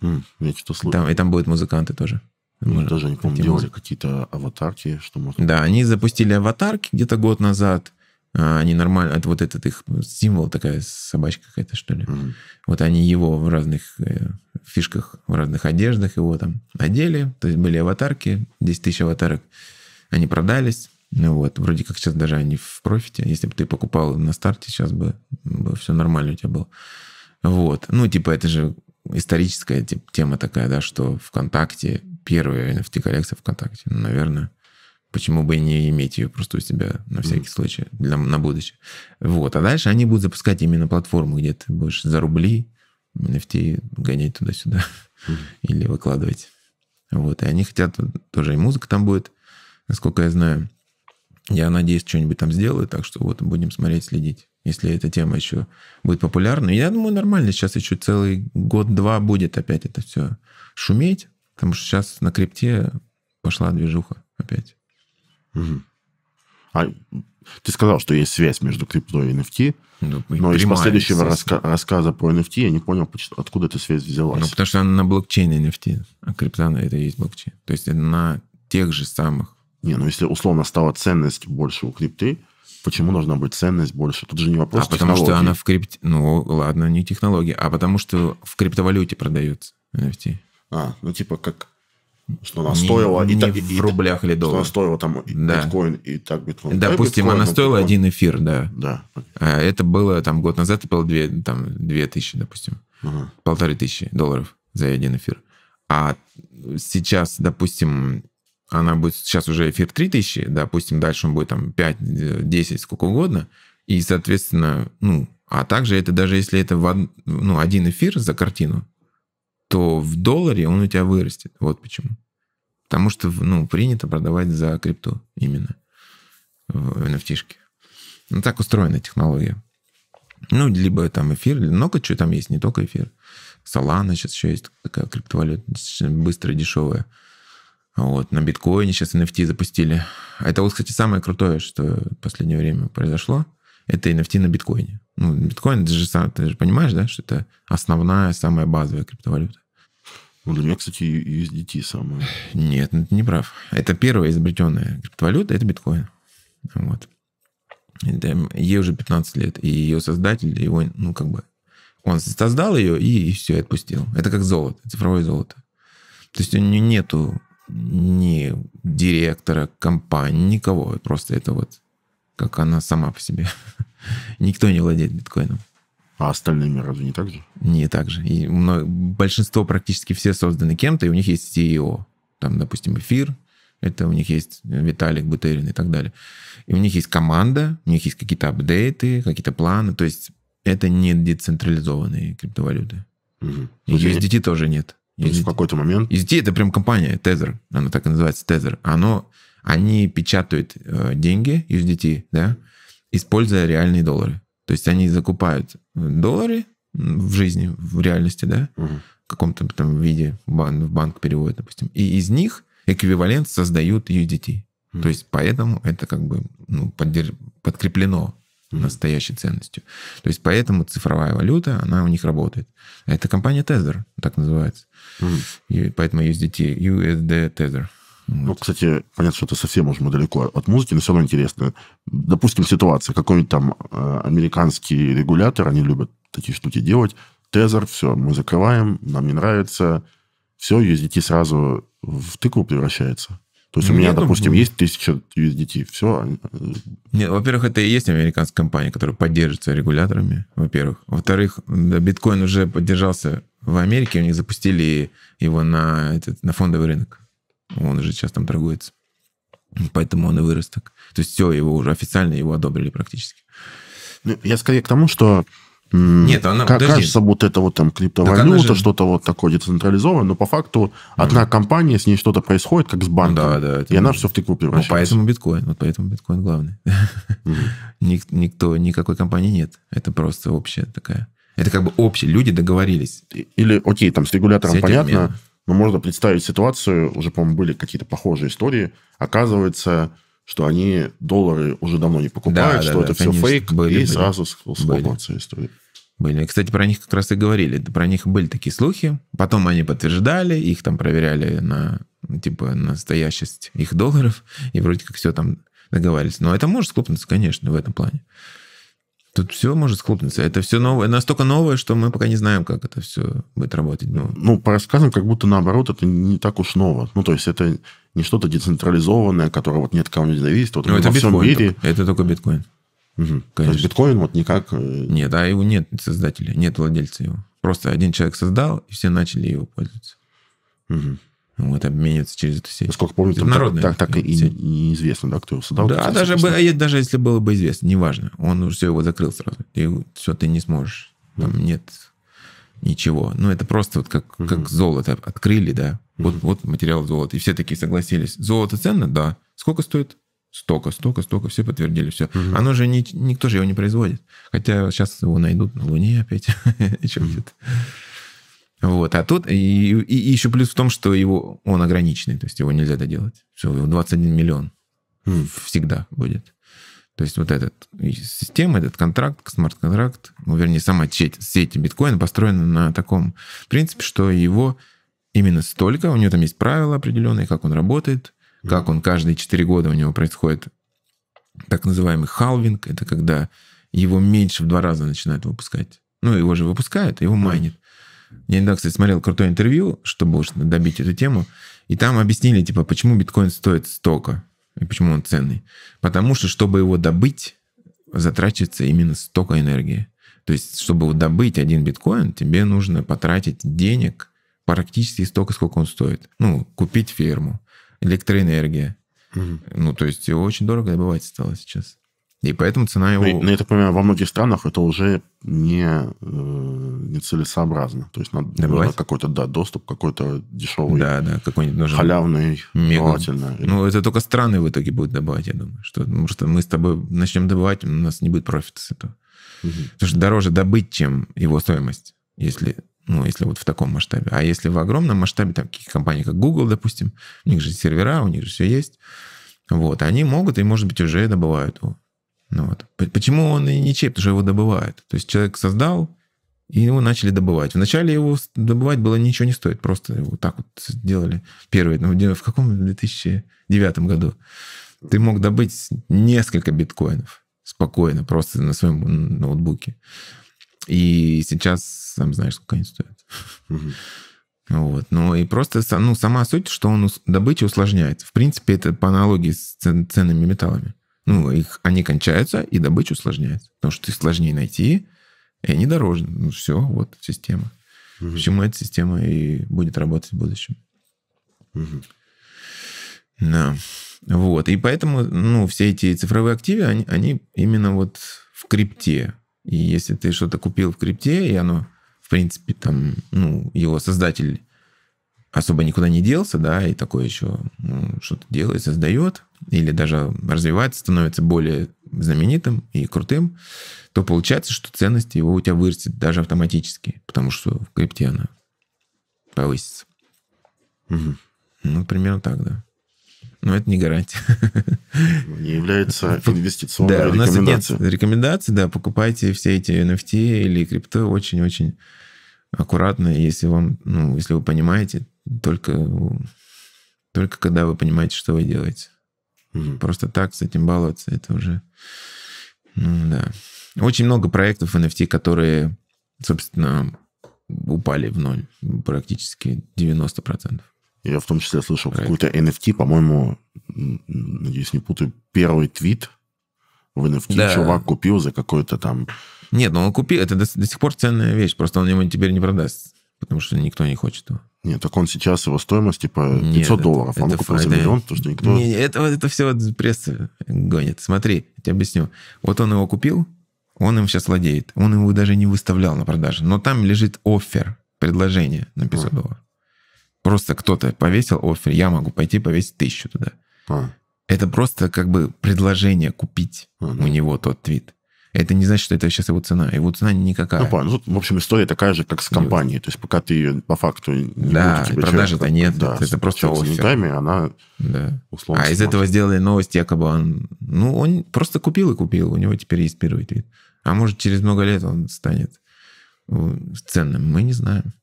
Mm, я что слышал. Там, и там будут музыканты тоже. Ну, Может, даже не помню, делали музыку. какие-то аватарки, что можно... Да, они запустили аватарки где-то год назад. А, они нормально... Это вот этот их символ, такая собачка какая-то, что ли. Mm-hmm. Вот они его в разных э, фишках, в разных одеждах его там одели. То есть были аватарки, 10 тысяч аватарок. Они продались. Ну вот, вроде как сейчас даже они в профите. Если бы ты покупал на старте, сейчас бы, бы все нормально у тебя было. Вот. Ну, типа, это же историческая типа, тема такая, да, что ВКонтакте, первая NFT-коллекция ВКонтакте, ну, наверное, почему бы и не иметь ее просто у себя на всякий случай, для, на будущее. Вот. А дальше они будут запускать именно платформу, где ты будешь за рубли NFT гонять туда-сюда или выкладывать. Вот. И они хотят, тоже и музыка там будет, насколько я знаю. Я надеюсь, что-нибудь там сделаю, так что вот будем смотреть, следить, если эта тема еще будет популярна. Я думаю, нормально, сейчас еще целый год-два будет опять это все шуметь, потому что сейчас на крипте пошла движуха опять. Угу. А ты сказал, что есть связь между крипто и NFT, ну, но из последующего раска- рассказа про NFT я не понял, откуда эта связь взялась. Ну, потому что она на блокчейне NFT, а крипта — это и есть блокчейн. То есть на тех же самых не, ну если условно стала ценность больше у крипты, почему должна быть ценность больше? Тут же не вопрос. А потому что она в крипте. Ну, ладно, не технология, а потому что в криптовалюте продается NFT. А, ну типа как что она не, стоила не и так, в и, рублях или долларах. Что она стоила там да. биткоин и так биткоин. Допустим, биткоин, она ну, стоила биткоин. один эфир, да. Да. А это было там год назад, это было две, там, две тысячи, допустим. Ага. Полторы тысячи долларов за один эфир. А сейчас, допустим, она будет сейчас уже эфир 3000, допустим, дальше он будет там 5-10, сколько угодно, и, соответственно, ну, а также это даже если это в, ну, один эфир за картину, то в долларе он у тебя вырастет. Вот почему. Потому что, ну, принято продавать за крипту именно в nft -шке. Ну, так устроена технология. Ну, либо там эфир, много чего там есть, не только эфир. Solana сейчас еще есть такая криптовалюта, быстрая, дешевая. Вот, на биткоине сейчас NFT запустили. Это вот, кстати, самое крутое, что в последнее время произошло. Это NFT на биткоине. Ну, биткоин, ты же, сам, ты же понимаешь, да, что это основная, самая базовая криптовалюта. Ну, для меня, кстати, USDT самая. Нет, ну, ты не прав. Это первая изобретенная криптовалюта, это биткоин. Вот. Ей уже 15 лет, и ее создатель, его, ну, как бы, он создал ее и, и все, отпустил. Это как золото, цифровое золото. То есть у нее нету ни директора компании, никого. Просто это вот как она сама по себе. Никто не владеет биткоином. А остальными разве не так же? Не так же. И большинство, практически все созданы кем-то, и у них есть CEO. Там, допустим, эфир, это у них есть Виталик Бутерин и так далее. И у них есть команда, у них есть какие-то апдейты, какие-то планы. То есть это не децентрализованные криптовалюты. Угу. И USDT тоже нет в какой-то момент... USDT — это прям компания, Tether, она так и называется, Tether. Оно, они печатают э, деньги, USDT, да, используя реальные доллары. То есть они закупают э, доллары в жизни, в реальности, да, угу. в каком-то там виде, бан, в банк переводят, допустим. И из них эквивалент создают USDT. Mm. То есть поэтому это как бы ну, поддерж... подкреплено настоящей ценностью. То есть поэтому цифровая валюта, она у них работает. Это компания Tether, так называется. Mm-hmm. И поэтому USDT, USD Tether. Ну, вот. Ну, кстати, понятно, что это совсем уже мы далеко от музыки, но все равно интересно. Допустим, ситуация, какой-нибудь там э, американский регулятор, они любят такие штуки делать. Тезер, все, мы закрываем, нам не нравится. Все, USDT сразу в тыкву превращается. То есть у меня, Нет, допустим, ну... есть 1000 USDT, все. Нет, во-первых, это и есть американская компания, которая поддерживается регуляторами, во-первых. Во-вторых, биткоин уже поддержался в Америке, они запустили его на, этот, на фондовый рынок. Он уже сейчас там торгуется. Поэтому он и вырос так. То есть все, его уже официально его одобрили практически. Ну, я скорее к тому, что нет, она как, подожди. кажется, будто это вот там криптовалюта, же... что-то вот такое децентрализованное, но по факту mm. одна компания, с ней что-то происходит, как с банком, ну, да, да, и она все в тыкву превращается. Ну, поэтому биткоин, вот поэтому биткоин главный. Mm. Ник, никто, никакой компании нет. Это просто общая такая. Это как бы общие люди договорились. Или, окей, там с регулятором Сеть понятно, обмена. но можно представить ситуацию, уже, по-моему, были какие-то похожие истории. Оказывается, что они доллары уже давно не покупают, да, что да, это да, все конечно, фейк, были, и были. сразу схлопнется история были. Кстати, про них как раз и говорили. Про них были такие слухи. Потом они подтверждали, их там проверяли на типа настоящесть их долларов, и вроде как все там договаривались. Но это может схлопнуться, конечно, в этом плане. Тут все может схлопнуться. Это все новое, настолько новое, что мы пока не знаем, как это все будет работать. Ну, ну по рассказам, как будто наоборот, это не так уж ново. Ну, то есть это не что-то децентрализованное, которое вот нет кого не зависит. Вот ну, это во биткоин всем мире... Только. Это только биткоин. Угу, То есть биткоин вот никак... Э, нет, а его нет создателя, нет владельца его. Просто один человек создал, и все начали его пользоваться. Угу. Вот, обменяться через эту сеть. Сколько помню, там так, так, так и, неизвестно, да, кто его создал. Да, даже, бы, э, даже если было бы известно, неважно. Он уже все его закрыл сразу. И все, ты не сможешь. Там да. нет ничего. Ну, это просто вот как, угу. как золото открыли, да. Угу. Вот, вот материал золота. И все такие согласились. Золото ценно? Да. Сколько стоит? столько, столько, столько, все подтвердили, все. Угу. Оно же не, никто же его не производит. Хотя сейчас его найдут на Луне опять. Вот, а тут и, еще плюс в том, что его он ограниченный, то есть его нельзя доделать. Все, его 21 миллион всегда будет. То есть вот этот система, этот контракт, смарт-контракт, ну, вернее, сама сеть, сеть биткоина построена на таком принципе, что его именно столько, у него там есть правила определенные, как он работает, как он каждые 4 года у него происходит так называемый халвинг, это когда его меньше в два раза начинают выпускать. Ну, его же выпускают, его майнит. Я недавно, кстати, смотрел крутое интервью, чтобы уж добить эту тему, и там объяснили, типа, почему биткоин стоит столько и почему он ценный. Потому что, чтобы его добыть, затрачивается именно столько энергии. То есть, чтобы его добыть один биткоин, тебе нужно потратить денег практически столько, сколько он стоит. Ну, купить ферму, электроэнергия. Угу. Ну, то есть его очень дорого добывать стало сейчас. И поэтому цена его... Но, но ну, я так понимаю, во многих странах это уже не, э, нецелесообразно. То есть надо, надо какой-то да, доступ, какой-то дешевый, да, да, какой нужен халявный, желательно. Ну, это только страны в итоге будут добывать, я думаю. Что, потому что мы с тобой начнем добывать, у нас не будет профита с этого. Угу. Потому что дороже добыть, чем его стоимость, если ну, если вот в таком масштабе. А если в огромном масштабе, там, какие компании, как Google, допустим, у них же сервера, у них же все есть. Вот, они могут и, может быть, уже добывают его. Ну, вот. Почему он и ничей? Потому что его добывают. То есть человек создал, и его начали добывать. Вначале его добывать было ничего не стоит. Просто его так вот сделали. Первый, ну, в каком 2009 году? Ты мог добыть несколько биткоинов спокойно, просто на своем ноутбуке. И сейчас, сам знаешь, сколько они стоят. Вот. Ну и просто ну, сама суть, что он добычу усложняет. В принципе, это по аналогии с ценными металлами. Ну, их, они кончаются, и добычу усложняет. Потому что их сложнее найти, и они дороже. Ну все, вот система. Угу. Почему эта система и будет работать в будущем. Угу. Да. Вот. И поэтому ну, все эти цифровые активы, они, они именно вот в крипте. И если ты что-то купил в крипте, и оно, в принципе, там, ну, его создатель особо никуда не делся, да, и такое еще ну, что-то делает, создает, или даже развивается, становится более знаменитым и крутым, то получается, что ценность его у тебя вырастет даже автоматически, потому что в крипте она повысится. Угу. Ну, примерно так, да но это не гарантия. Ну, не является инвестиционной да, рекомендацией. У нас нет рекомендаций, да, покупайте все эти NFT или крипто очень-очень аккуратно, если вам, ну, если вы понимаете, только, только когда вы понимаете, что вы делаете. Угу. Просто так с этим баловаться, это уже, ну, да. Очень много проектов NFT, которые, собственно, упали в ноль, практически 90%. Я в том числе слышал right. какую-то NFT, по-моему, надеюсь, не путаю, первый твит в NFT да. чувак купил за какой-то там... Нет, но ну он купил, это до, до сих пор ценная вещь, просто он ему теперь не продаст, потому что никто не хочет его. Нет, так он сейчас, его стоимость типа 500 Нет, это, долларов, а он купил фа- за миллион, потому что никто... Не, это, это все пресса гонит. Смотри, я тебе объясню. Вот он его купил, он им сейчас владеет. Он его даже не выставлял на продажу. Но там лежит офер, предложение на 500 долларов. Просто кто-то повесил офер, я могу пойти повесить тысячу туда. А. Это просто как бы предложение купить а, да. у него тот твит. Это не значит, что это сейчас его цена. Его цена никакая. Ну, понятно. Ну, тут, в общем, история такая же, как с компанией. То есть пока ты ее по факту не Да, будет, продажи-то нет. Да, это просто с деньгами, она да. условно... А сможет. из этого сделали новость, якобы он... Ну, он просто купил и купил. У него теперь есть первый твит. А может, через много лет он станет э, ценным. Мы не знаем.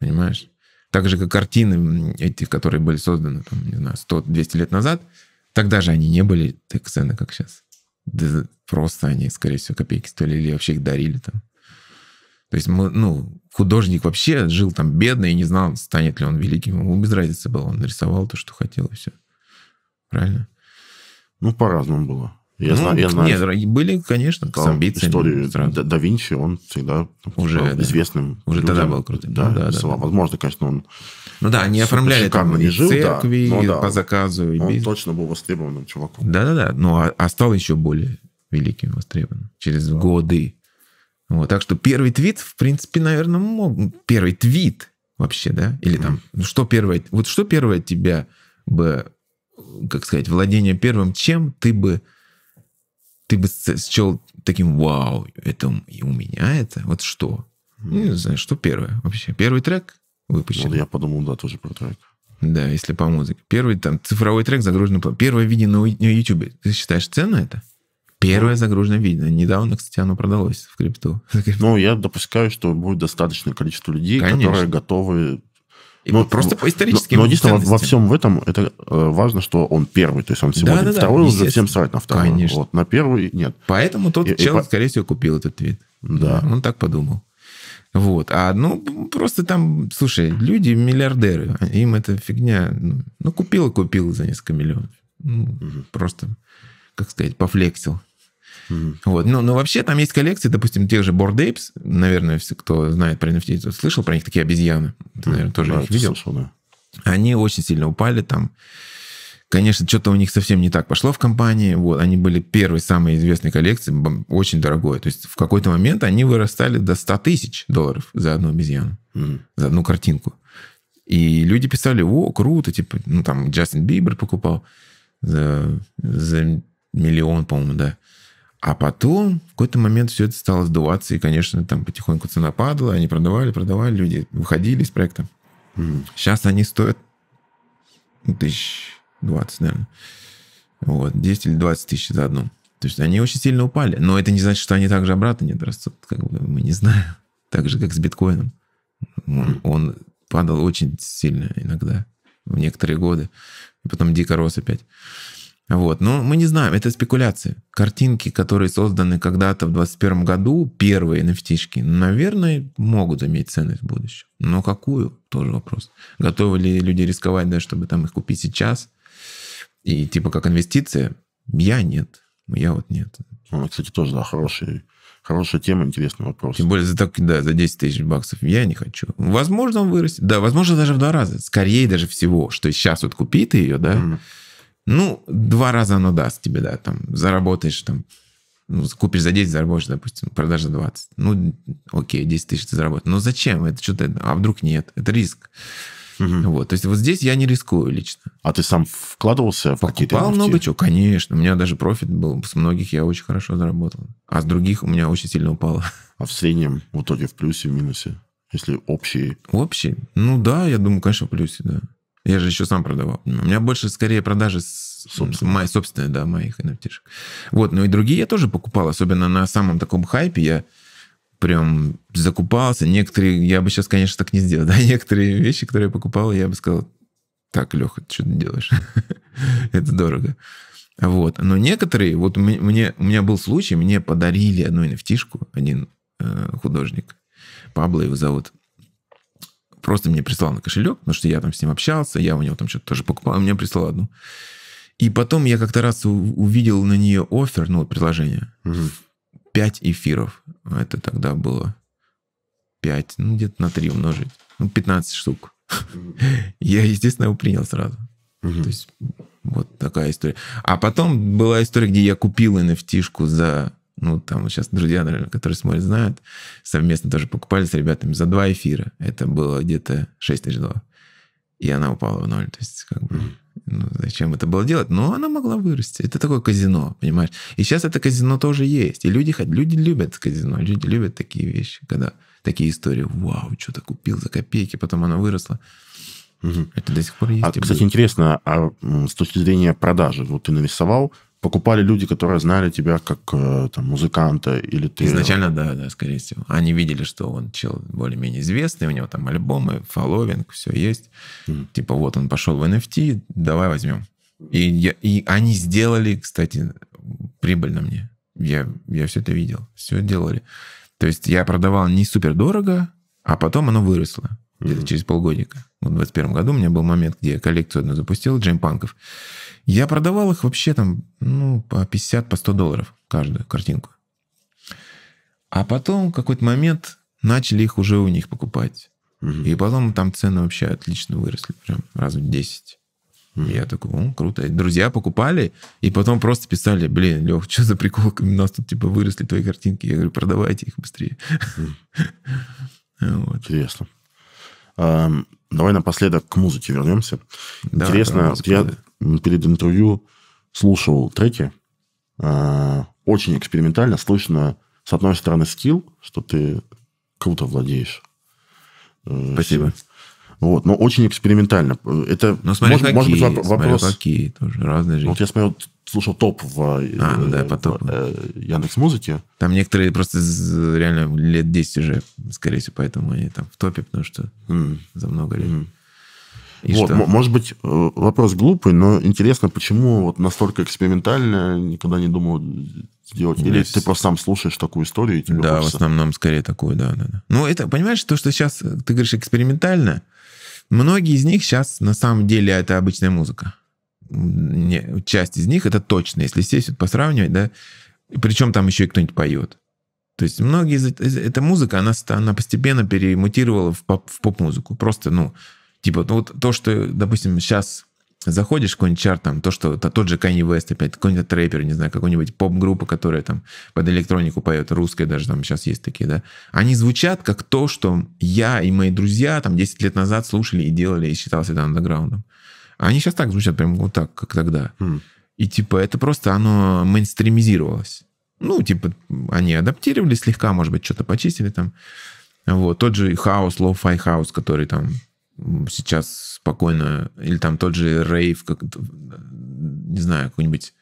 Понимаешь? Так же, как картины эти, которые были созданы, там, не знаю, 100-200 лет назад, тогда же они не были так ценны, как сейчас. Да просто они, скорее всего, копейки стоили или вообще их дарили там. То есть, мы, ну, художник вообще жил там бедно и не знал, станет ли он великим. Ему без разницы было. Он рисовал то, что хотел, и все. Правильно? Ну, по-разному было. Я ну, знаю, я знаю. Нет, были, конечно, с амбициями. Историю да, да Винчи, он всегда уже да. известным. Уже людям. тогда был крутым. Да, да, да, да. А возможно, конечно, он... Ну да, они оформляли там не жил, церкви да. Ну, да. по заказу. он бизнес. точно был востребованным чуваком. Да-да-да, но ну, а, а, стал еще более великим востребованным через да. годы. Вот, так что первый твит, в принципе, наверное, мог... Первый твит вообще, да? Или там, ну, что первое... Вот что первое тебя бы, как сказать, владение первым, чем ты бы ты бы счел таким, вау, это и у меня это, вот что? Ну, не знаю, что первое вообще. Первый трек выпущен. Вот я подумал, да, тоже про трек. Да, если по музыке. Первый там цифровой трек загружен. Первое видео на YouTube. Ты считаешь ценно это? Первое ну. загруженное видео. Недавно, кстати, оно продалось в крипту. Ну, я допускаю, что будет достаточное количество людей, Конечно. которые готовы и ну, просто ну, по историческим ну, Но, но единственное, во, во всем в этом это э, важно, что он первый. То есть он сегодня да, да, второй, да, уже всем срать на второй. Конечно. Вот, на первый нет. Поэтому тот и, человек, и, скорее всего, купил этот твит. Да. Он так подумал. Вот. А ну, просто там, слушай, люди миллиардеры, им эта фигня, ну, ну купил и купил за несколько миллионов. Ну, угу. просто, как сказать, пофлексил. Mm-hmm. Вот. Ну, но вообще там есть коллекции, допустим, тех же Bored Apes, наверное, все, кто знает про NFT, слышал про них такие обезьяны. Ты, наверное, тоже да, их видел. Слышал, да. Они очень сильно упали там. Конечно, что-то у них совсем не так пошло в компании. Вот, они были первой самой известной коллекции, очень дорогой. То есть в какой-то момент они вырастали до 100 тысяч долларов за одну обезьяну, mm. за одну картинку. И люди писали, о, круто, типа, ну там Джастин Бибер покупал за, за миллион, по-моему, да. А потом в какой-то момент все это стало сдуваться, и, конечно, там потихоньку цена падала, они продавали, продавали, люди выходили из проекта. Mm. Сейчас они стоят ну, тысяч двадцать, наверное. Вот, 10 или 20 тысяч за одну. То есть они очень сильно упали. Но это не значит, что они также обратно не растут. Как бы мы не знаем. Так же, как с биткоином. Он, он падал очень сильно иногда в некоторые годы. И потом дико рос опять. Вот. Но мы не знаем, это спекуляции. Картинки, которые созданы когда-то в 2021 году, первые nft наверное, могут иметь ценность в будущем. Но какую? Тоже вопрос. Готовы ли люди рисковать, да, чтобы там их купить сейчас? И типа как инвестиция? Я нет. Я вот нет. Ну, кстати, тоже, да, хороший Хорошая тема, интересный вопрос. Тем более, за, так, да, за 10 тысяч баксов я не хочу. Возможно, он вырастет. Да, возможно, даже в два раза. Скорее даже всего, что сейчас вот купит ее, да, mm-hmm ну, два раза оно даст тебе, да, там, заработаешь, там, ну, купишь за 10, заработаешь, допустим, продажа 20. Ну, окей, 10 тысяч ты заработал. Но зачем? Это что-то, а вдруг нет? Это риск. Угу. Вот, то есть вот здесь я не рискую лично. А ты сам вкладывался в какие-то Покупал много чего, конечно. У меня даже профит был. С многих я очень хорошо заработал. А с других у меня очень сильно упало. А в среднем в итоге в плюсе, в минусе? Если общий? Общий? Ну да, я думаю, конечно, в плюсе, да. Я же еще сам продавал. У меня больше скорее продажи собственно. мои собственные, да, моих nft -шек. Вот, ну и другие я тоже покупал, особенно на самом таком хайпе я прям закупался. Некоторые, я бы сейчас, конечно, так не сделал, да, некоторые вещи, которые я покупал, я бы сказал, так, Леха, что ты делаешь? Это дорого. Вот. Но некоторые, вот мне, у меня был случай, мне подарили одну nft один э, художник, Пабло его зовут, просто мне прислал на кошелек, потому что я там с ним общался, я у него там что-то тоже покупал, а мне прислал одну. И потом я как-то раз увидел на нее офер, ну, предложение. Угу. Пять эфиров. Это тогда было пять, ну, где-то на три умножить. Ну, 15 штук. Я, естественно, его принял сразу. Угу. То есть вот такая история. А потом была история, где я купил nft за ну, там вот сейчас друзья, наверное, которые смотрят, знают, совместно тоже покупали с ребятами за два эфира. Это было где-то 6 тысяч долларов. И она упала в ноль. То есть, как бы, ну, зачем это было делать? Но она могла вырасти. Это такое казино, понимаешь? И сейчас это казино тоже есть. И люди, люди любят казино, люди любят такие вещи, когда такие истории. Вау, что-то купил за копейки, потом она выросла. Это до сих пор есть. А, кстати, будет. интересно, а с точки зрения продажи, вот ты нарисовал, покупали люди, которые знали тебя как э, там, музыканта или ты... Изначально, да, да, скорее всего. Они видели, что он чел более-менее известный, у него там альбомы, фолловинг, все есть. Mm. Типа вот он пошел в NFT, давай возьмем. И, я, и они сделали, кстати, прибыльно мне. Я, я все это видел, все делали. То есть я продавал не супер дорого, а потом оно выросло. Mm-hmm. Где-то через полгодика. В 2021 году у меня был момент, где я коллекцию одну запустил, джеймпанков. панков я продавал их вообще там, ну, по 50, по 100 долларов каждую картинку. А потом в какой-то момент начали их уже у них покупать. Угу. И потом там цены вообще отлично выросли, прям раз в 10. Угу. Я такой, ну, круто. И друзья покупали, и потом просто писали, блин, Лех, что за прикол, у нас тут типа выросли твои картинки. Я говорю, продавайте их быстрее. Интересно. Давай напоследок к музыке вернемся. Да, Интересно, я, перед интервью слушал треки. А, очень экспериментально слышно, с одной стороны, скилл, что ты круто владеешь. Э, Спасибо. Вот, но очень экспериментально. Это но смотри, может, какие, может быть вопрос. Смотри, какие тоже разные же. Вот я смотрел, слушал топ в, э, а, ну, да, потом. в э, Яндекс Музыке. Там некоторые просто реально лет 10 уже, скорее всего, поэтому они там в топе, потому что mm. за много лет. Mm. И вот, что? может быть, э, вопрос глупый, но интересно, почему вот настолько экспериментально никогда не думал сделать? Или Есть. Ну, ты просто сам слушаешь такую историю и тебе Да, хочется... в основном скорее такую, да, да, да. Ну, это, понимаешь, то, что сейчас э, ты говоришь экспериментально, многие из них сейчас на самом деле это обычная музыка. Не, часть из них это точно, если сесть вот посравнивать, да, причем там еще и кто-нибудь поет. То есть многие из, э, из эта музыка, она, она постепенно перемутировала в, поп, в поп-музыку. Просто, ну, Типа, ну вот то, что, допустим, сейчас заходишь в какой-нибудь чарт, там, то, что то, тот же Kanye West опять, какой-нибудь рэпер, не знаю, какой-нибудь поп-группа, которая там под электронику поет, русская даже там сейчас есть такие, да, они звучат как то, что я и мои друзья там 10 лет назад слушали и делали, и считалось это андеграундом. они сейчас так звучат, прям вот так, как тогда. Mm. И типа это просто оно мейнстримизировалось. Ну, типа, они адаптировали слегка, может быть, что-то почистили там. Вот, тот же хаос, лоу-фай хаус, который там сейчас спокойно, или там тот же рейв, как, не знаю, какой-нибудь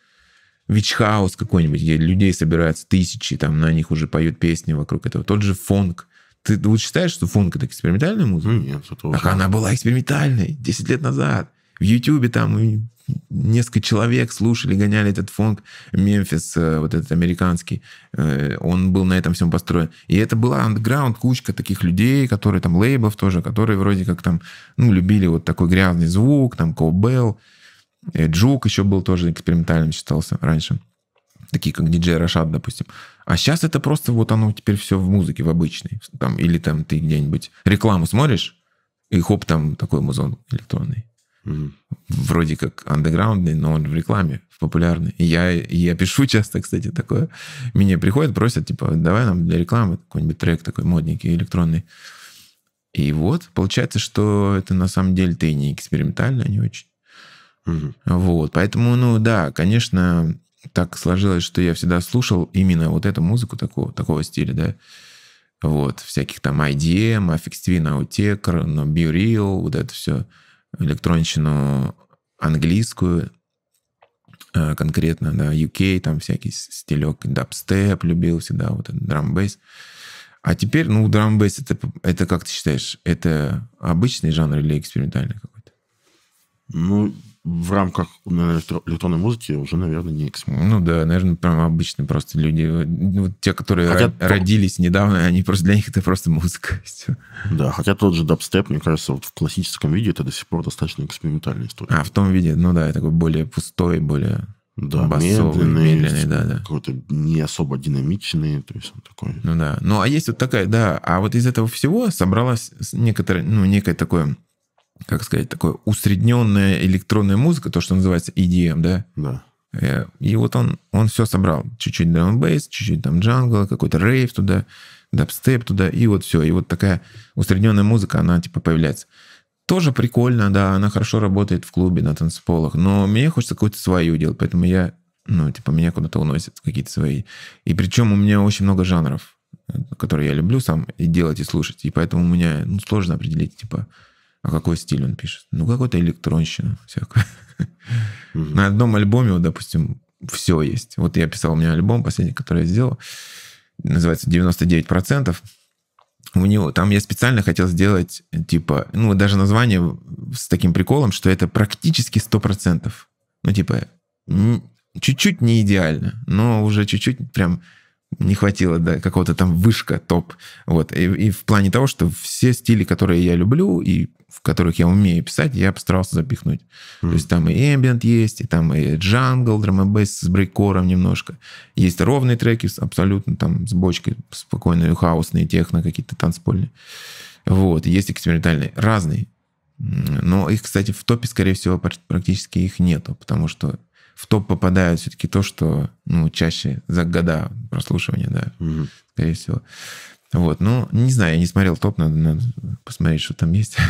вичхаус какой-нибудь, где людей собираются тысячи, там на них уже поют песни вокруг этого. Тот же фонг. Ты вот считаешь, что фонг это экспериментальная музыка? Ну, нет, это уже... Так она была экспериментальной 10 лет назад. В Ютьюбе там несколько человек слушали, гоняли этот фонг Мемфис, э, вот этот американский. Э, он был на этом всем построен. И это была андеграунд кучка таких людей, которые там, лейбов тоже, которые вроде как там, ну, любили вот такой грязный звук, там, Коубелл, э, Джук еще был тоже экспериментальным считался раньше. Такие, как диджей Рашад, допустим. А сейчас это просто вот оно теперь все в музыке, в обычной. Там, или там ты где-нибудь рекламу смотришь, и хоп, там такой музон электронный. Вроде как андеграундный, но он в рекламе, в популярной. я, я пишу часто, кстати, такое. Меня приходят, просят, типа, давай нам для рекламы какой-нибудь трек такой модненький, электронный. И вот, получается, что это на самом деле-то и не экспериментально, не очень. Угу. Вот, поэтому, ну да, конечно, так сложилось, что я всегда слушал именно вот эту музыку такого, такого стиля, да. Вот, всяких там IDM, Affix Twin, Autec, no вот это все электронщину английскую, э, конкретно, да, UK, там всякий стилек, дабстеп любил всегда, вот этот драмбейс. А теперь, ну, драмбейс, это, это как ты считаешь, это обычный жанр или экспериментальный какой-то? Ну, в рамках электронной музыки уже, наверное, не X. Ну да, наверное, прям обычные просто люди. Ну, те, которые хотя родились недавно, они просто для них это просто музыка. Да, хотя тот же дабстеп, мне кажется, вот в классическом виде это до сих пор достаточно экспериментальная история. А в том виде, ну да, такой более пустой, более да, басовый, медленный, медленный да, да. какой-то не особо динамичный, то есть он такой. Ну да, ну а есть вот такая, да, а вот из этого всего собралась некоторая, ну некое такое как сказать, такое усредненная электронная музыка, то, что называется EDM, да? Да. Э, и вот он, он все собрал. Чуть-чуть драм-бейс, чуть-чуть там джангла, какой-то рейв туда, дабстеп туда, и вот все. И вот такая усредненная музыка, она типа появляется. Тоже прикольно, да, она хорошо работает в клубе, на танцполах, но мне хочется какую-то свою делать, поэтому я, ну, типа, меня куда-то уносят какие-то свои. И причем у меня очень много жанров, э, которые я люблю сам и делать, и слушать, и поэтому у меня ну, сложно определить, типа, а какой стиль он пишет? Ну, какой-то электронщина всякая. Mm-hmm. На одном альбоме, вот, допустим, все есть. Вот я писал, у меня альбом последний, который я сделал, называется «99%». У него, там я специально хотел сделать, типа, ну, даже название с таким приколом, что это практически 100%. Ну, типа, чуть-чуть не идеально, но уже чуть-чуть прям не хватило да, какого-то там вышка топ. Вот. И, и в плане того, что все стили, которые я люблю и в которых я умею писать, я постарался запихнуть. Mm. То есть там и ambient есть, и там и джангл, драм н с брейкором немножко. Есть ровные треки абсолютно там с бочкой спокойные, хаосные, техно какие-то танцпольные. Вот. Есть экспериментальные. Разные. Но их, кстати, в топе, скорее всего, практически их нету, потому что в топ попадают все-таки то, что ну, чаще за года прослушивания, да, угу. скорее всего. Вот, ну, не знаю, я не смотрел топ, надо, надо посмотреть, что там есть.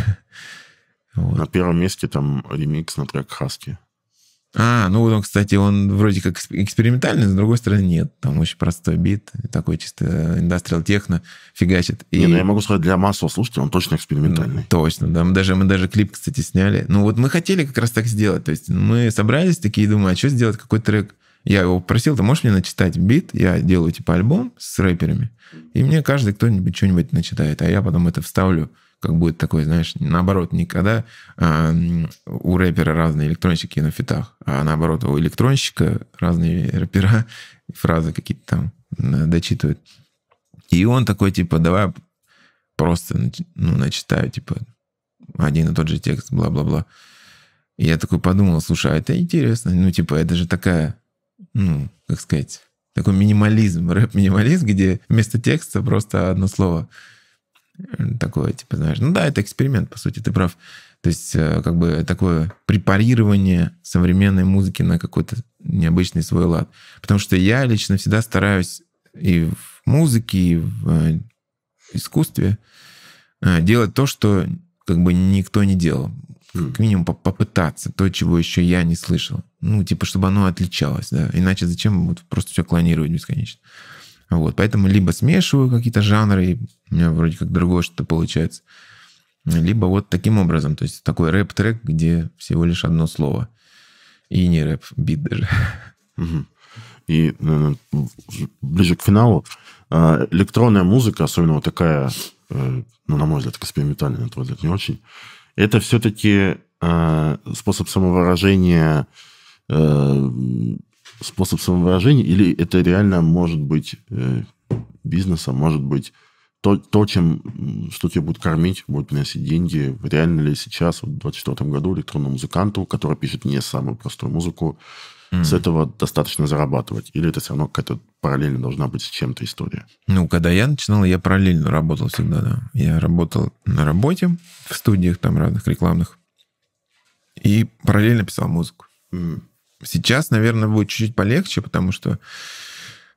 Вот. На первом месте там ремикс на трек Хаски. А, ну вот он, кстати, он вроде как экспериментальный, с другой стороны нет. Там очень простой бит, такой чисто индастриал техно фигачит. И... Не, ну я могу сказать, для массового слушателя он точно экспериментальный. Ну, точно, да. Мы даже, мы даже клип, кстати, сняли. Ну вот мы хотели как раз так сделать. То есть мы собрались такие, думаю, а что сделать, какой трек? Я его попросил, ты можешь мне начитать бит? Я делаю типа альбом с рэперами, и мне каждый кто-нибудь что-нибудь начитает, а я потом это вставлю как будет такой, знаешь, наоборот, никогда а, у рэпера разные электронщики на фитах, а наоборот, у электронщика разные рэпера фразы какие-то там э, дочитывают. И он такой, типа, давай просто ну, начитаю, типа, один и тот же текст, бла-бла-бла. И я такой подумал, слушай, а это интересно. Ну, типа, это же такая, ну, как сказать, такой минимализм, рэп-минимализм, где вместо текста просто одно слово – такое, типа, знаешь, ну да, это эксперимент, по сути, ты прав. То есть, э, как бы такое препарирование современной музыки на какой-то необычный свой лад. Потому что я лично всегда стараюсь и в музыке, и в э, искусстве э, делать то, что как бы никто не делал. Хм. Как минимум попытаться то, чего еще я не слышал. Ну, типа, чтобы оно отличалось, да. Иначе зачем вот просто все клонировать бесконечно. Вот, поэтому либо смешиваю какие-то жанры, и у меня вроде как другое что-то получается, либо вот таким образом, то есть такой рэп-трек, где всего лишь одно слово. И не рэп-бит даже. И э, ближе к финалу. Э, электронная музыка, особенно вот такая, э, ну, на мой взгляд, экспериментальная, на твой взгляд, не очень, это все-таки способ самовыражения способ самовыражения, или это реально может быть э, бизнесом, может быть то, то, чем, что тебе будут кормить, будут приносить деньги, реально ли сейчас, вот, в 2024 году, электронному музыканту, который пишет не самую простую музыку, mm. с этого достаточно зарабатывать? Или это все равно какая-то параллельно должна быть с чем-то история? Ну, когда я начинал, я параллельно работал всегда, да. Я работал на работе, в студиях там разных рекламных, и параллельно писал музыку. Mm. Сейчас, наверное, будет чуть-чуть полегче, потому что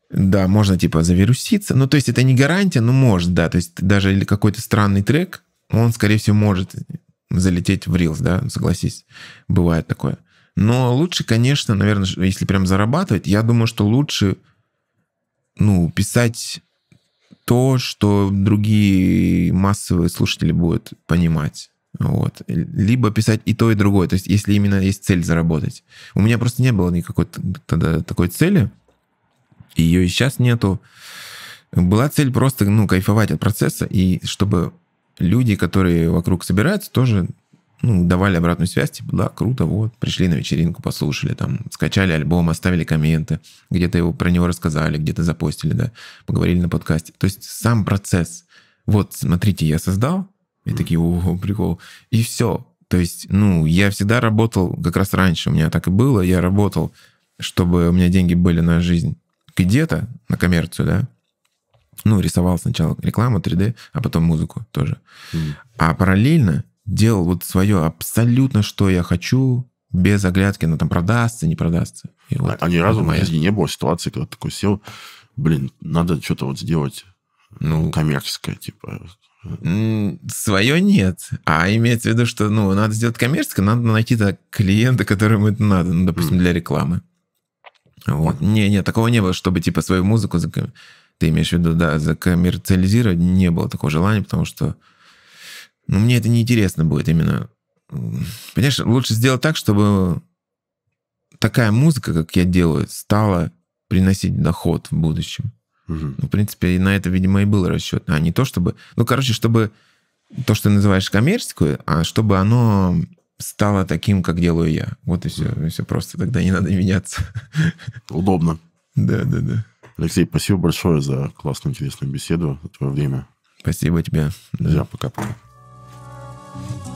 да, можно типа завируситься. Ну, то есть это не гарантия, но может, да. То есть даже какой-то странный трек, он, скорее всего, может э, залететь в Reels, да, согласись. Бывает такое. Но лучше, конечно, наверное, если прям зарабатывать, я думаю, что лучше, ну, писать то, что другие массовые слушатели будут понимать. Ну вот. Либо писать и то, и другое. То есть, если именно есть цель заработать. У меня просто не было никакой тогда такой цели. Ее и сейчас нету. Была цель просто, ну, кайфовать от процесса, и чтобы люди, которые вокруг собираются, тоже ну, давали обратную связь, типа, да, круто, вот, пришли на вечеринку, послушали, там, скачали альбом, оставили комменты, где-то его про него рассказали, где-то запостили, да, поговорили на подкасте. То есть сам процесс. Вот, смотрите, я создал, и такие, о, прикол. И все. То есть, ну, я всегда работал, как раз раньше у меня так и было, я работал, чтобы у меня деньги были на жизнь где-то, на коммерцию, да. Ну, рисовал сначала рекламу 3D, а потом музыку тоже. А параллельно делал вот свое абсолютно, что я хочу, без оглядки на там продастся, не продастся. И а, вот, а, ни разу моя... в жизни не было ситуации, когда такой сел, блин, надо что-то вот сделать ну, коммерческое, типа, Свое нет. А имеется в виду, что ну, надо сделать коммерческое, надо найти -то клиента, которому это надо, ну, допустим, для рекламы. Вот. Не, не, такого не было, чтобы типа свою музыку заком... ты имеешь в виду, да, закоммерциализировать, не было такого желания, потому что ну, мне это неинтересно будет именно. Понимаешь, лучше сделать так, чтобы такая музыка, как я делаю, стала приносить доход в будущем. Угу. в принципе, и на это, видимо, и был расчет, а не то, чтобы... Ну, короче, чтобы то, что ты называешь коммерческую, а чтобы оно стало таким, как делаю я. Вот и все. И все просто. Тогда не надо меняться. Удобно. Да, да, да. Алексей, спасибо большое за классную, интересную беседу, за твое время. Спасибо тебе. Да. Я пока. -пока.